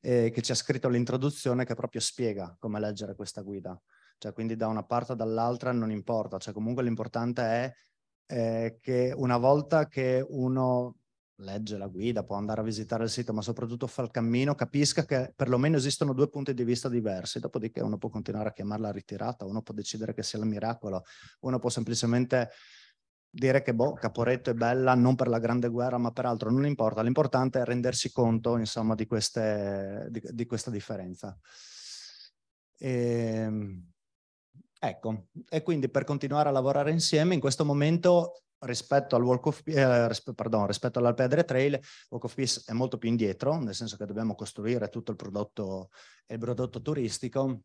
eh, che ci ha scritto l'introduzione che proprio spiega come leggere questa guida. Cioè, quindi da una parte o dall'altra non importa, cioè, comunque l'importante è eh, che una volta che uno legge la guida, può andare a visitare il sito, ma soprattutto fa il cammino, capisca che perlomeno esistono due punti di vista diversi, dopodiché uno può continuare a chiamarla ritirata, uno può decidere che sia il miracolo, uno può semplicemente dire che boh, Caporetto è bella non per la grande guerra, ma per altro, non importa, l'importante è rendersi conto, insomma, di, queste, di, di questa differenza. E, ehm, ecco, e quindi per continuare a lavorare insieme, in questo momento rispetto, al of, eh, risp- pardon, rispetto all'Alpedre Trail, Walk of Peace è molto più indietro, nel senso che dobbiamo costruire tutto il prodotto, il prodotto turistico,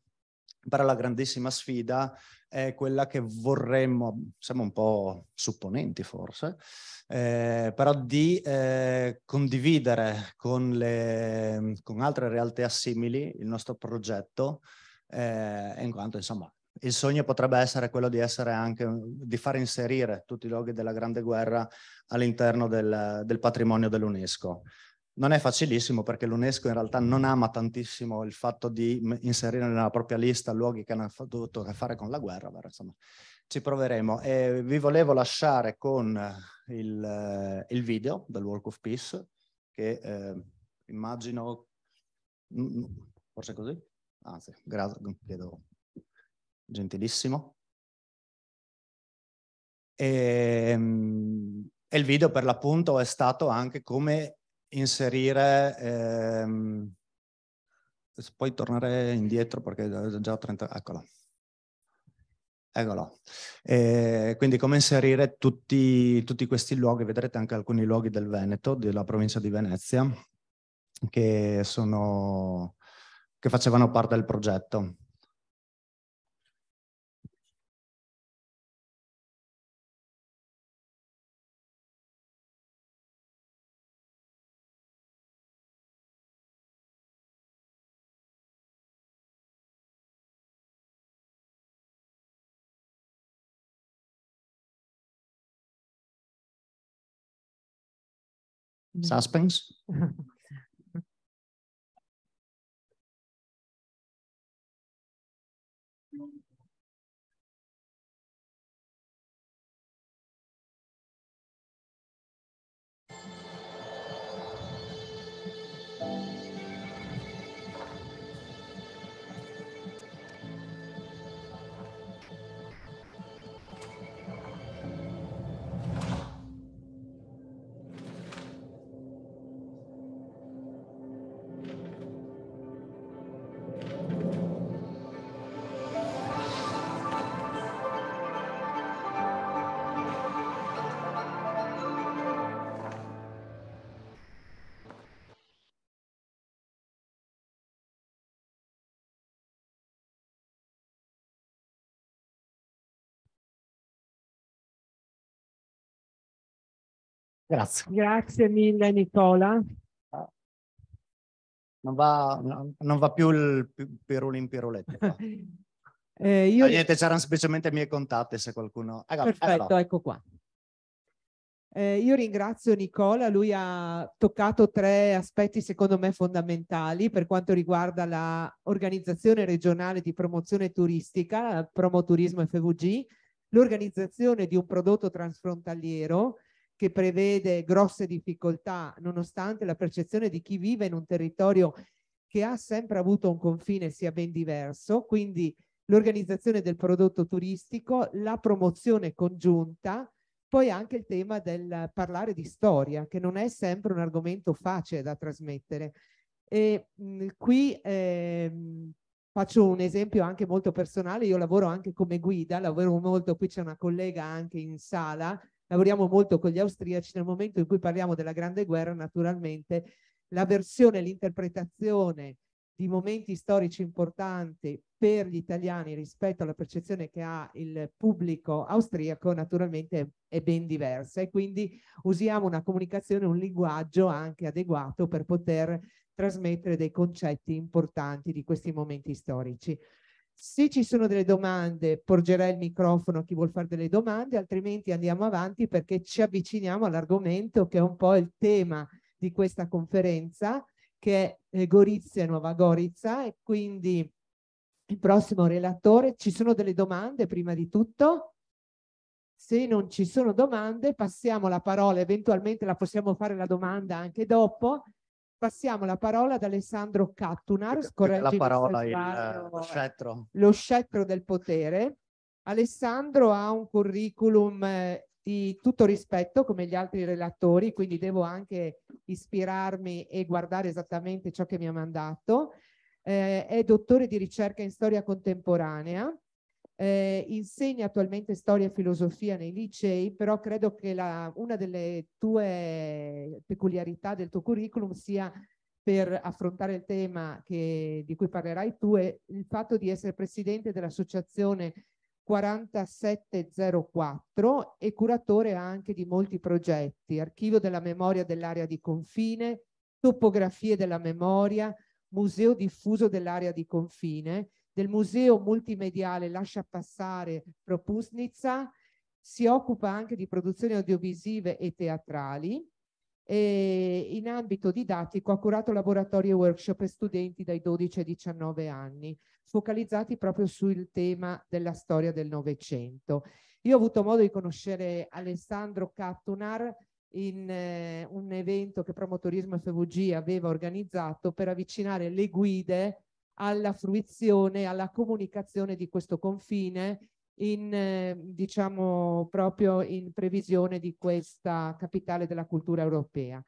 però la grandissima sfida è quella che vorremmo, siamo un po' supponenti forse, eh, però di eh, condividere con, le, con altre realtà simili il nostro progetto eh, in quanto insomma il sogno potrebbe essere quello di, essere anche, di far inserire tutti i luoghi della Grande Guerra all'interno del, del patrimonio dell'UNESCO. Non è facilissimo perché l'UNESCO in realtà non ama tantissimo il fatto di inserire nella propria lista luoghi che hanno dovuto a che fare con la guerra, però insomma ci proveremo. E vi volevo lasciare con eh, il, eh, il video del Walk of Peace che eh, immagino, mm, mm, forse così? Anzi, grazie, chiedo gentilissimo. E, ehm, e, il video per l'appunto è stato anche come inserire, ehm, puoi tornare indietro perché ho già 30, eccolo. Eccolo. E ehm, quindi come inserire tutti, tutti, questi luoghi, vedrete anche alcuni luoghi del Veneto, della provincia di Venezia, che, sono, che facevano parte del progetto. Suspense Grazie. Grazie mille Nicola. Non va, non va più il pirul in piruletta. eh, io... niente, c'erano semplicemente i miei contatti se qualcuno... Ecco, Perfetto, ecco, ecco qua. Eh, io ringrazio Nicola, lui ha toccato tre aspetti secondo me fondamentali per quanto riguarda l'organizzazione regionale di promozione turistica, Promoturismo FVG, l'organizzazione di un prodotto transfrontaliero che prevede grosse difficoltà, nonostante la percezione di chi vive in un territorio che ha sempre avuto un confine sia ben diverso, quindi l'organizzazione del prodotto turistico, la promozione congiunta, poi anche il tema del parlare di storia, che non è sempre un argomento facile da trasmettere. E mh, qui eh, faccio un esempio anche molto personale, io lavoro anche come guida, lavoro molto, qui c'è una collega anche in sala, lavoriamo molto con gli austriaci, nel momento in cui parliamo della Grande Guerra, naturalmente la versione, l'interpretazione di momenti storici importanti per gli italiani rispetto alla percezione che ha il pubblico austriaco naturalmente è ben diversa e quindi usiamo una comunicazione, un linguaggio anche adeguato per poter trasmettere dei concetti importanti di questi momenti storici. Se ci sono delle domande, porgerà il microfono a chi vuol fare delle domande, altrimenti andiamo avanti perché ci avviciniamo all'argomento che è un po' il tema di questa conferenza, che è eh, Gorizia e Nuova Gorizia. E quindi il prossimo relatore. Ci sono delle domande prima di tutto? Se non ci sono domande, passiamo la parola, eventualmente la possiamo fare la domanda anche dopo, Passiamo la parola ad Alessandro Cattunar, scorreggimi la parola, il, lo scettro. lo scettro del potere. Alessandro ha un curriculum di eh, tutto rispetto come gli altri relatori, quindi devo anche ispirarmi e guardare esattamente ciò che mi ha mandato. Eh, è dottore di ricerca in storia contemporanea, eh, insegna attualmente storia e filosofia nei licei, però credo che la, una delle tue peculiarità del tuo curriculum sia per affrontare il tema che, di cui parlerai tu è il fatto di essere presidente dell'associazione 4704 e curatore anche di molti progetti, archivio della memoria dell'area di confine, topografie della memoria, museo diffuso dell'area di confine, del Museo Multimediale Lascia Passare Propusnica, si occupa anche di produzioni audiovisive e teatrali e in ambito didattico ha curato laboratori e workshop per studenti dai 12 ai 19 anni, focalizzati proprio sul tema della storia del Novecento. Io ho avuto modo di conoscere Alessandro Cattunar in eh, un evento che Promotorismo FVG aveva organizzato per avvicinare le guide alla fruizione, alla comunicazione di questo confine in, eh, diciamo, proprio in previsione di questa capitale della cultura europea.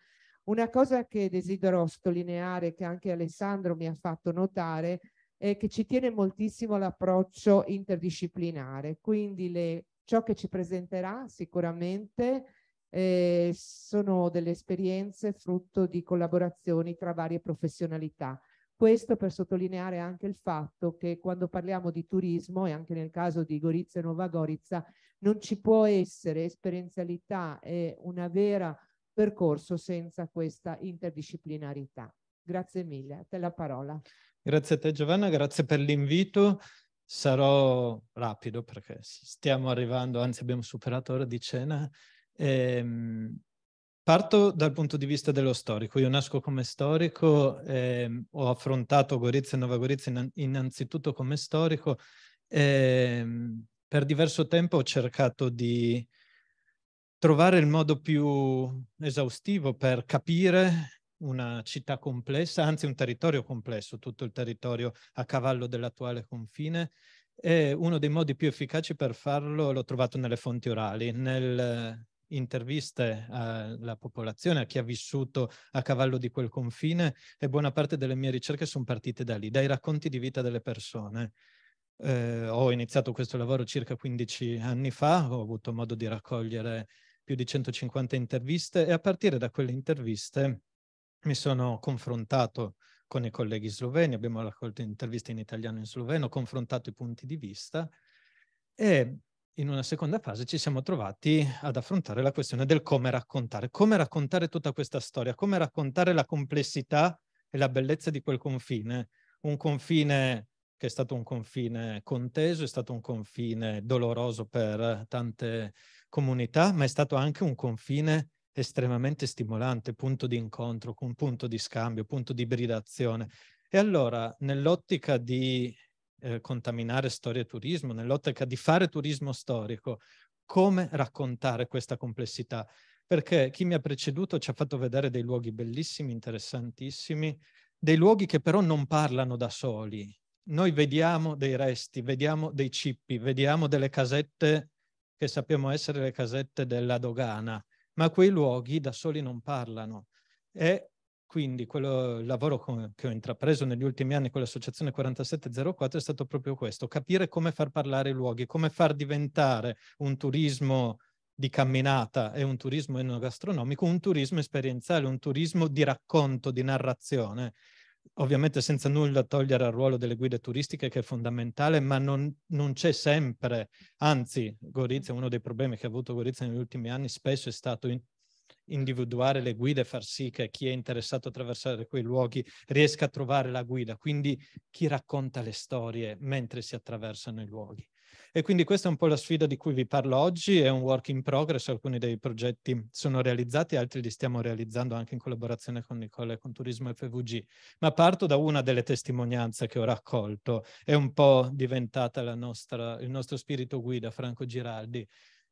Una cosa che desidero sottolineare, che anche Alessandro mi ha fatto notare, è che ci tiene moltissimo l'approccio interdisciplinare, quindi le, ciò che ci presenterà sicuramente eh, sono delle esperienze frutto di collaborazioni tra varie professionalità questo per sottolineare anche il fatto che quando parliamo di turismo, e anche nel caso di Gorizia e Nova Gorizia, non ci può essere esperienzialità e una vera percorso senza questa interdisciplinarità. Grazie mille, a te la parola. Grazie a te Giovanna, grazie per l'invito. Sarò rapido perché stiamo arrivando, anzi abbiamo superato l'ora di cena. Ehm, Parto dal punto di vista dello storico. Io nasco come storico, eh, ho affrontato Gorizia e Nova Gorizia innanzitutto come storico. Eh, per diverso tempo ho cercato di trovare il modo più esaustivo per capire una città complessa, anzi un territorio complesso, tutto il territorio a cavallo dell'attuale confine. E uno dei modi più efficaci per farlo l'ho trovato nelle fonti orali, nel interviste alla popolazione, a chi ha vissuto a cavallo di quel confine e buona parte delle mie ricerche sono partite da lì, dai racconti di vita delle persone. Eh, ho iniziato questo lavoro circa 15 anni fa, ho avuto modo di raccogliere più di 150 interviste e a partire da quelle interviste mi sono confrontato con i colleghi sloveni, abbiamo raccolto interviste in italiano e in sloveno, confrontato i punti di vista e in una seconda fase ci siamo trovati ad affrontare la questione del come raccontare, come raccontare tutta questa storia, come raccontare la complessità e la bellezza di quel confine, un confine che è stato un confine conteso, è stato un confine doloroso per tante comunità, ma è stato anche un confine estremamente stimolante, punto di incontro, un punto di scambio, punto di ibridazione. E allora, nell'ottica di eh, contaminare storia e turismo, nell'ottica di fare turismo storico, come raccontare questa complessità. Perché chi mi ha preceduto ci ha fatto vedere dei luoghi bellissimi, interessantissimi, dei luoghi che però non parlano da soli. Noi vediamo dei resti, vediamo dei cippi, vediamo delle casette che sappiamo essere le casette della dogana, ma quei luoghi da soli non parlano. E quindi quello, il lavoro con, che ho intrapreso negli ultimi anni con l'associazione 4704 è stato proprio questo, capire come far parlare i luoghi, come far diventare un turismo di camminata e un turismo enogastronomico, un turismo esperienziale, un turismo di racconto, di narrazione. Ovviamente senza nulla togliere al ruolo delle guide turistiche che è fondamentale, ma non, non c'è sempre, anzi Gorizia, uno dei problemi che ha avuto Gorizia negli ultimi anni spesso è stato in, individuare le guide, e far sì che chi è interessato a attraversare quei luoghi riesca a trovare la guida, quindi chi racconta le storie mentre si attraversano i luoghi. E quindi questa è un po' la sfida di cui vi parlo oggi, è un work in progress, alcuni dei progetti sono realizzati, altri li stiamo realizzando anche in collaborazione con Nicole e con Turismo FVG, ma parto da una delle testimonianze che ho raccolto, è un po' diventata nostra, il nostro spirito guida, Franco Giraldi,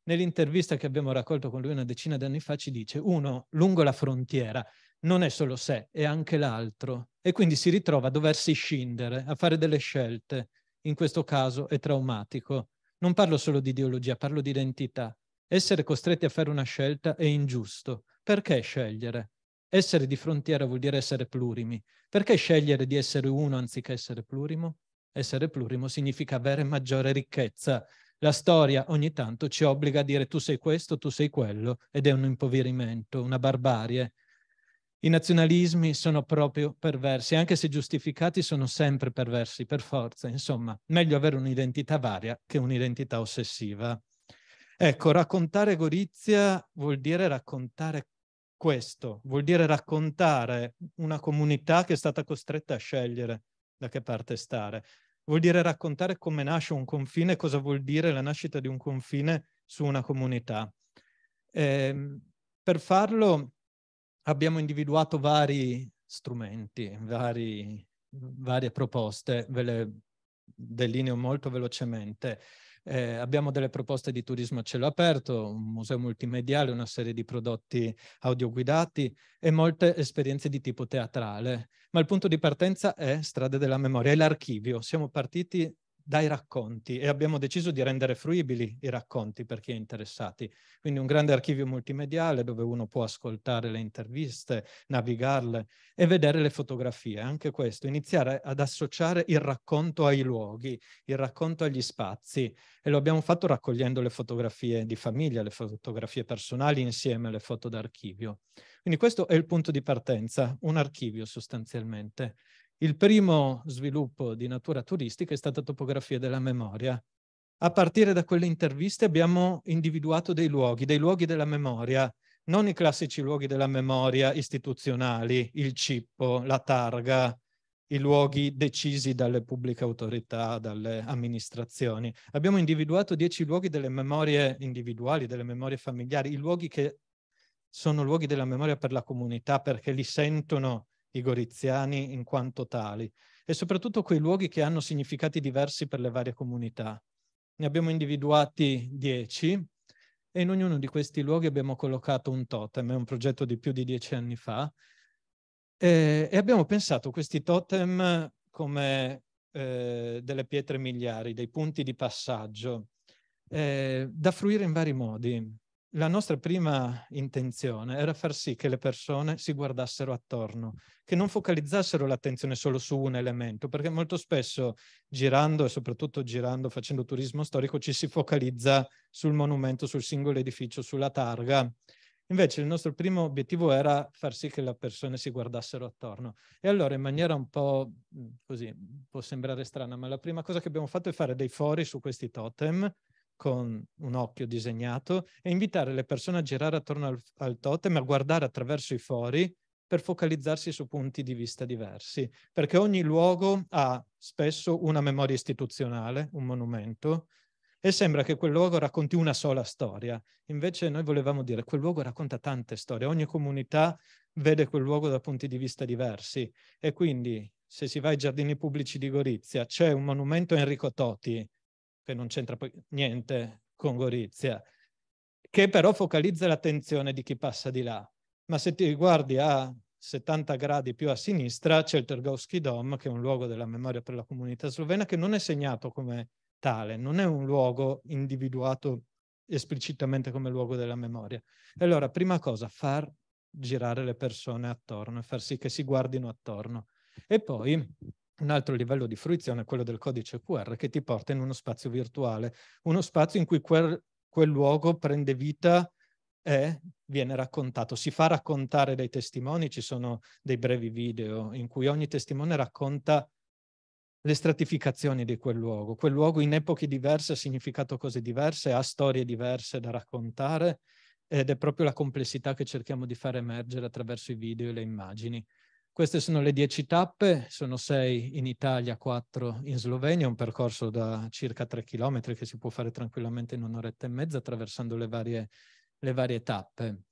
Nell'intervista che abbiamo raccolto con lui una decina di anni fa ci dice uno lungo la frontiera non è solo sé, è anche l'altro e quindi si ritrova a doversi scindere, a fare delle scelte. In questo caso è traumatico. Non parlo solo di ideologia, parlo di identità. Essere costretti a fare una scelta è ingiusto. Perché scegliere? Essere di frontiera vuol dire essere plurimi. Perché scegliere di essere uno anziché essere plurimo? Essere plurimo significa avere maggiore ricchezza la storia ogni tanto ci obbliga a dire tu sei questo, tu sei quello, ed è un impoverimento, una barbarie. I nazionalismi sono proprio perversi, anche se giustificati sono sempre perversi per forza, insomma, meglio avere un'identità varia che un'identità ossessiva. Ecco, raccontare Gorizia vuol dire raccontare questo, vuol dire raccontare una comunità che è stata costretta a scegliere da che parte stare. Vuol dire raccontare come nasce un confine, cosa vuol dire la nascita di un confine su una comunità. Eh, per farlo abbiamo individuato vari strumenti, vari, varie proposte, ve le delineo molto velocemente. Eh, abbiamo delle proposte di turismo a cielo aperto, un museo multimediale, una serie di prodotti audioguidati e molte esperienze di tipo teatrale. Ma il punto di partenza è Strade della Memoria, è l'archivio. Siamo partiti dai racconti e abbiamo deciso di rendere fruibili i racconti per chi è interessati. Quindi un grande archivio multimediale dove uno può ascoltare le interviste, navigarle e vedere le fotografie. Anche questo, iniziare ad associare il racconto ai luoghi, il racconto agli spazi e lo abbiamo fatto raccogliendo le fotografie di famiglia, le fotografie personali insieme alle foto d'archivio. Quindi questo è il punto di partenza, un archivio sostanzialmente. Il primo sviluppo di natura turistica è stata topografia della memoria. A partire da quelle interviste abbiamo individuato dei luoghi, dei luoghi della memoria, non i classici luoghi della memoria istituzionali, il cippo, la targa, i luoghi decisi dalle pubbliche autorità, dalle amministrazioni. Abbiamo individuato dieci luoghi delle memorie individuali, delle memorie familiari, i luoghi che sono luoghi della memoria per la comunità perché li sentono i goriziani in quanto tali e soprattutto quei luoghi che hanno significati diversi per le varie comunità. Ne abbiamo individuati dieci e in ognuno di questi luoghi abbiamo collocato un totem, è un progetto di più di dieci anni fa, e, e abbiamo pensato a questi totem come eh, delle pietre miliari, dei punti di passaggio, eh, da fruire in vari modi la nostra prima intenzione era far sì che le persone si guardassero attorno, che non focalizzassero l'attenzione solo su un elemento, perché molto spesso girando e soprattutto girando, facendo turismo storico, ci si focalizza sul monumento, sul singolo edificio, sulla targa. Invece il nostro primo obiettivo era far sì che le persone si guardassero attorno. E allora in maniera un po' così, può sembrare strana, ma la prima cosa che abbiamo fatto è fare dei fori su questi totem, con un occhio disegnato e invitare le persone a girare attorno al, al totem, a guardare attraverso i fori per focalizzarsi su punti di vista diversi, perché ogni luogo ha spesso una memoria istituzionale, un monumento, e sembra che quel luogo racconti una sola storia. Invece noi volevamo dire che quel luogo racconta tante storie, ogni comunità vede quel luogo da punti di vista diversi e quindi se si va ai giardini pubblici di Gorizia c'è un monumento a Enrico Toti che non c'entra poi niente con Gorizia, che però focalizza l'attenzione di chi passa di là. Ma se ti guardi a 70 gradi più a sinistra c'è il Tergovski Dom, che è un luogo della memoria per la comunità slovena, che non è segnato come tale, non è un luogo individuato esplicitamente come luogo della memoria. Allora, prima cosa, far girare le persone attorno e far sì che si guardino attorno. E poi un altro livello di fruizione è quello del codice QR che ti porta in uno spazio virtuale, uno spazio in cui quel, quel luogo prende vita e viene raccontato. Si fa raccontare dai testimoni, ci sono dei brevi video in cui ogni testimone racconta le stratificazioni di quel luogo. Quel luogo in epoche diverse ha significato cose diverse, ha storie diverse da raccontare ed è proprio la complessità che cerchiamo di far emergere attraverso i video e le immagini. Queste sono le dieci tappe, sono sei in Italia, quattro in Slovenia, un percorso da circa tre chilometri che si può fare tranquillamente in un'oretta e mezza attraversando le varie, le varie tappe.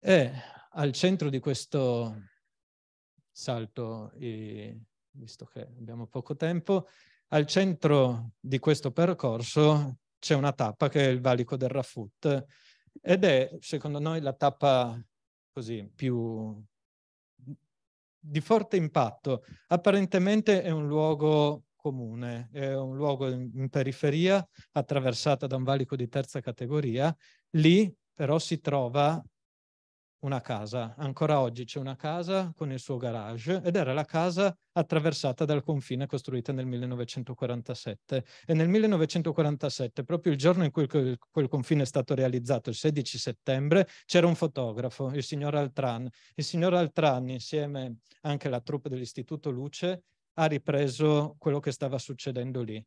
E al centro di questo salto, visto che abbiamo poco tempo, al centro di questo percorso c'è una tappa che è il valico del Rafut ed è secondo noi la tappa così più di forte impatto. Apparentemente è un luogo comune, è un luogo in periferia attraversata da un valico di terza categoria, lì però si trova una casa. Ancora oggi c'è una casa con il suo garage ed era la casa attraversata dal confine costruita nel 1947. E nel 1947, proprio il giorno in cui quel, confine è stato realizzato, il 16 settembre, c'era un fotografo, il signor Altran. Il signor Altran, insieme anche alla troupe dell'Istituto Luce, ha ripreso quello che stava succedendo lì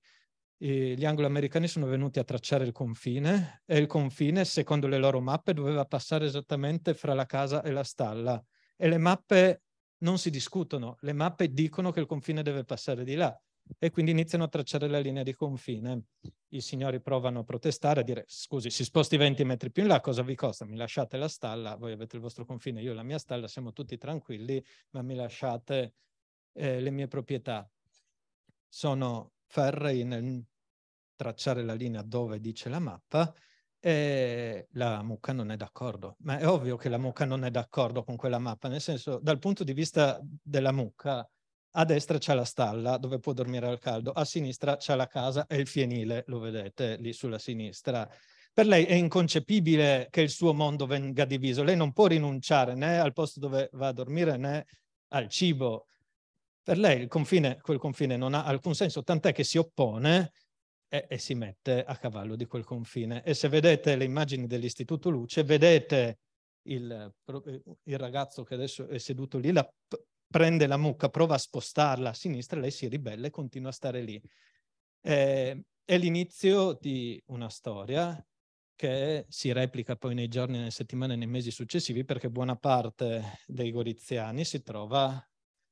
e gli anglo-americani sono venuti a tracciare il confine e il confine, secondo le loro mappe, doveva passare esattamente fra la casa e la stalla. E le mappe non si discutono, le mappe dicono che il confine deve passare di là e quindi iniziano a tracciare la linea di confine. I signori provano a protestare, a dire scusi, si sposti 20 metri più in là, cosa vi costa? Mi lasciate la stalla, voi avete il vostro confine, io la mia stalla, siamo tutti tranquilli, ma mi lasciate eh, le mie proprietà. Sono Ferri nel tracciare la linea dove dice la mappa e la mucca non è d'accordo. Ma è ovvio che la mucca non è d'accordo con quella mappa, nel senso, dal punto di vista della mucca, a destra c'è la stalla dove può dormire al caldo, a sinistra c'è la casa e il fienile, lo vedete lì sulla sinistra. Per lei è inconcepibile che il suo mondo venga diviso, lei non può rinunciare né al posto dove va a dormire né al cibo, per lei confine, quel confine non ha alcun senso, tant'è che si oppone e, e, si mette a cavallo di quel confine. E se vedete le immagini dell'Istituto Luce, vedete il, eh, il ragazzo che adesso è seduto lì, la, prende la mucca, prova a spostarla a sinistra, lei si ribella e continua a stare lì. Eh, è l'inizio di una storia che si replica poi nei giorni, nelle settimane e nei mesi successivi perché buona parte dei goriziani si trova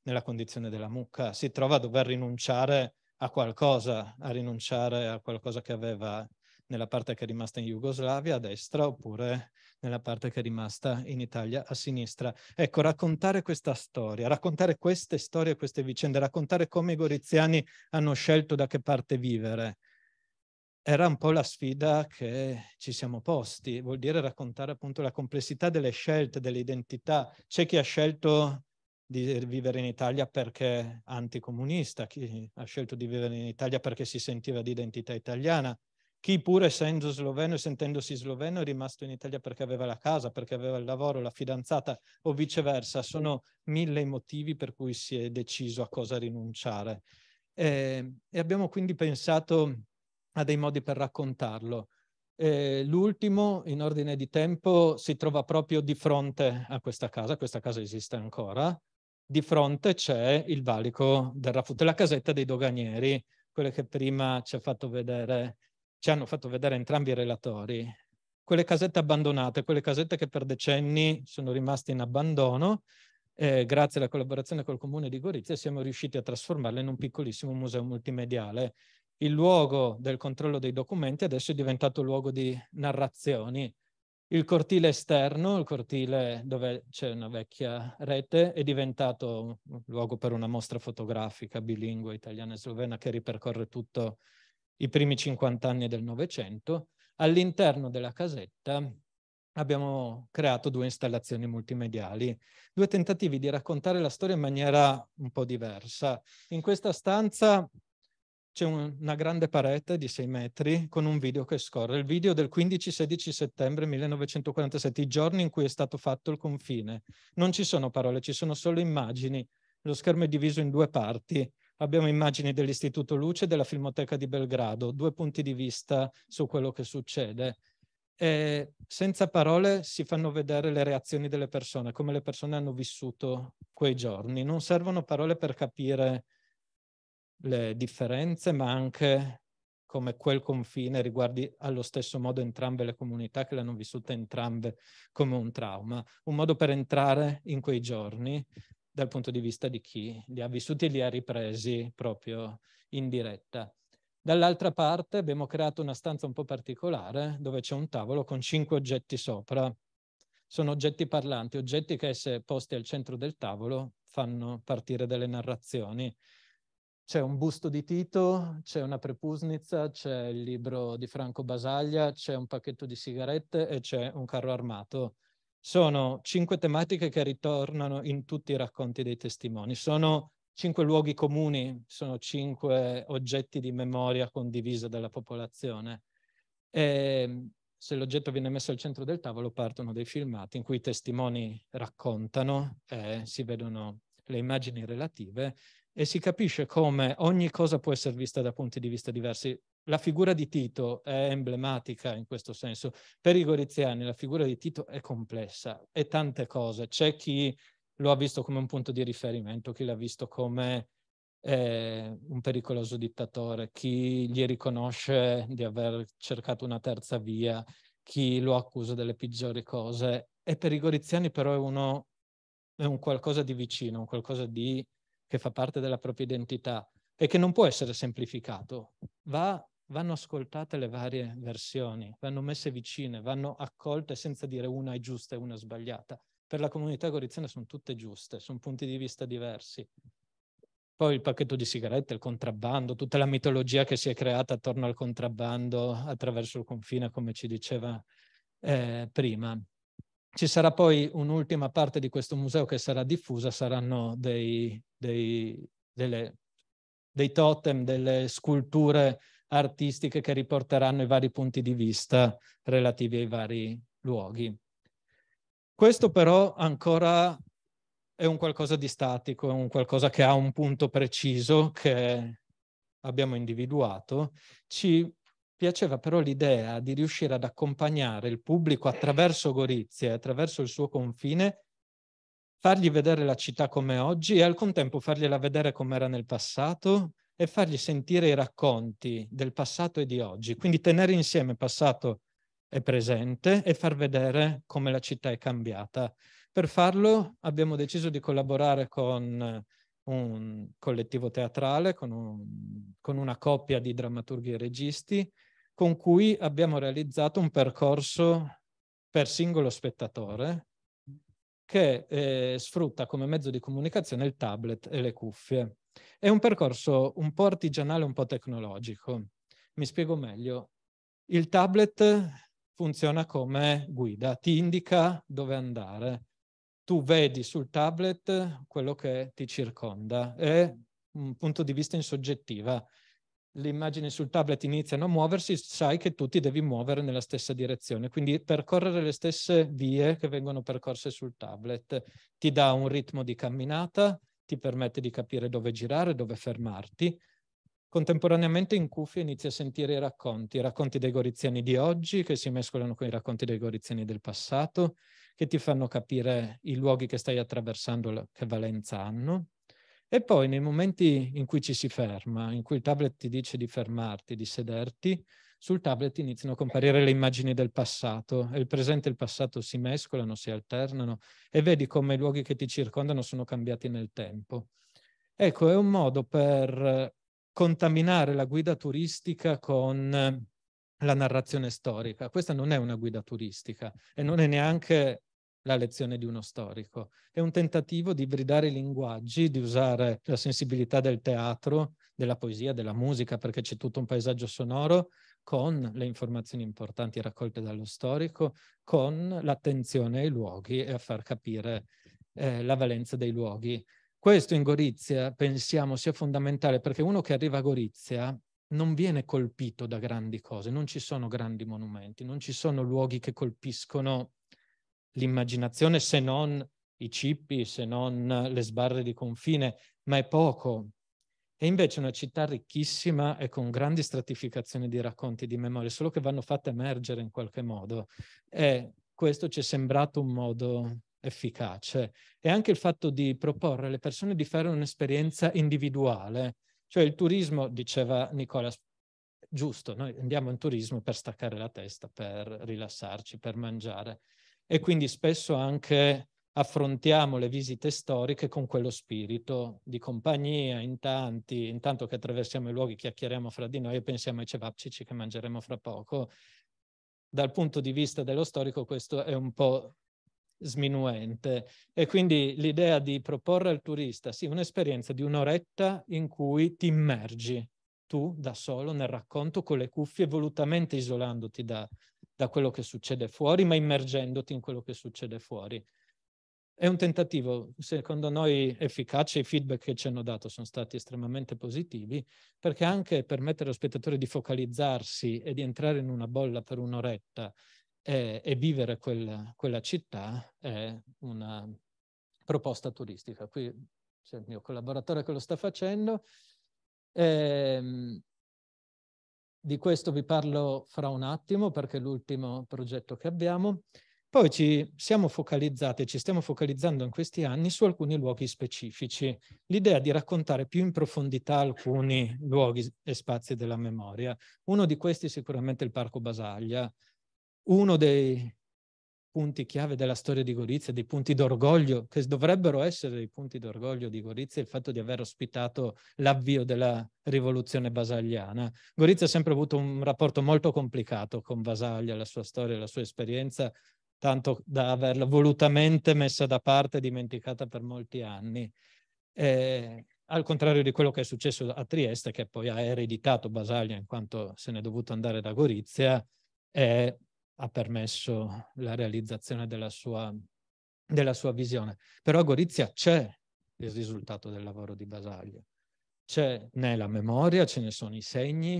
nella condizione della mucca, si trova a dover rinunciare a qualcosa, a rinunciare a qualcosa che aveva nella parte che è rimasta in Jugoslavia a destra oppure nella parte che è rimasta in Italia a sinistra. Ecco, raccontare questa storia, raccontare queste storie, queste vicende, raccontare come i goriziani hanno scelto da che parte vivere, era un po' la sfida che ci siamo posti, vuol dire raccontare appunto la complessità delle scelte, delle identità. C'è chi ha scelto di eh, vivere in Italia perché anticomunista, chi ha scelto di vivere in Italia perché si sentiva di identità italiana, chi pur essendo sloveno e sentendosi sloveno è rimasto in Italia perché aveva la casa, perché aveva il lavoro, la fidanzata o viceversa. Sono mille i motivi per cui si è deciso a cosa rinunciare. Eh, e abbiamo quindi pensato a dei modi per raccontarlo. Eh, l'ultimo, in ordine di tempo, si trova proprio di fronte a questa casa. Questa casa esiste ancora, di fronte c'è il valico del Rafut, la casetta dei doganieri, quelle che prima ci, fatto vedere, ci hanno fatto vedere entrambi i relatori. Quelle casette abbandonate, quelle casette che per decenni sono rimaste in abbandono, eh, grazie alla collaborazione col comune di Gorizia siamo riusciti a trasformarle in un piccolissimo museo multimediale. Il luogo del controllo dei documenti adesso è diventato luogo di narrazioni, il cortile esterno, il cortile dove c'è una vecchia rete, è diventato luogo per una mostra fotografica bilingue italiana e slovena che ripercorre tutto i primi 50 anni del Novecento. All'interno della casetta abbiamo creato due installazioni multimediali, due tentativi di raccontare la storia in maniera un po' diversa. In questa stanza c'è un, una grande parete di 6 metri con un video che scorre, il video del 15-16 settembre 1947, i giorni in cui è stato fatto il confine. Non ci sono parole, ci sono solo immagini. Lo schermo è diviso in due parti. Abbiamo immagini dell'Istituto Luce e della Filmoteca di Belgrado, due punti di vista su quello che succede. E senza parole si fanno vedere le reazioni delle persone, come le persone hanno vissuto quei giorni. Non servono parole per capire le differenze, ma anche come quel confine riguardi allo stesso modo entrambe le comunità che l'hanno vissuta entrambe come un trauma, un modo per entrare in quei giorni dal punto di vista di chi li ha vissuti e li ha ripresi proprio in diretta. Dall'altra parte abbiamo creato una stanza un po' particolare dove c'è un tavolo con cinque oggetti sopra. Sono oggetti parlanti, oggetti che se posti al centro del tavolo fanno partire delle narrazioni c'è un busto di Tito, c'è una prepusnica, c'è il libro di Franco Basaglia, c'è un pacchetto di sigarette e c'è un carro armato. Sono cinque tematiche che ritornano in tutti i racconti dei testimoni. Sono cinque luoghi comuni, sono cinque oggetti di memoria condivisa dalla popolazione. E ehm, se l'oggetto viene messo al centro del tavolo partono dei filmati in cui i testimoni raccontano e si vedono le immagini relative e si capisce come ogni cosa può essere vista da punti di vista diversi. La figura di Tito è emblematica in questo senso. Per i goriziani la figura di Tito è complessa, è tante cose. C'è chi lo ha visto come un punto di riferimento, chi l'ha visto come eh, un pericoloso dittatore, chi gli riconosce di aver cercato una terza via, chi lo accusa delle peggiori cose. E per i goriziani però è, uno, è un qualcosa di vicino, un qualcosa di che fa parte della propria identità e che non può essere semplificato. Va, vanno ascoltate le varie versioni, vanno messe vicine, vanno accolte senza dire una è giusta e una è sbagliata. Per la comunità goriziana sono tutte giuste, sono punti di vista diversi. Poi il pacchetto di sigarette, il contrabbando, tutta la mitologia che si è creata attorno al contrabbando attraverso il confine, come ci diceva eh, prima. Ci sarà poi un'ultima parte di questo museo che sarà diffusa, saranno dei, dei, delle, dei totem, delle sculture artistiche che riporteranno i vari punti di vista relativi ai vari luoghi. Questo però ancora è un qualcosa di statico, è un qualcosa che ha un punto preciso che abbiamo individuato, ci piaceva però l'idea di riuscire ad accompagnare il pubblico attraverso Gorizia, attraverso il suo confine, fargli vedere la città come oggi e al contempo fargliela vedere come era nel passato e fargli sentire i racconti del passato e di oggi. Quindi tenere insieme passato e presente e far vedere come la città è cambiata. Per farlo abbiamo deciso di collaborare con un collettivo teatrale, con, un, con una coppia di drammaturghi e registi con cui abbiamo realizzato un percorso per singolo spettatore che eh, sfrutta come mezzo di comunicazione il tablet e le cuffie. È un percorso un po' artigianale, un po' tecnologico. Mi spiego meglio. Il tablet funziona come guida, ti indica dove andare. Tu vedi sul tablet quello che ti circonda. È un punto di vista in soggettiva le immagini sul tablet iniziano a muoversi, sai che tu ti devi muovere nella stessa direzione. Quindi percorrere le stesse vie che vengono percorse sul tablet ti dà un ritmo di camminata, ti permette di capire dove girare, dove fermarti. Contemporaneamente in cuffia inizi a sentire i racconti, i racconti dei goriziani di oggi che si mescolano con i racconti dei goriziani del passato, che ti fanno capire i luoghi che stai attraversando, che valenza hanno, e poi nei momenti in cui ci si ferma, in cui il tablet ti dice di fermarti, di sederti, sul tablet iniziano a comparire le immagini del passato e il presente e il passato si mescolano, si alternano e vedi come i luoghi che ti circondano sono cambiati nel tempo. Ecco, è un modo per eh, contaminare la guida turistica con eh, la narrazione storica. Questa non è una guida turistica e non è neanche la lezione di uno storico. È un tentativo di bridare i linguaggi, di usare la sensibilità del teatro, della poesia, della musica, perché c'è tutto un paesaggio sonoro, con le informazioni importanti raccolte dallo storico, con l'attenzione ai luoghi e a far capire eh, la valenza dei luoghi. Questo in Gorizia pensiamo sia fondamentale perché uno che arriva a Gorizia non viene colpito da grandi cose, non ci sono grandi monumenti, non ci sono luoghi che colpiscono l'immaginazione, se non i cippi, se non le sbarre di confine, ma è poco. È invece una città ricchissima e con grandi stratificazioni di racconti di memorie, solo che vanno fatte emergere in qualche modo. E questo ci è sembrato un modo efficace. E anche il fatto di proporre alle persone di fare un'esperienza individuale, cioè il turismo, diceva Nicola, giusto, noi andiamo in turismo per staccare la testa, per rilassarci, per mangiare e quindi spesso anche affrontiamo le visite storiche con quello spirito di compagnia in tanti, intanto che attraversiamo i luoghi chiacchieriamo fra di noi e pensiamo ai cevapcici che mangeremo fra poco. Dal punto di vista dello storico questo è un po' sminuente e quindi l'idea di proporre al turista sì un'esperienza di un'oretta in cui ti immergi tu da solo nel racconto con le cuffie volutamente isolandoti da, da quello che succede fuori, ma immergendoti in quello che succede fuori. È un tentativo, secondo noi, efficace. I feedback che ci hanno dato sono stati estremamente positivi, perché anche permettere allo spettatore di focalizzarsi e di entrare in una bolla per un'oretta eh, e vivere quella, quella città è una proposta turistica. Qui c'è il mio collaboratore che lo sta facendo. Eh, di questo vi parlo fra un attimo perché è l'ultimo progetto che abbiamo. Poi ci siamo focalizzati, e ci stiamo focalizzando in questi anni su alcuni luoghi specifici. L'idea di raccontare più in profondità alcuni luoghi e spazi della memoria. Uno di questi è sicuramente il Parco Basaglia, uno dei punti chiave della storia di Gorizia, dei punti d'orgoglio, che dovrebbero essere i punti d'orgoglio di Gorizia, il fatto di aver ospitato l'avvio della rivoluzione basagliana. Gorizia ha sempre avuto un rapporto molto complicato con Basaglia, la sua storia, la sua esperienza, tanto da averla volutamente messa da parte e dimenticata per molti anni. Eh, al contrario di quello che è successo a Trieste, che poi ha ereditato Basaglia in quanto se n'è dovuto andare da Gorizia, eh, ha permesso la realizzazione della sua, della sua visione. Però a Gorizia c'è il risultato del lavoro di Basaglio. C'è nella memoria, ce ne sono i segni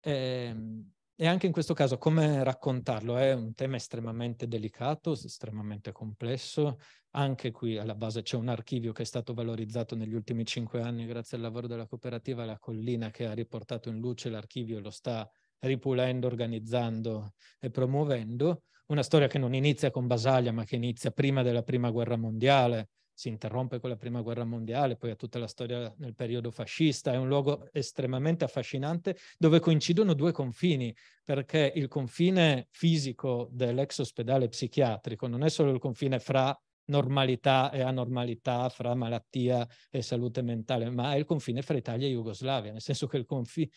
e, ehm, e anche in questo caso come raccontarlo è un tema estremamente delicato, estremamente complesso. Anche qui alla base c'è un archivio che è stato valorizzato negli ultimi cinque anni grazie al lavoro della cooperativa La Collina che ha riportato in luce l'archivio e lo sta ripulendo, organizzando e promuovendo, una storia che non inizia con Basaglia, ma che inizia prima della Prima Guerra Mondiale, si interrompe con la Prima Guerra Mondiale, poi ha tutta la storia nel periodo fascista, è un luogo estremamente affascinante dove coincidono due confini, perché il confine fisico dell'ex ospedale psichiatrico non è solo il confine fra normalità e anormalità, fra malattia e salute mentale, ma è il confine fra Italia e Jugoslavia, nel senso che il confine,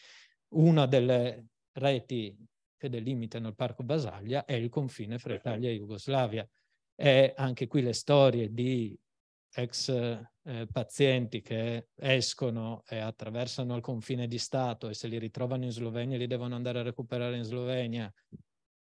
una delle reti che delimitano il parco Basaglia è il confine fra Italia e Jugoslavia. E anche qui le storie di ex eh, pazienti che escono e attraversano il confine di Stato e se li ritrovano in Slovenia li devono andare a recuperare in Slovenia.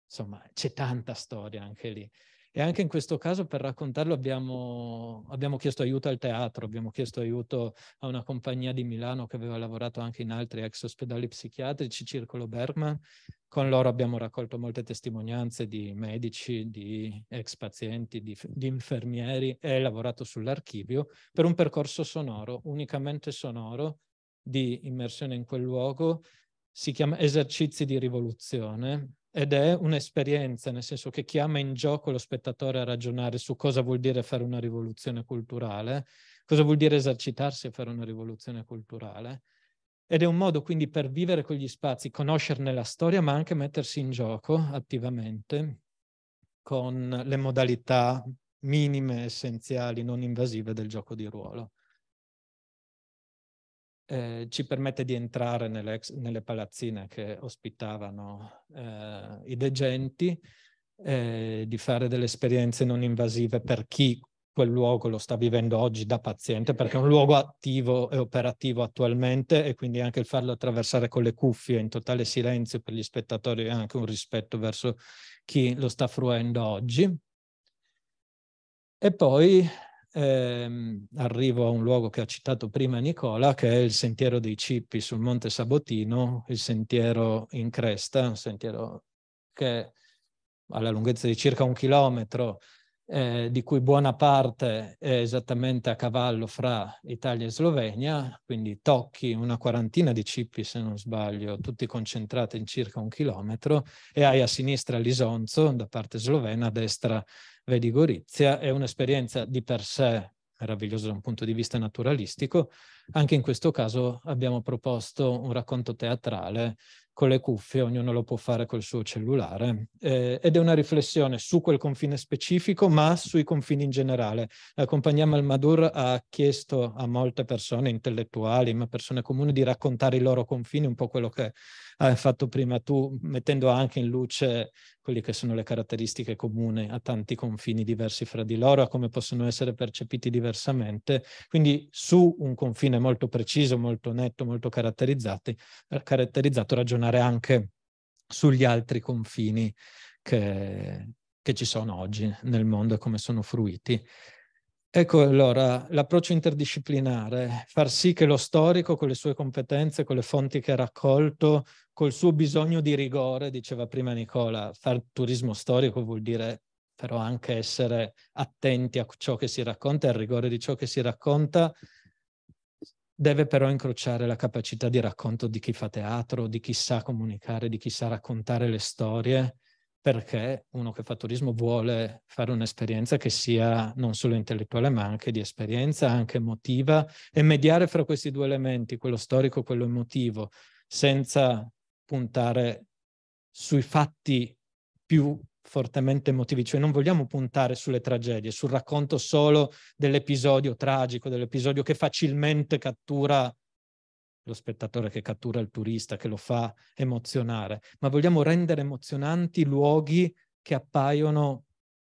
Insomma, c'è tanta storia anche lì. E anche in questo caso per raccontarlo abbiamo, abbiamo, chiesto aiuto al teatro, abbiamo chiesto aiuto a una compagnia di Milano che aveva lavorato anche in altri ex ospedali psichiatrici, Circolo Bergman. Con loro abbiamo raccolto molte testimonianze di medici, di ex pazienti, di, di infermieri e lavorato sull'archivio per un percorso sonoro, unicamente sonoro, di immersione in quel luogo. Si chiama Esercizi di rivoluzione, ed è un'esperienza, nel senso che chiama in gioco lo spettatore a ragionare su cosa vuol dire fare una rivoluzione culturale, cosa vuol dire esercitarsi a fare una rivoluzione culturale. Ed è un modo quindi per vivere con gli spazi, conoscerne la storia, ma anche mettersi in gioco attivamente con le modalità minime, essenziali, non invasive del gioco di ruolo eh, ci permette di entrare nelle, nelle palazzine che ospitavano eh, i degenti, eh, di fare delle esperienze non invasive per chi quel luogo lo sta vivendo oggi da paziente, perché è un luogo attivo e operativo attualmente e quindi anche il farlo attraversare con le cuffie in totale silenzio per gli spettatori è anche un rispetto verso chi lo sta fruendo oggi. E poi ehm, arrivo a un luogo che ha citato prima Nicola, che è il sentiero dei Cippi sul Monte Sabotino, il sentiero in cresta, un sentiero che ha la lunghezza di circa un chilometro, eh, di cui buona parte è esattamente a cavallo fra Italia e Slovenia, quindi tocchi una quarantina di cippi se non sbaglio, tutti concentrati in circa un chilometro, e hai a sinistra l'Isonzo da parte slovena, a destra Vedi Gorizia, è un'esperienza di per sé meravigliosa da un punto di vista naturalistico. Anche in questo caso abbiamo proposto un racconto teatrale con le cuffie, ognuno lo può fare col suo cellulare, eh, ed è una riflessione su quel confine specifico, ma sui confini in generale. La compagnia Malmadur ha chiesto a molte persone intellettuali, ma persone comuni, di raccontare i loro confini, un po' quello che hai fatto prima tu, mettendo anche in luce quelle che sono le caratteristiche comuni a tanti confini diversi fra di loro, a come possono essere percepiti diversamente. Quindi su un confine molto preciso, molto netto, molto caratterizzato, ragionare anche sugli altri confini che, che ci sono oggi nel mondo e come sono fruiti. Ecco allora l'approccio interdisciplinare, far sì che lo storico con le sue competenze, con le fonti che ha raccolto, col suo bisogno di rigore, diceva prima Nicola, far turismo storico vuol dire però anche essere attenti a ciò che si racconta, al rigore di ciò che si racconta, deve però incrociare la capacità di racconto di chi fa teatro, di chi sa comunicare, di chi sa raccontare le storie, perché uno che fa turismo vuole fare un'esperienza che sia non solo intellettuale, ma anche di esperienza, anche emotiva, e mediare fra questi due elementi, quello storico e quello emotivo, senza puntare sui fatti più fortemente emotivi, cioè non vogliamo puntare sulle tragedie, sul racconto solo dell'episodio tragico, dell'episodio che facilmente cattura lo spettatore, che cattura il turista, che lo fa emozionare, ma vogliamo rendere emozionanti luoghi che appaiono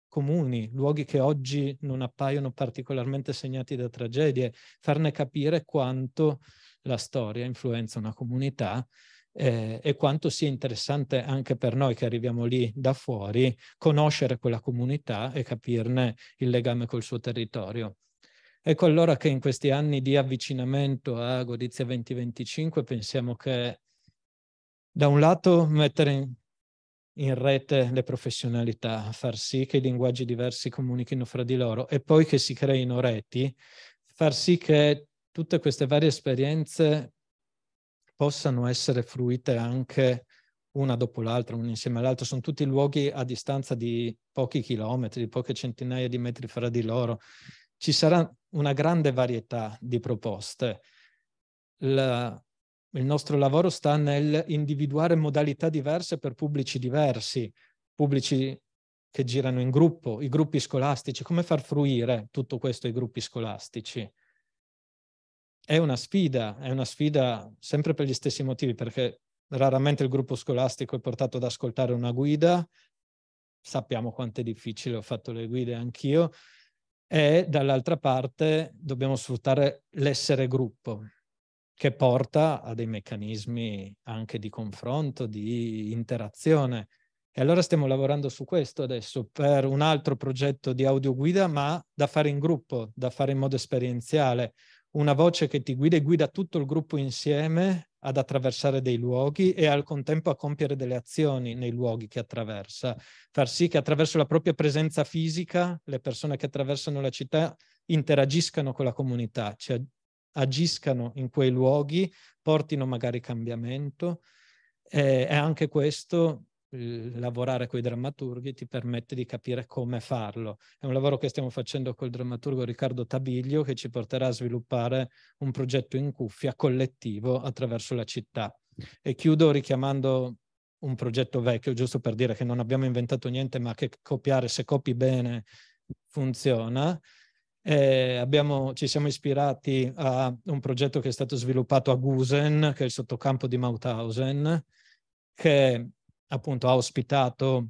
comuni, luoghi che oggi non appaiono particolarmente segnati da tragedie, farne capire quanto la storia influenza una comunità eh, e quanto sia interessante anche per noi che arriviamo lì da fuori conoscere quella comunità e capirne il legame col suo territorio. Ecco allora che in questi anni di avvicinamento a Godizia 2025 pensiamo che da un lato mettere in, in rete le professionalità, far sì che i linguaggi diversi comunichino fra di loro e poi che si creino reti, far sì che tutte queste varie esperienze possano essere fruite anche una dopo l'altra, una insieme all'altra. Sono tutti luoghi a distanza di pochi chilometri, di poche centinaia di metri fra di loro. Ci sarà una grande varietà di proposte. La, il nostro lavoro sta nel individuare modalità diverse per pubblici diversi, pubblici che girano in gruppo, i gruppi scolastici, come far fruire tutto questo ai gruppi scolastici è una sfida, è una sfida sempre per gli stessi motivi, perché raramente il gruppo scolastico è portato ad ascoltare una guida, sappiamo quanto è difficile, ho fatto le guide anch'io, e dall'altra parte dobbiamo sfruttare l'essere gruppo, che porta a dei meccanismi anche di confronto, di interazione. E allora stiamo lavorando su questo adesso per un altro progetto di audioguida, ma da fare in gruppo, da fare in modo esperienziale una voce che ti guida e guida tutto il gruppo insieme ad attraversare dei luoghi e al contempo a compiere delle azioni nei luoghi che attraversa, far sì che attraverso la propria presenza fisica le persone che attraversano la città interagiscano con la comunità, cioè agiscano in quei luoghi, portino magari cambiamento. E anche questo lavorare con i drammaturghi ti permette di capire come farlo. È un lavoro che stiamo facendo col drammaturgo Riccardo Tabiglio che ci porterà a sviluppare un progetto in cuffia collettivo attraverso la città. E chiudo richiamando un progetto vecchio, giusto per dire che non abbiamo inventato niente, ma che copiare se copi bene funziona. Abbiamo, ci siamo ispirati a un progetto che è stato sviluppato a Gusen, che è il sottocampo di Mauthausen, che appunto ha ospitato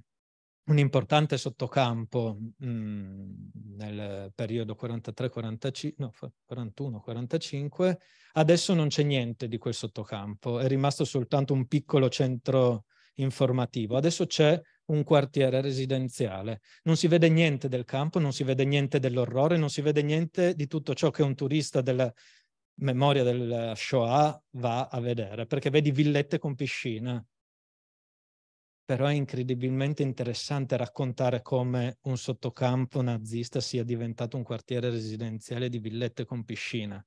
un importante sottocampo mh, mm, nel periodo 43-45, no, 41-45, adesso non c'è niente di quel sottocampo, è rimasto soltanto un piccolo centro informativo, adesso c'è un quartiere residenziale, non si vede niente del campo, non si vede niente dell'orrore, non si vede niente di tutto ciò che un turista della memoria della Shoah va a vedere, perché vedi villette con piscina, però è incredibilmente interessante raccontare come un sottocampo nazista sia diventato un quartiere residenziale di villette con piscina.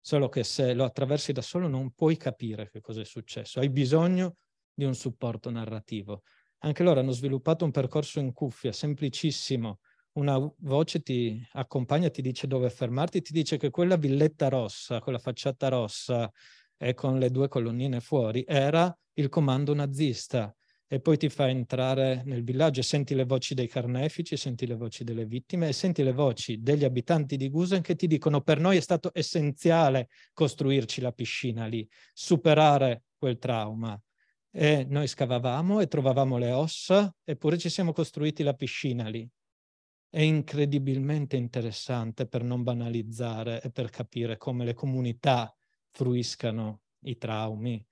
Solo che se lo attraversi da solo non puoi capire che cosa è successo, hai bisogno di un supporto narrativo. Anche loro hanno sviluppato un percorso in cuffia, semplicissimo. Una voce ti accompagna, ti dice dove fermarti, ti dice che quella villetta rossa, quella facciata rossa e con le due colonnine fuori, era il comando nazista e poi ti fa entrare nel villaggio e senti le voci dei carnefici, senti le voci delle vittime e senti le voci degli abitanti di Gusen che ti dicono per noi è stato essenziale costruirci la piscina lì, superare quel trauma. E noi scavavamo e trovavamo le ossa, eppure ci siamo costruiti la piscina lì. È incredibilmente interessante per non banalizzare e per capire come le comunità fruiscano i traumi,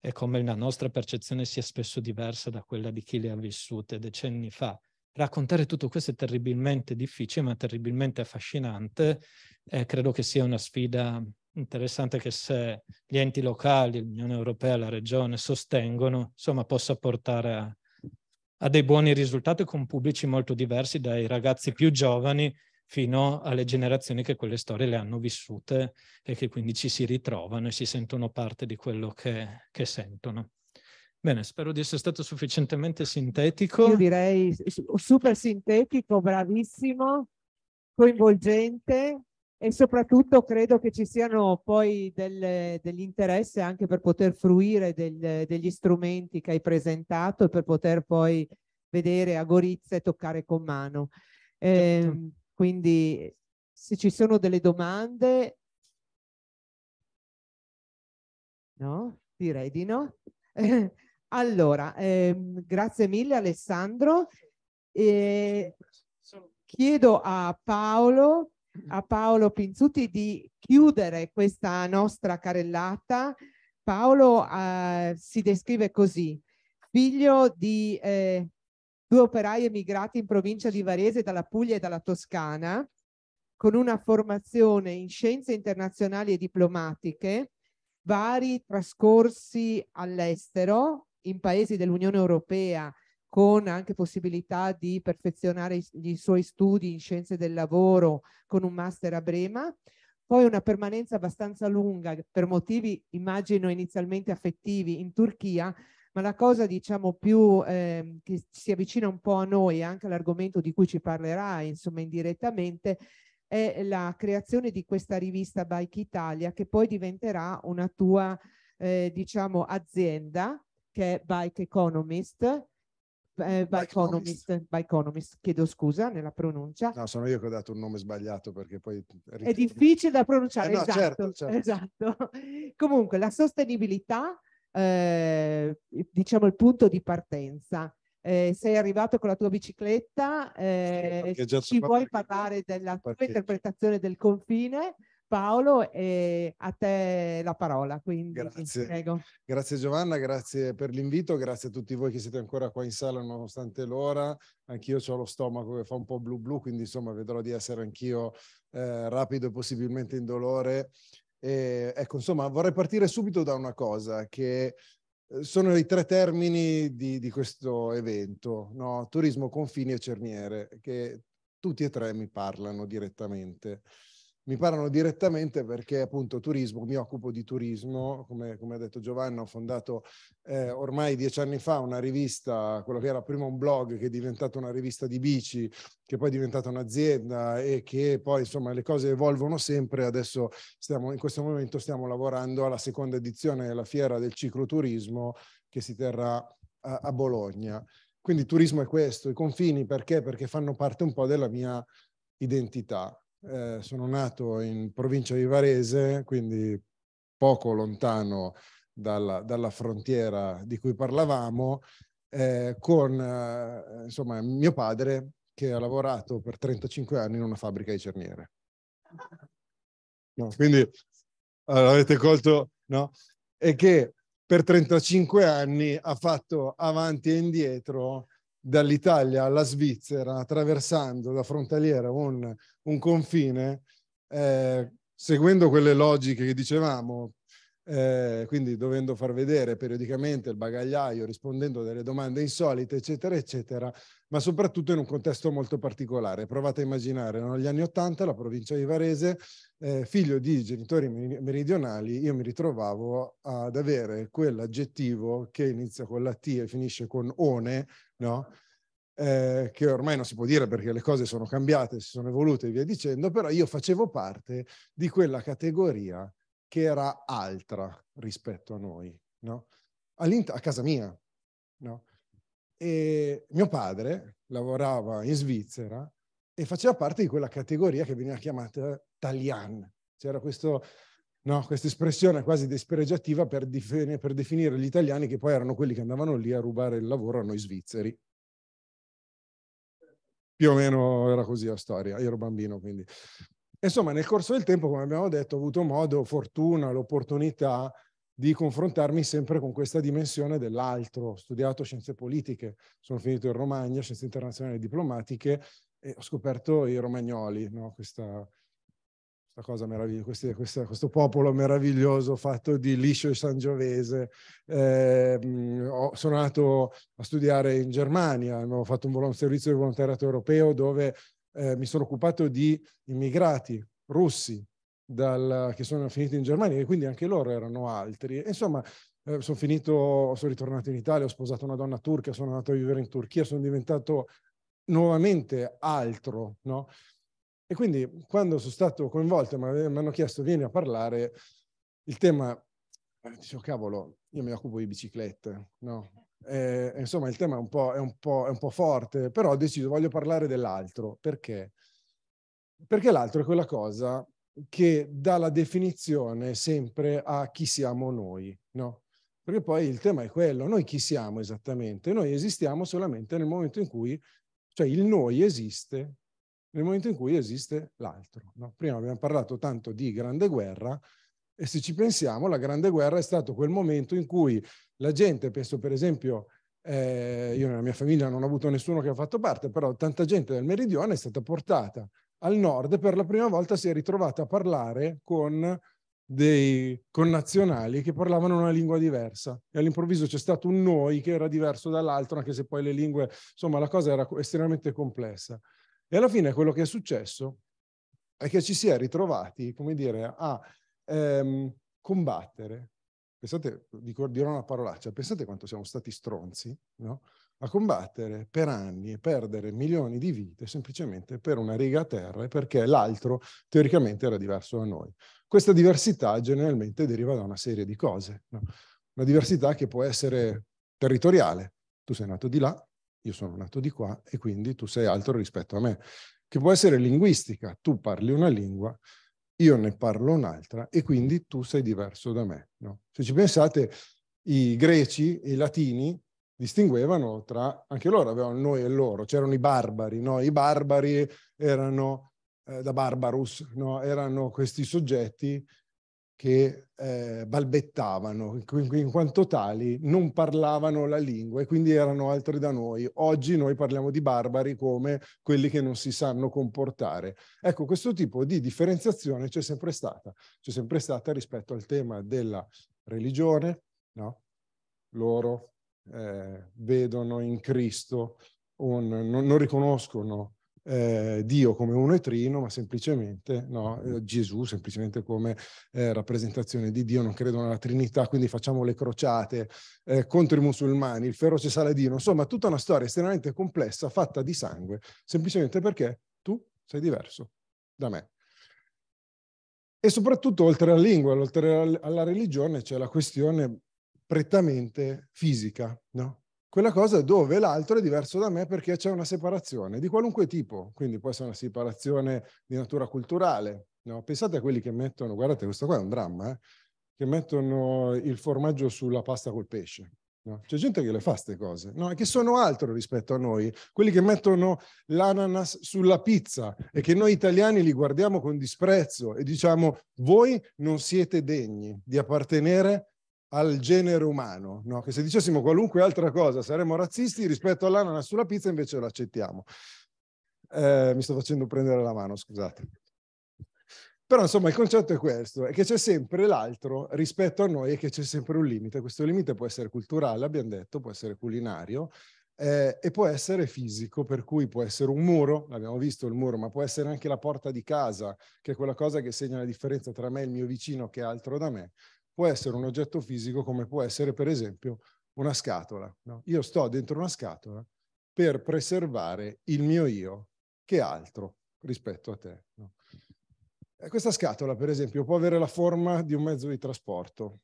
e come la nostra percezione sia spesso diversa da quella di chi le ha vissute decenni fa. Raccontare tutto questo è terribilmente difficile, ma terribilmente affascinante. Eh, credo che sia una sfida interessante che se gli enti locali, l'Unione Europea, la Regione sostengono, insomma, possa portare a, a dei buoni risultati con pubblici molto diversi dai ragazzi più giovani fino alle generazioni che quelle storie le hanno vissute e che quindi ci si ritrovano e si sentono parte di quello che, che sentono. Bene, spero di essere stato sufficientemente sintetico. Io direi super sintetico, bravissimo, coinvolgente e soprattutto credo che ci siano poi del, dell'interesse anche per poter fruire del, degli strumenti che hai presentato e per poter poi vedere a Gorizia e toccare con mano. Certo. Ehm, quindi se ci sono delle domande, no? Direi di no. allora, ehm, grazie mille Alessandro. E chiedo a Paolo, a Paolo Pinzuti di chiudere questa nostra carellata. Paolo eh, si descrive così, figlio di eh, due operai emigrati in provincia di Varese dalla Puglia e dalla Toscana, con una formazione in scienze internazionali e diplomatiche, vari trascorsi all'estero, in paesi dell'Unione Europea, con anche possibilità di perfezionare i suoi studi in scienze del lavoro con un master a Brema, poi una permanenza abbastanza lunga per motivi immagino inizialmente affettivi in Turchia, ma la cosa diciamo più eh, che si avvicina un po' a noi, anche all'argomento di cui ci parlerà insomma indirettamente, è la creazione di questa rivista Bike Italia che poi diventerà una tua eh, diciamo azienda che è Bike Economist, eh, Biconomist, Biconomist, chiedo scusa nella pronuncia. No, sono io che ho dato un nome sbagliato perché poi... È difficile da pronunciare, eh no, esatto, certo, certo. esatto. Comunque, la sostenibilità eh, diciamo il punto di partenza. Eh, sei arrivato con la tua bicicletta, eh, ci vuoi parlare della tua interpretazione del confine? Paolo e a te la parola. Quindi, grazie. grazie Giovanna, grazie per l'invito, grazie a tutti voi che siete ancora qua in sala nonostante l'ora. Anch'io ho lo stomaco che fa un po' blu blu, quindi insomma vedrò di essere anch'io eh, rapido e possibilmente indolore e, ecco, insomma, vorrei partire subito da una cosa che eh, sono i tre termini di, di questo evento, no? turismo, confini e cerniere, che tutti e tre mi parlano direttamente mi parlano direttamente perché appunto turismo, mi occupo di turismo, come, come ha detto Giovanna, ho fondato eh, ormai dieci anni fa una rivista, quello che era prima un blog che è diventato una rivista di bici, che poi è diventata un'azienda e che poi insomma le cose evolvono sempre, adesso stiamo, in questo momento stiamo lavorando alla seconda edizione della fiera del cicloturismo che si terrà a, a Bologna. Quindi il turismo è questo, i confini perché? Perché fanno parte un po' della mia identità eh, sono nato in provincia di Varese, quindi poco lontano dalla, dalla frontiera di cui parlavamo, eh, con eh, insomma, mio padre che ha lavorato per 35 anni in una fabbrica di cerniere. No, quindi allora, avete colto, no? E che per 35 anni ha fatto avanti e indietro dall'Italia alla Svizzera, attraversando la frontaliera un, un confine, eh, seguendo quelle logiche che dicevamo, eh, quindi dovendo far vedere periodicamente il bagagliaio, rispondendo a delle domande insolite, eccetera, eccetera, ma soprattutto in un contesto molto particolare. Provate a immaginare, negli anni Ottanta, la provincia di Varese, eh, figlio di genitori meridionali, io mi ritrovavo ad avere quell'aggettivo che inizia con la T e finisce con one, no? Eh, che ormai non si può dire perché le cose sono cambiate, si sono evolute e via dicendo, però io facevo parte di quella categoria che era altra rispetto a noi, no? a casa mia. No? E mio padre lavorava in Svizzera e faceva parte di quella categoria che veniva chiamata Talian. C'era questo No, questa espressione quasi despregiativa per, dif- per, definire gli italiani che poi erano quelli che andavano lì a rubare il lavoro a noi svizzeri. Più o meno era così la storia, io ero bambino quindi. Insomma, nel corso del tempo, come abbiamo detto, ho avuto modo, fortuna, l'opportunità di confrontarmi sempre con questa dimensione dell'altro. Ho studiato scienze politiche, sono finito in Romagna, scienze internazionali e diplomatiche, e ho scoperto i romagnoli, no? questa, questa cosa meravigliosa, questi, questa, questo popolo meraviglioso fatto di liscio e sangiovese. Eh, sono andato a studiare in Germania, ho fatto un, un servizio di volontariato europeo dove eh, mi sono occupato di immigrati russi dal, che sono finiti in Germania e quindi anche loro erano altri. insomma, eh, sono finito, sono ritornato in Italia, ho sposato una donna turca, sono andato a vivere in Turchia, sono diventato nuovamente altro, no? E quindi quando sono stato coinvolto e mi hanno chiesto vieni a parlare, il tema, eh, dicevo cavolo, io mi occupo di biciclette, no? E, insomma il tema è un, è, un è un, po', forte, però ho deciso, voglio parlare dell'altro, perché? Perché l'altro è quella cosa che dà la definizione sempre a chi siamo noi, no? Perché poi il tema è quello, noi chi siamo esattamente? Noi esistiamo solamente nel momento in cui, cioè il noi esiste nel momento in cui esiste l'altro. No? Prima abbiamo parlato tanto di grande guerra e se ci pensiamo la grande guerra è stato quel momento in cui la gente, penso per esempio, eh, io nella mia famiglia non ho avuto nessuno che ha fatto parte, però tanta gente del meridione è stata portata al nord e per la prima volta si è ritrovata a parlare con dei connazionali che parlavano una lingua diversa e all'improvviso c'è stato un noi che era diverso dall'altro anche se poi le lingue insomma la cosa era estremamente complessa e alla fine quello che è successo è che ci si è ritrovati, come dire, a ehm, combattere. Pensate, dico, dirò una parolaccia, pensate quanto siamo stati stronzi, no? a combattere per anni e perdere milioni di vite semplicemente per una riga a terra e perché l'altro teoricamente era diverso da noi. Questa diversità generalmente deriva da una serie di cose, no? una diversità che può essere territoriale, tu sei nato di là, io sono nato di qua e quindi tu sei altro rispetto a me, che può essere linguistica, tu parli una lingua, io ne parlo un'altra e quindi tu sei diverso da me. No? Se ci pensate, i greci e i latini distinguevano tra, anche loro avevano noi e loro, c'erano i barbari, no? i barbari erano eh, da barbarus, no? erano questi soggetti che eh, balbettavano, in quanto tali non parlavano la lingua e quindi erano altri da noi. Oggi noi parliamo di barbari come quelli che non si sanno comportare. Ecco, questo tipo di differenziazione c'è sempre stata, c'è sempre stata rispetto al tema della religione, no? Loro eh, vedono in Cristo un, non, non riconoscono eh, Dio come uno e trino, ma semplicemente no, eh, Gesù, semplicemente come eh, rappresentazione di Dio, non credono alla Trinità, quindi facciamo le crociate eh, contro i musulmani, il feroce Saladino, insomma tutta una storia estremamente complessa fatta di sangue, semplicemente perché tu sei diverso da me. E soprattutto oltre alla lingua, oltre alla religione, c'è la questione prettamente fisica, no? quella cosa dove l'altro è diverso da me perché c'è una separazione di qualunque tipo, quindi può essere una separazione di natura culturale. No? Pensate a quelli che mettono, guardate questo qua è un dramma, eh? che mettono il formaggio sulla pasta col pesce. No? C'è gente che le fa queste cose, no? che sono altro rispetto a noi, quelli che mettono l'ananas sulla pizza e che noi italiani li guardiamo con disprezzo e diciamo voi non siete degni di appartenere a al genere umano, no? che se dicessimo qualunque altra cosa saremmo razzisti rispetto all'ananas sulla pizza invece lo accettiamo. Eh, mi sto facendo prendere la mano, scusate. Però insomma il concetto è questo, è che c'è sempre l'altro rispetto a noi e che c'è sempre un limite. Questo limite può essere culturale, abbiamo detto, può essere culinario eh, e può essere fisico, per cui può essere un muro, l'abbiamo visto il muro, ma può essere anche la porta di casa, che è quella cosa che segna la differenza tra me e il mio vicino che è altro da me, può essere un oggetto fisico come può essere per esempio una scatola. No? Io sto dentro una scatola per preservare il mio io che è altro rispetto a te. No? Questa scatola, per esempio, può avere la forma di un mezzo di trasporto.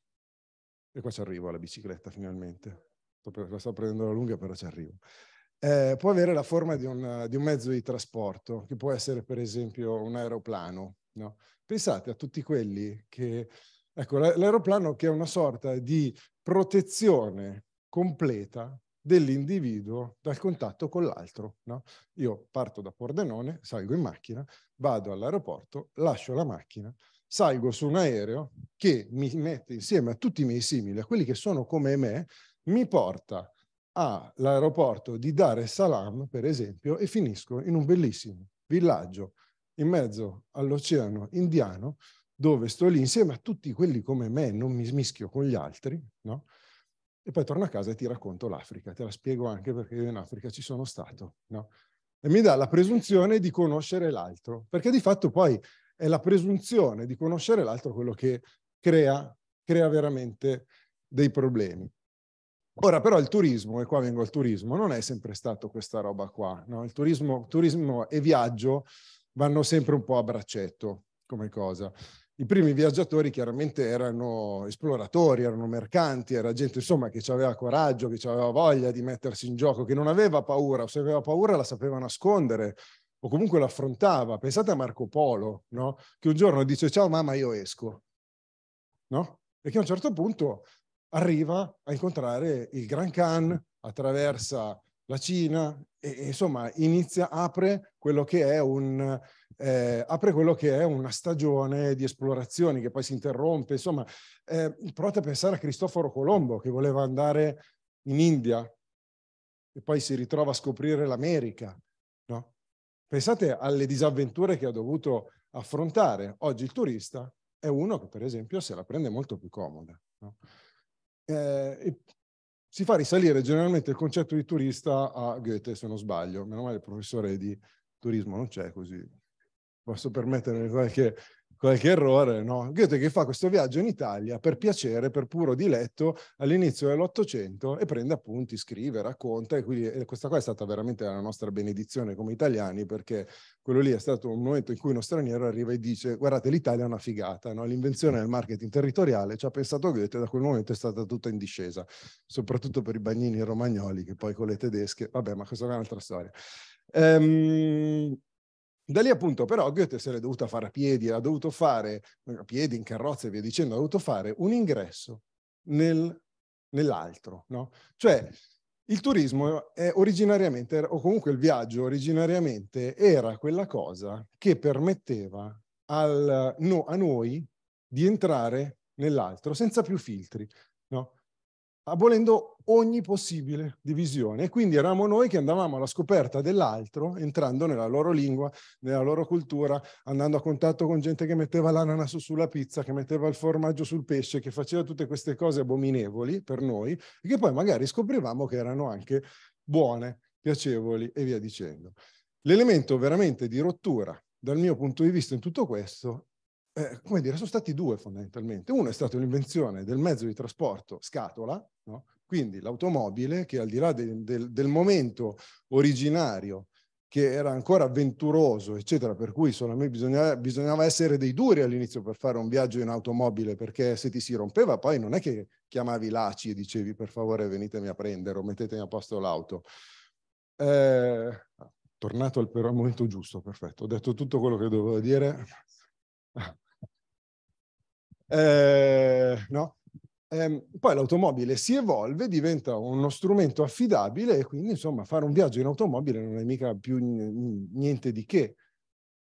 E qua ci arrivo alla bicicletta finalmente. Sto prendendo la lunga, però ci arrivo. Eh, può avere la forma di un, di un, mezzo di trasporto, che può essere per esempio un aeroplano. No? Pensate a tutti quelli che Ecco, l'aeroplano che è una sorta di protezione completa dell'individuo dal contatto con l'altro. No? Io parto da Pordenone, salgo in macchina, vado all'aeroporto, lascio la macchina, salgo su un aereo che mi mette insieme a tutti i miei simili, a quelli che sono come me, mi porta all'aeroporto di Dar es Salaam, per esempio, e finisco in un bellissimo villaggio in mezzo all'oceano indiano dove sto lì insieme a tutti quelli come me, non mi smischio con gli altri, no? E poi torno a casa e ti racconto l'Africa, te la spiego anche perché io in Africa ci sono stato, no? E mi dà la presunzione di conoscere l'altro, perché di fatto poi è la presunzione di conoscere l'altro quello che crea, crea veramente dei problemi. Ora però il turismo, e qua vengo al turismo, non è sempre stato questa roba qua, no? Il turismo, turismo e viaggio vanno sempre un po' a braccetto come cosa i primi viaggiatori chiaramente erano esploratori, erano mercanti, era gente insomma che aveva coraggio, che aveva voglia di mettersi in gioco, che non aveva paura, o se aveva paura la sapeva nascondere o comunque l'affrontava. Pensate a Marco Polo, no? che un giorno dice ciao mamma io esco, no? e che a un certo punto arriva a incontrare il Gran Khan, attraversa la Cina e, e insomma inizia, apre quello che è un eh, apre quello che è una stagione di esplorazioni che poi si interrompe. Insomma, eh, provate a pensare a Cristoforo Colombo che voleva andare in India e poi si ritrova a scoprire l'America. No? Pensate alle disavventure che ha dovuto affrontare. Oggi il turista è uno che, per esempio, se la prende molto più comoda. No? Eh, si fa risalire generalmente il concetto di turista a Goethe, se non sbaglio. Meno male il professore di turismo non c'è, così posso permettermi qualche, qualche errore, no? Goethe che fa questo viaggio in Italia per piacere, per puro diletto, all'inizio dell'Ottocento e prende appunti, scrive, racconta e quindi e questa qua è stata veramente la nostra benedizione come italiani perché quello lì è stato un momento in cui uno straniero arriva e dice guardate l'Italia è una figata, no? l'invenzione del marketing territoriale ci ha pensato Goethe e da quel momento è stata tutta in discesa, soprattutto per i bagnini romagnoli che poi con le tedesche, vabbè ma questa è un'altra storia. Ehm, da lì appunto però Goethe se l'è dovuta fare a piedi, ha dovuto fare, eh, a piedi, in carrozza e via dicendo, ha dovuto fare un ingresso nel, nell'altro. No? Cioè il turismo è originariamente, o comunque il viaggio originariamente, era quella cosa che permetteva al, no, a noi di entrare nell'altro senza più filtri. No? abolendo ogni possibile divisione. E quindi eravamo noi che andavamo alla scoperta dell'altro, entrando nella loro lingua, nella loro cultura, andando a contatto con gente che metteva l'ananas sulla pizza, che metteva il formaggio sul pesce, che faceva tutte queste cose abominevoli per noi, e che poi magari scoprivamo che erano anche buone, piacevoli e via dicendo. L'elemento veramente di rottura dal mio punto di vista in tutto questo eh, come dire, sono stati due fondamentalmente. Uno è stato l'invenzione del mezzo di trasporto scatola, no? quindi l'automobile che al di là de, de, del momento originario che era ancora avventuroso, eccetera, per cui solamente bisognava, bisognava essere dei duri all'inizio per fare un viaggio in automobile, perché se ti si rompeva poi non è che chiamavi l'ACI e dicevi per favore venitemi a prendere o mettetemi a posto l'auto. Eh, tornato al, al momento giusto, perfetto, ho detto tutto quello che dovevo dire. Eh, no? Ehm, poi l'automobile si evolve, diventa uno strumento affidabile e quindi insomma fare un viaggio in automobile non è mica più niente di che.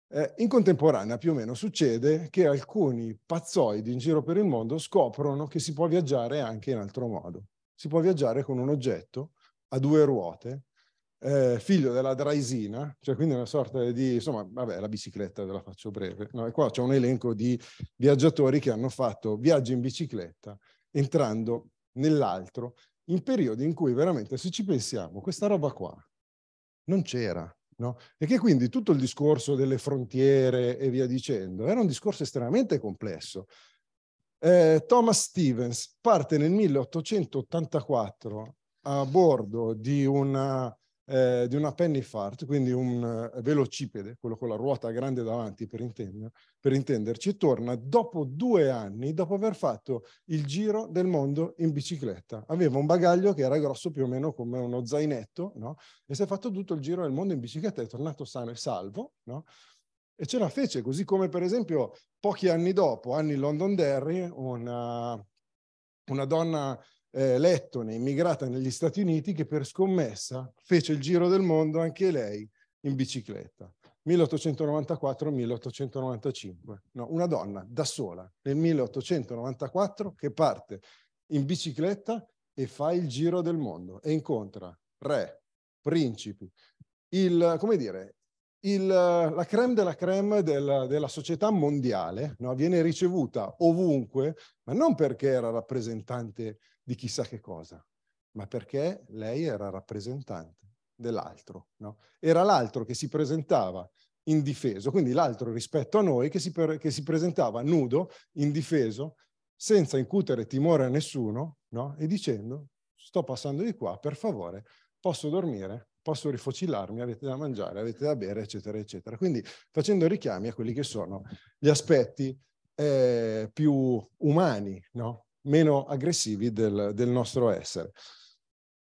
Eh, in contemporanea più o meno succede che alcuni pazzoidi in giro per il mondo scoprono che si può viaggiare anche in altro modo. Si può viaggiare con un oggetto a due ruote eh, figlio della Draisina, cioè quindi una sorta di, insomma, vabbè, la bicicletta ve la faccio breve. No? E qua c'è un elenco di viaggiatori che hanno fatto viaggi in bicicletta entrando nell'altro in periodi in cui veramente, se ci pensiamo, questa roba qua non c'era. No? E che quindi tutto il discorso delle frontiere e via dicendo era un discorso estremamente complesso. Eh, Thomas Stevens parte nel 1884 a bordo di una eh, di una penny fart, quindi un eh, velocipede, quello con la ruota grande davanti per, intender, per intenderci, torna dopo due anni, dopo aver fatto il giro del mondo in bicicletta. Aveva un bagaglio che era grosso più o meno come uno zainetto, no? E si è fatto tutto il giro del mondo in bicicletta, è tornato sano e salvo, no? E ce la fece, così come per esempio pochi anni dopo, anni Londonderry, una, una donna eh, lettone immigrata negli Stati Uniti che per scommessa fece il giro del mondo anche lei in bicicletta. 1894-1895. No, una donna da sola nel 1894 che parte in bicicletta e fa il giro del mondo e incontra re, principi, il, come dire, il, la creme della creme della, della società mondiale no? viene ricevuta ovunque, ma non perché era rappresentante di chissà che cosa, ma perché lei era rappresentante dell'altro. No? Era l'altro che si presentava indifeso, quindi l'altro rispetto a noi che si, per, che si presentava nudo, indifeso, senza incutere timore a nessuno no? e dicendo sto passando di qua, per favore, posso dormire, posso rifocilarmi, avete da mangiare, avete da bere, eccetera, eccetera. Quindi facendo richiami a quelli che sono gli aspetti eh, più umani no? meno aggressivi del, del nostro essere.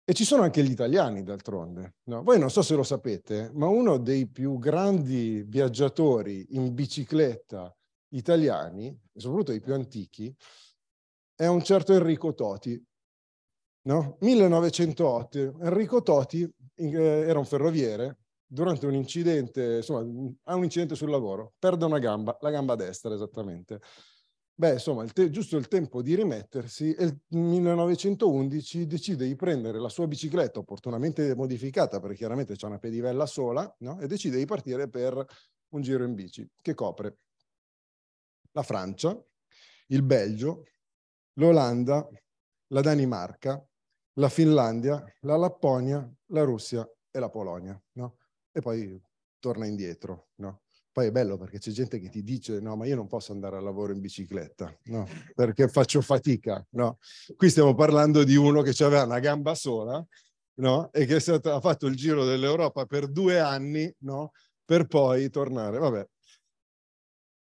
E ci sono anche gli italiani, d'altronde. No? Voi non so se lo sapete, ma uno dei più grandi viaggiatori in bicicletta italiani, soprattutto i più antichi, è un certo Enrico Toti. No? 1908, Enrico Toti eh, era un ferroviere, durante un incidente, insomma, ha un incidente sul lavoro, perde una gamba, la gamba destra esattamente, Beh, insomma, il te- giusto il tempo di rimettersi e il 1911 decide di prendere la sua bicicletta opportunamente modificata, perché chiaramente c'è una pedivella sola, no? e decide di partire per un giro in bici che copre la Francia, il Belgio, l'Olanda, la Danimarca, la Finlandia, la Lapponia, la Russia e la Polonia. No? E poi torna indietro. No? Poi è bello perché c'è gente che ti dice no, ma io non posso andare al lavoro in bicicletta, no, perché faccio fatica, no. Qui stiamo parlando di uno che aveva una gamba sola, no, e che stato, ha fatto il giro dell'Europa per due anni, no, per poi tornare. Vabbè.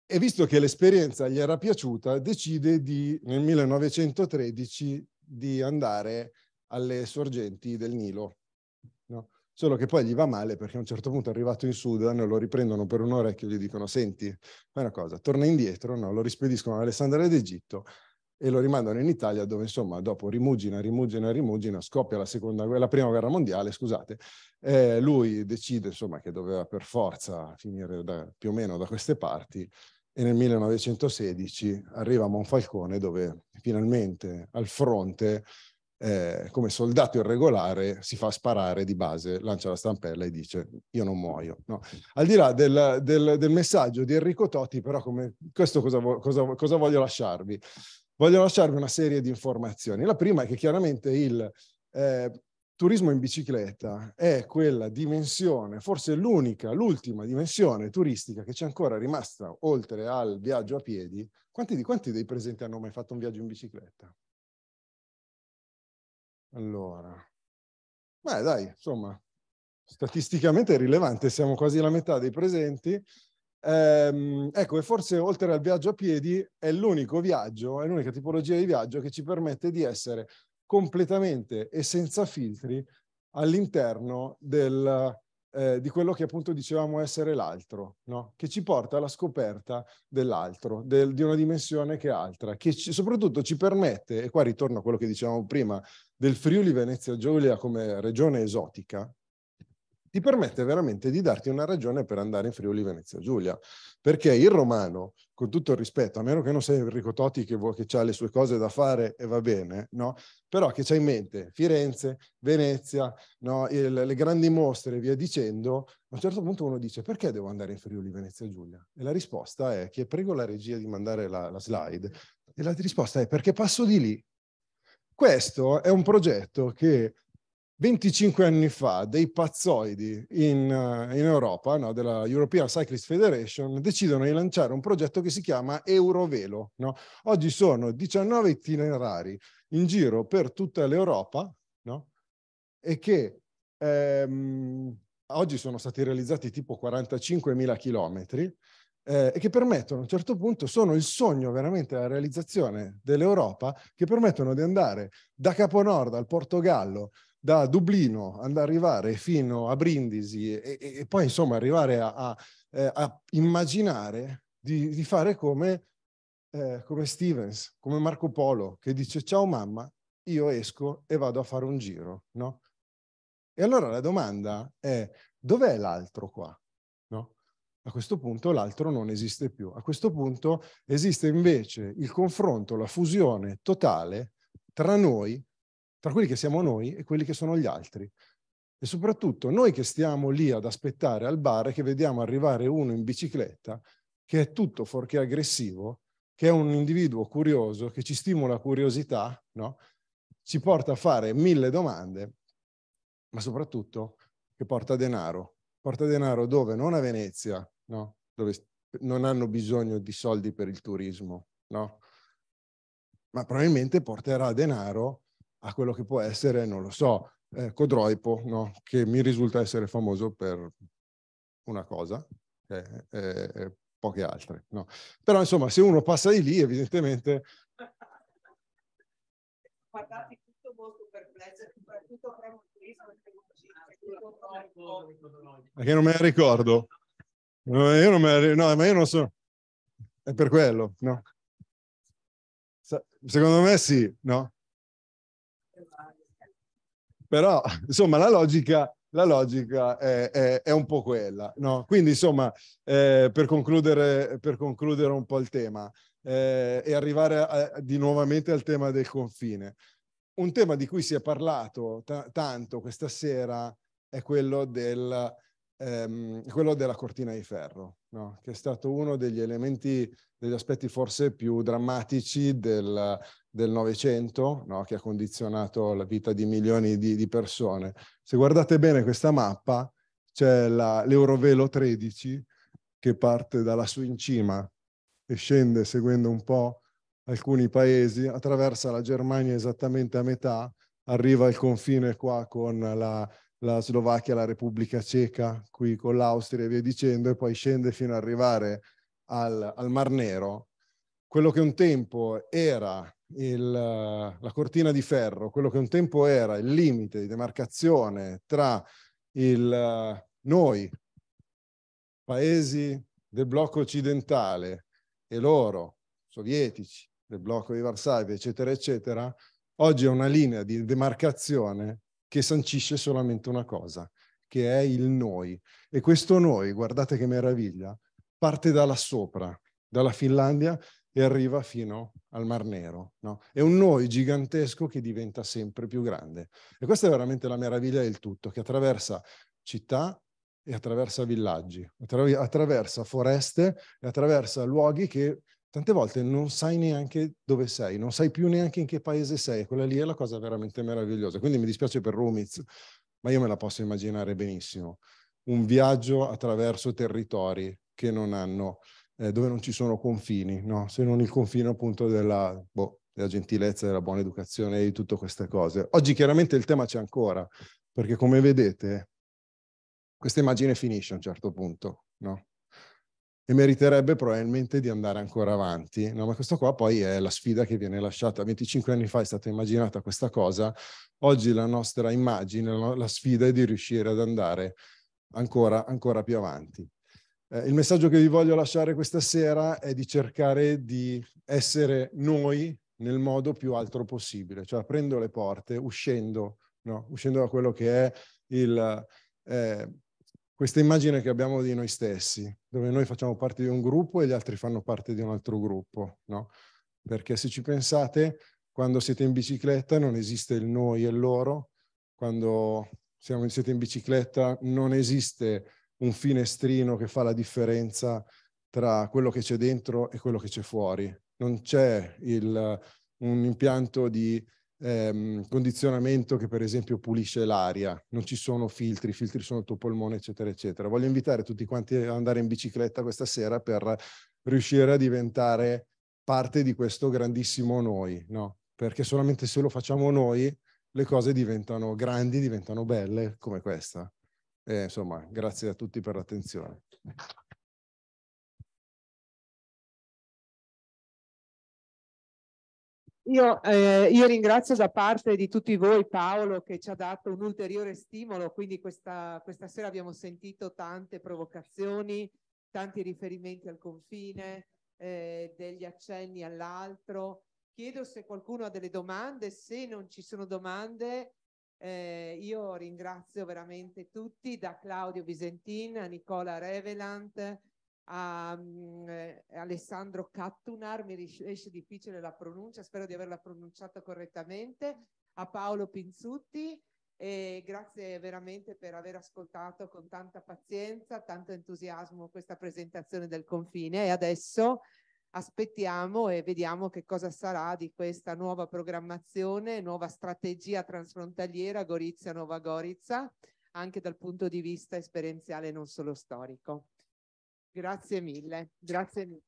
E visto che l'esperienza gli era piaciuta, decide di, nel 1913 di andare alle sorgenti del Nilo solo che poi gli va male perché a un certo punto è arrivato in Sudan, lo riprendono per un e gli dicono senti, fai una cosa, torna indietro, no? lo rispediscono a Alessandria d'Egitto e lo rimandano in Italia dove insomma dopo rimugina, rimugina, rimugina, scoppia la, seconda, la prima guerra mondiale, scusate, eh, lui decide insomma che doveva per forza finire da, più o meno da queste parti e nel 1916 arriva a Monfalcone dove finalmente al fronte eh, come soldato irregolare si fa sparare di base, lancia la stampella e dice io non muoio. No. Al di là del, del, del, messaggio di Enrico Totti, però come, questo cosa, cosa, cosa, voglio lasciarvi? Voglio lasciarvi una serie di informazioni. La prima è che chiaramente il eh, turismo in bicicletta è quella dimensione, forse l'unica, l'ultima dimensione turistica che c'è ancora rimasta oltre al viaggio a piedi. Quanti, di, quanti dei presenti hanno mai fatto un viaggio in bicicletta? Allora, beh dai, insomma, statisticamente è rilevante, siamo quasi la metà dei presenti. Ehm, ecco, e forse oltre al viaggio a piedi è l'unico viaggio, è l'unica tipologia di viaggio che ci permette di essere completamente e senza filtri all'interno del eh, di quello che appunto dicevamo essere l'altro, no? che ci porta alla scoperta dell'altro, del, di una dimensione che è altra, che ci, soprattutto ci permette, e qua ritorno a quello che dicevamo prima, del Friuli Venezia Giulia come regione esotica, ti permette veramente di darti una ragione per andare in Friuli Venezia Giulia. Perché il romano, con tutto il rispetto, a meno che non sei Enrico Totti che, vuoi, che ha le sue cose da fare e va bene, no? però che c'ha in mente Firenze, Venezia, no? il, le grandi mostre e via dicendo, a un certo punto uno dice perché devo andare in Friuli Venezia Giulia? E la risposta è che prego la regia di mandare la, la slide. E la risposta è perché passo di lì questo è un progetto che 25 anni fa dei pazzoidi in, uh, in Europa, no, della European Cyclist Federation, decidono di lanciare un progetto che si chiama Eurovelo. No? Oggi sono 19 itinerari in giro per tutta l'Europa no? e che ehm, oggi sono stati realizzati tipo 45.000 chilometri eh, e che permettono a un certo punto, sono il sogno veramente la realizzazione dell'Europa, che permettono di andare da Caponord al Portogallo da Dublino ad arrivare fino a Brindisi e, e poi insomma arrivare a, a, eh, a immaginare di, di, fare come, eh, come Stevens, come Marco Polo, che dice ciao mamma, io esco e vado a fare un giro, no? E allora la domanda è dov'è l'altro qua? No? A questo punto l'altro non esiste più. A questo punto esiste invece il confronto, la fusione totale tra noi tra quelli che siamo noi e quelli che sono gli altri. E soprattutto noi che stiamo lì ad aspettare al bar e che vediamo arrivare uno in bicicletta che è tutto fuorché aggressivo, che è un individuo curioso, che ci stimola curiosità, no? ci porta a fare mille domande, ma soprattutto che porta denaro. Porta denaro dove? Non a Venezia, no? dove non hanno bisogno di soldi per il turismo, no? ma probabilmente porterà denaro a quello che può essere, non lo so, eh, Codroipo, no? che mi risulta essere famoso per una cosa, eh, eh, poche altre. No? Però insomma, se uno passa di lì, evidentemente... Guardate tutto molto perplesso, soprattutto perché non me la ricordo. No, io non me la ricordo, no, ma io non so. È per quello, no? Secondo me sì, no? però insomma la logica, la logica è, è, è, un po' quella. No? Quindi insomma, eh, per, concludere, per, concludere, un po' il tema eh, e arrivare a, di nuovamente al tema del confine, un tema di cui si è parlato t- tanto questa sera è quello del ehm, quello della cortina di ferro, no? che è stato uno degli elementi, degli aspetti forse più drammatici del, del Novecento, no? che ha condizionato la vita di milioni di, di persone. Se guardate bene questa mappa, c'è la, l'Eurovelo 13 che parte da lassù in cima e scende seguendo un po' alcuni paesi, attraversa la Germania esattamente a metà, arriva al confine qua con la, la Slovacchia, la Repubblica Ceca, qui con l'Austria e via dicendo, e poi scende fino ad arrivare al, al Mar Nero. Quello che un tempo era il, la cortina di ferro, quello che un tempo era il limite di demarcazione tra il, noi, paesi del blocco occidentale, e loro, sovietici, del blocco di Varsavia, eccetera, eccetera, oggi è una linea di demarcazione che sancisce solamente una cosa, che è il noi. E questo noi, guardate che meraviglia, parte da là sopra, dalla Finlandia e arriva fino al Mar Nero. No? È un noi gigantesco che diventa sempre più grande. E questa è veramente la meraviglia del tutto, che attraversa città e attraversa villaggi, attraversa foreste e attraversa luoghi che tante volte non sai neanche dove sei, non sai più neanche in che paese sei. Quella lì è la cosa veramente meravigliosa. Quindi mi dispiace per Rumiz, ma io me la posso immaginare benissimo. Un viaggio attraverso territori che non hanno, eh, dove non ci sono confini, no? se non il confine appunto della, boh, della gentilezza, della buona educazione e di tutte queste cose. Oggi chiaramente il tema c'è ancora, perché come vedete questa immagine finisce a un certo punto, no? e meriterebbe probabilmente di andare ancora avanti. No, ma questa qua poi è la sfida che viene lasciata. 25 anni fa è stata immaginata questa cosa, oggi la nostra immagine, la sfida è di riuscire ad andare ancora, ancora più avanti. Eh, il messaggio che vi voglio lasciare questa sera è di cercare di essere noi nel modo più altro possibile, cioè aprendo le porte, uscendo, no? uscendo da quello che è il... Eh, questa immagine che abbiamo di noi stessi, dove noi facciamo parte di un gruppo e gli altri fanno parte di un altro gruppo, no? Perché se ci pensate, quando siete in bicicletta non esiste il noi e il loro, quando siamo, siete in bicicletta non esiste un finestrino che fa la differenza tra quello che c'è dentro e quello che c'è fuori, non c'è il, un impianto di ehm, condizionamento che per esempio pulisce l'aria, non ci sono filtri, i filtri sono il tuo polmone, eccetera, eccetera. Voglio invitare tutti quanti ad andare in bicicletta questa sera per riuscire a diventare parte di questo grandissimo noi, no? Perché solamente se lo facciamo noi le cose diventano grandi, diventano belle come questa. E, eh, insomma, grazie a tutti per l'attenzione. Io, eh, io, ringrazio da parte di tutti voi Paolo che ci ha dato un ulteriore stimolo, quindi questa, questa sera abbiamo sentito tante provocazioni, tanti riferimenti al confine, eh, degli accenni all'altro. Chiedo se qualcuno ha delle domande, se non ci sono domande eh, io ringrazio veramente tutti, da Claudio Visentin a Nicola Revelant, a um, Alessandro Cattunar, mi riesce difficile la pronuncia, spero di averla pronunciata correttamente, a Paolo Pinzutti e grazie veramente per aver ascoltato con tanta pazienza, tanto entusiasmo questa presentazione del confine e adesso aspettiamo e vediamo che cosa sarà di questa nuova programmazione, nuova strategia transfrontaliera Gorizia-Nova Gorizia, anche dal punto di vista esperienziale e non solo storico. Grazie mille, grazie mille.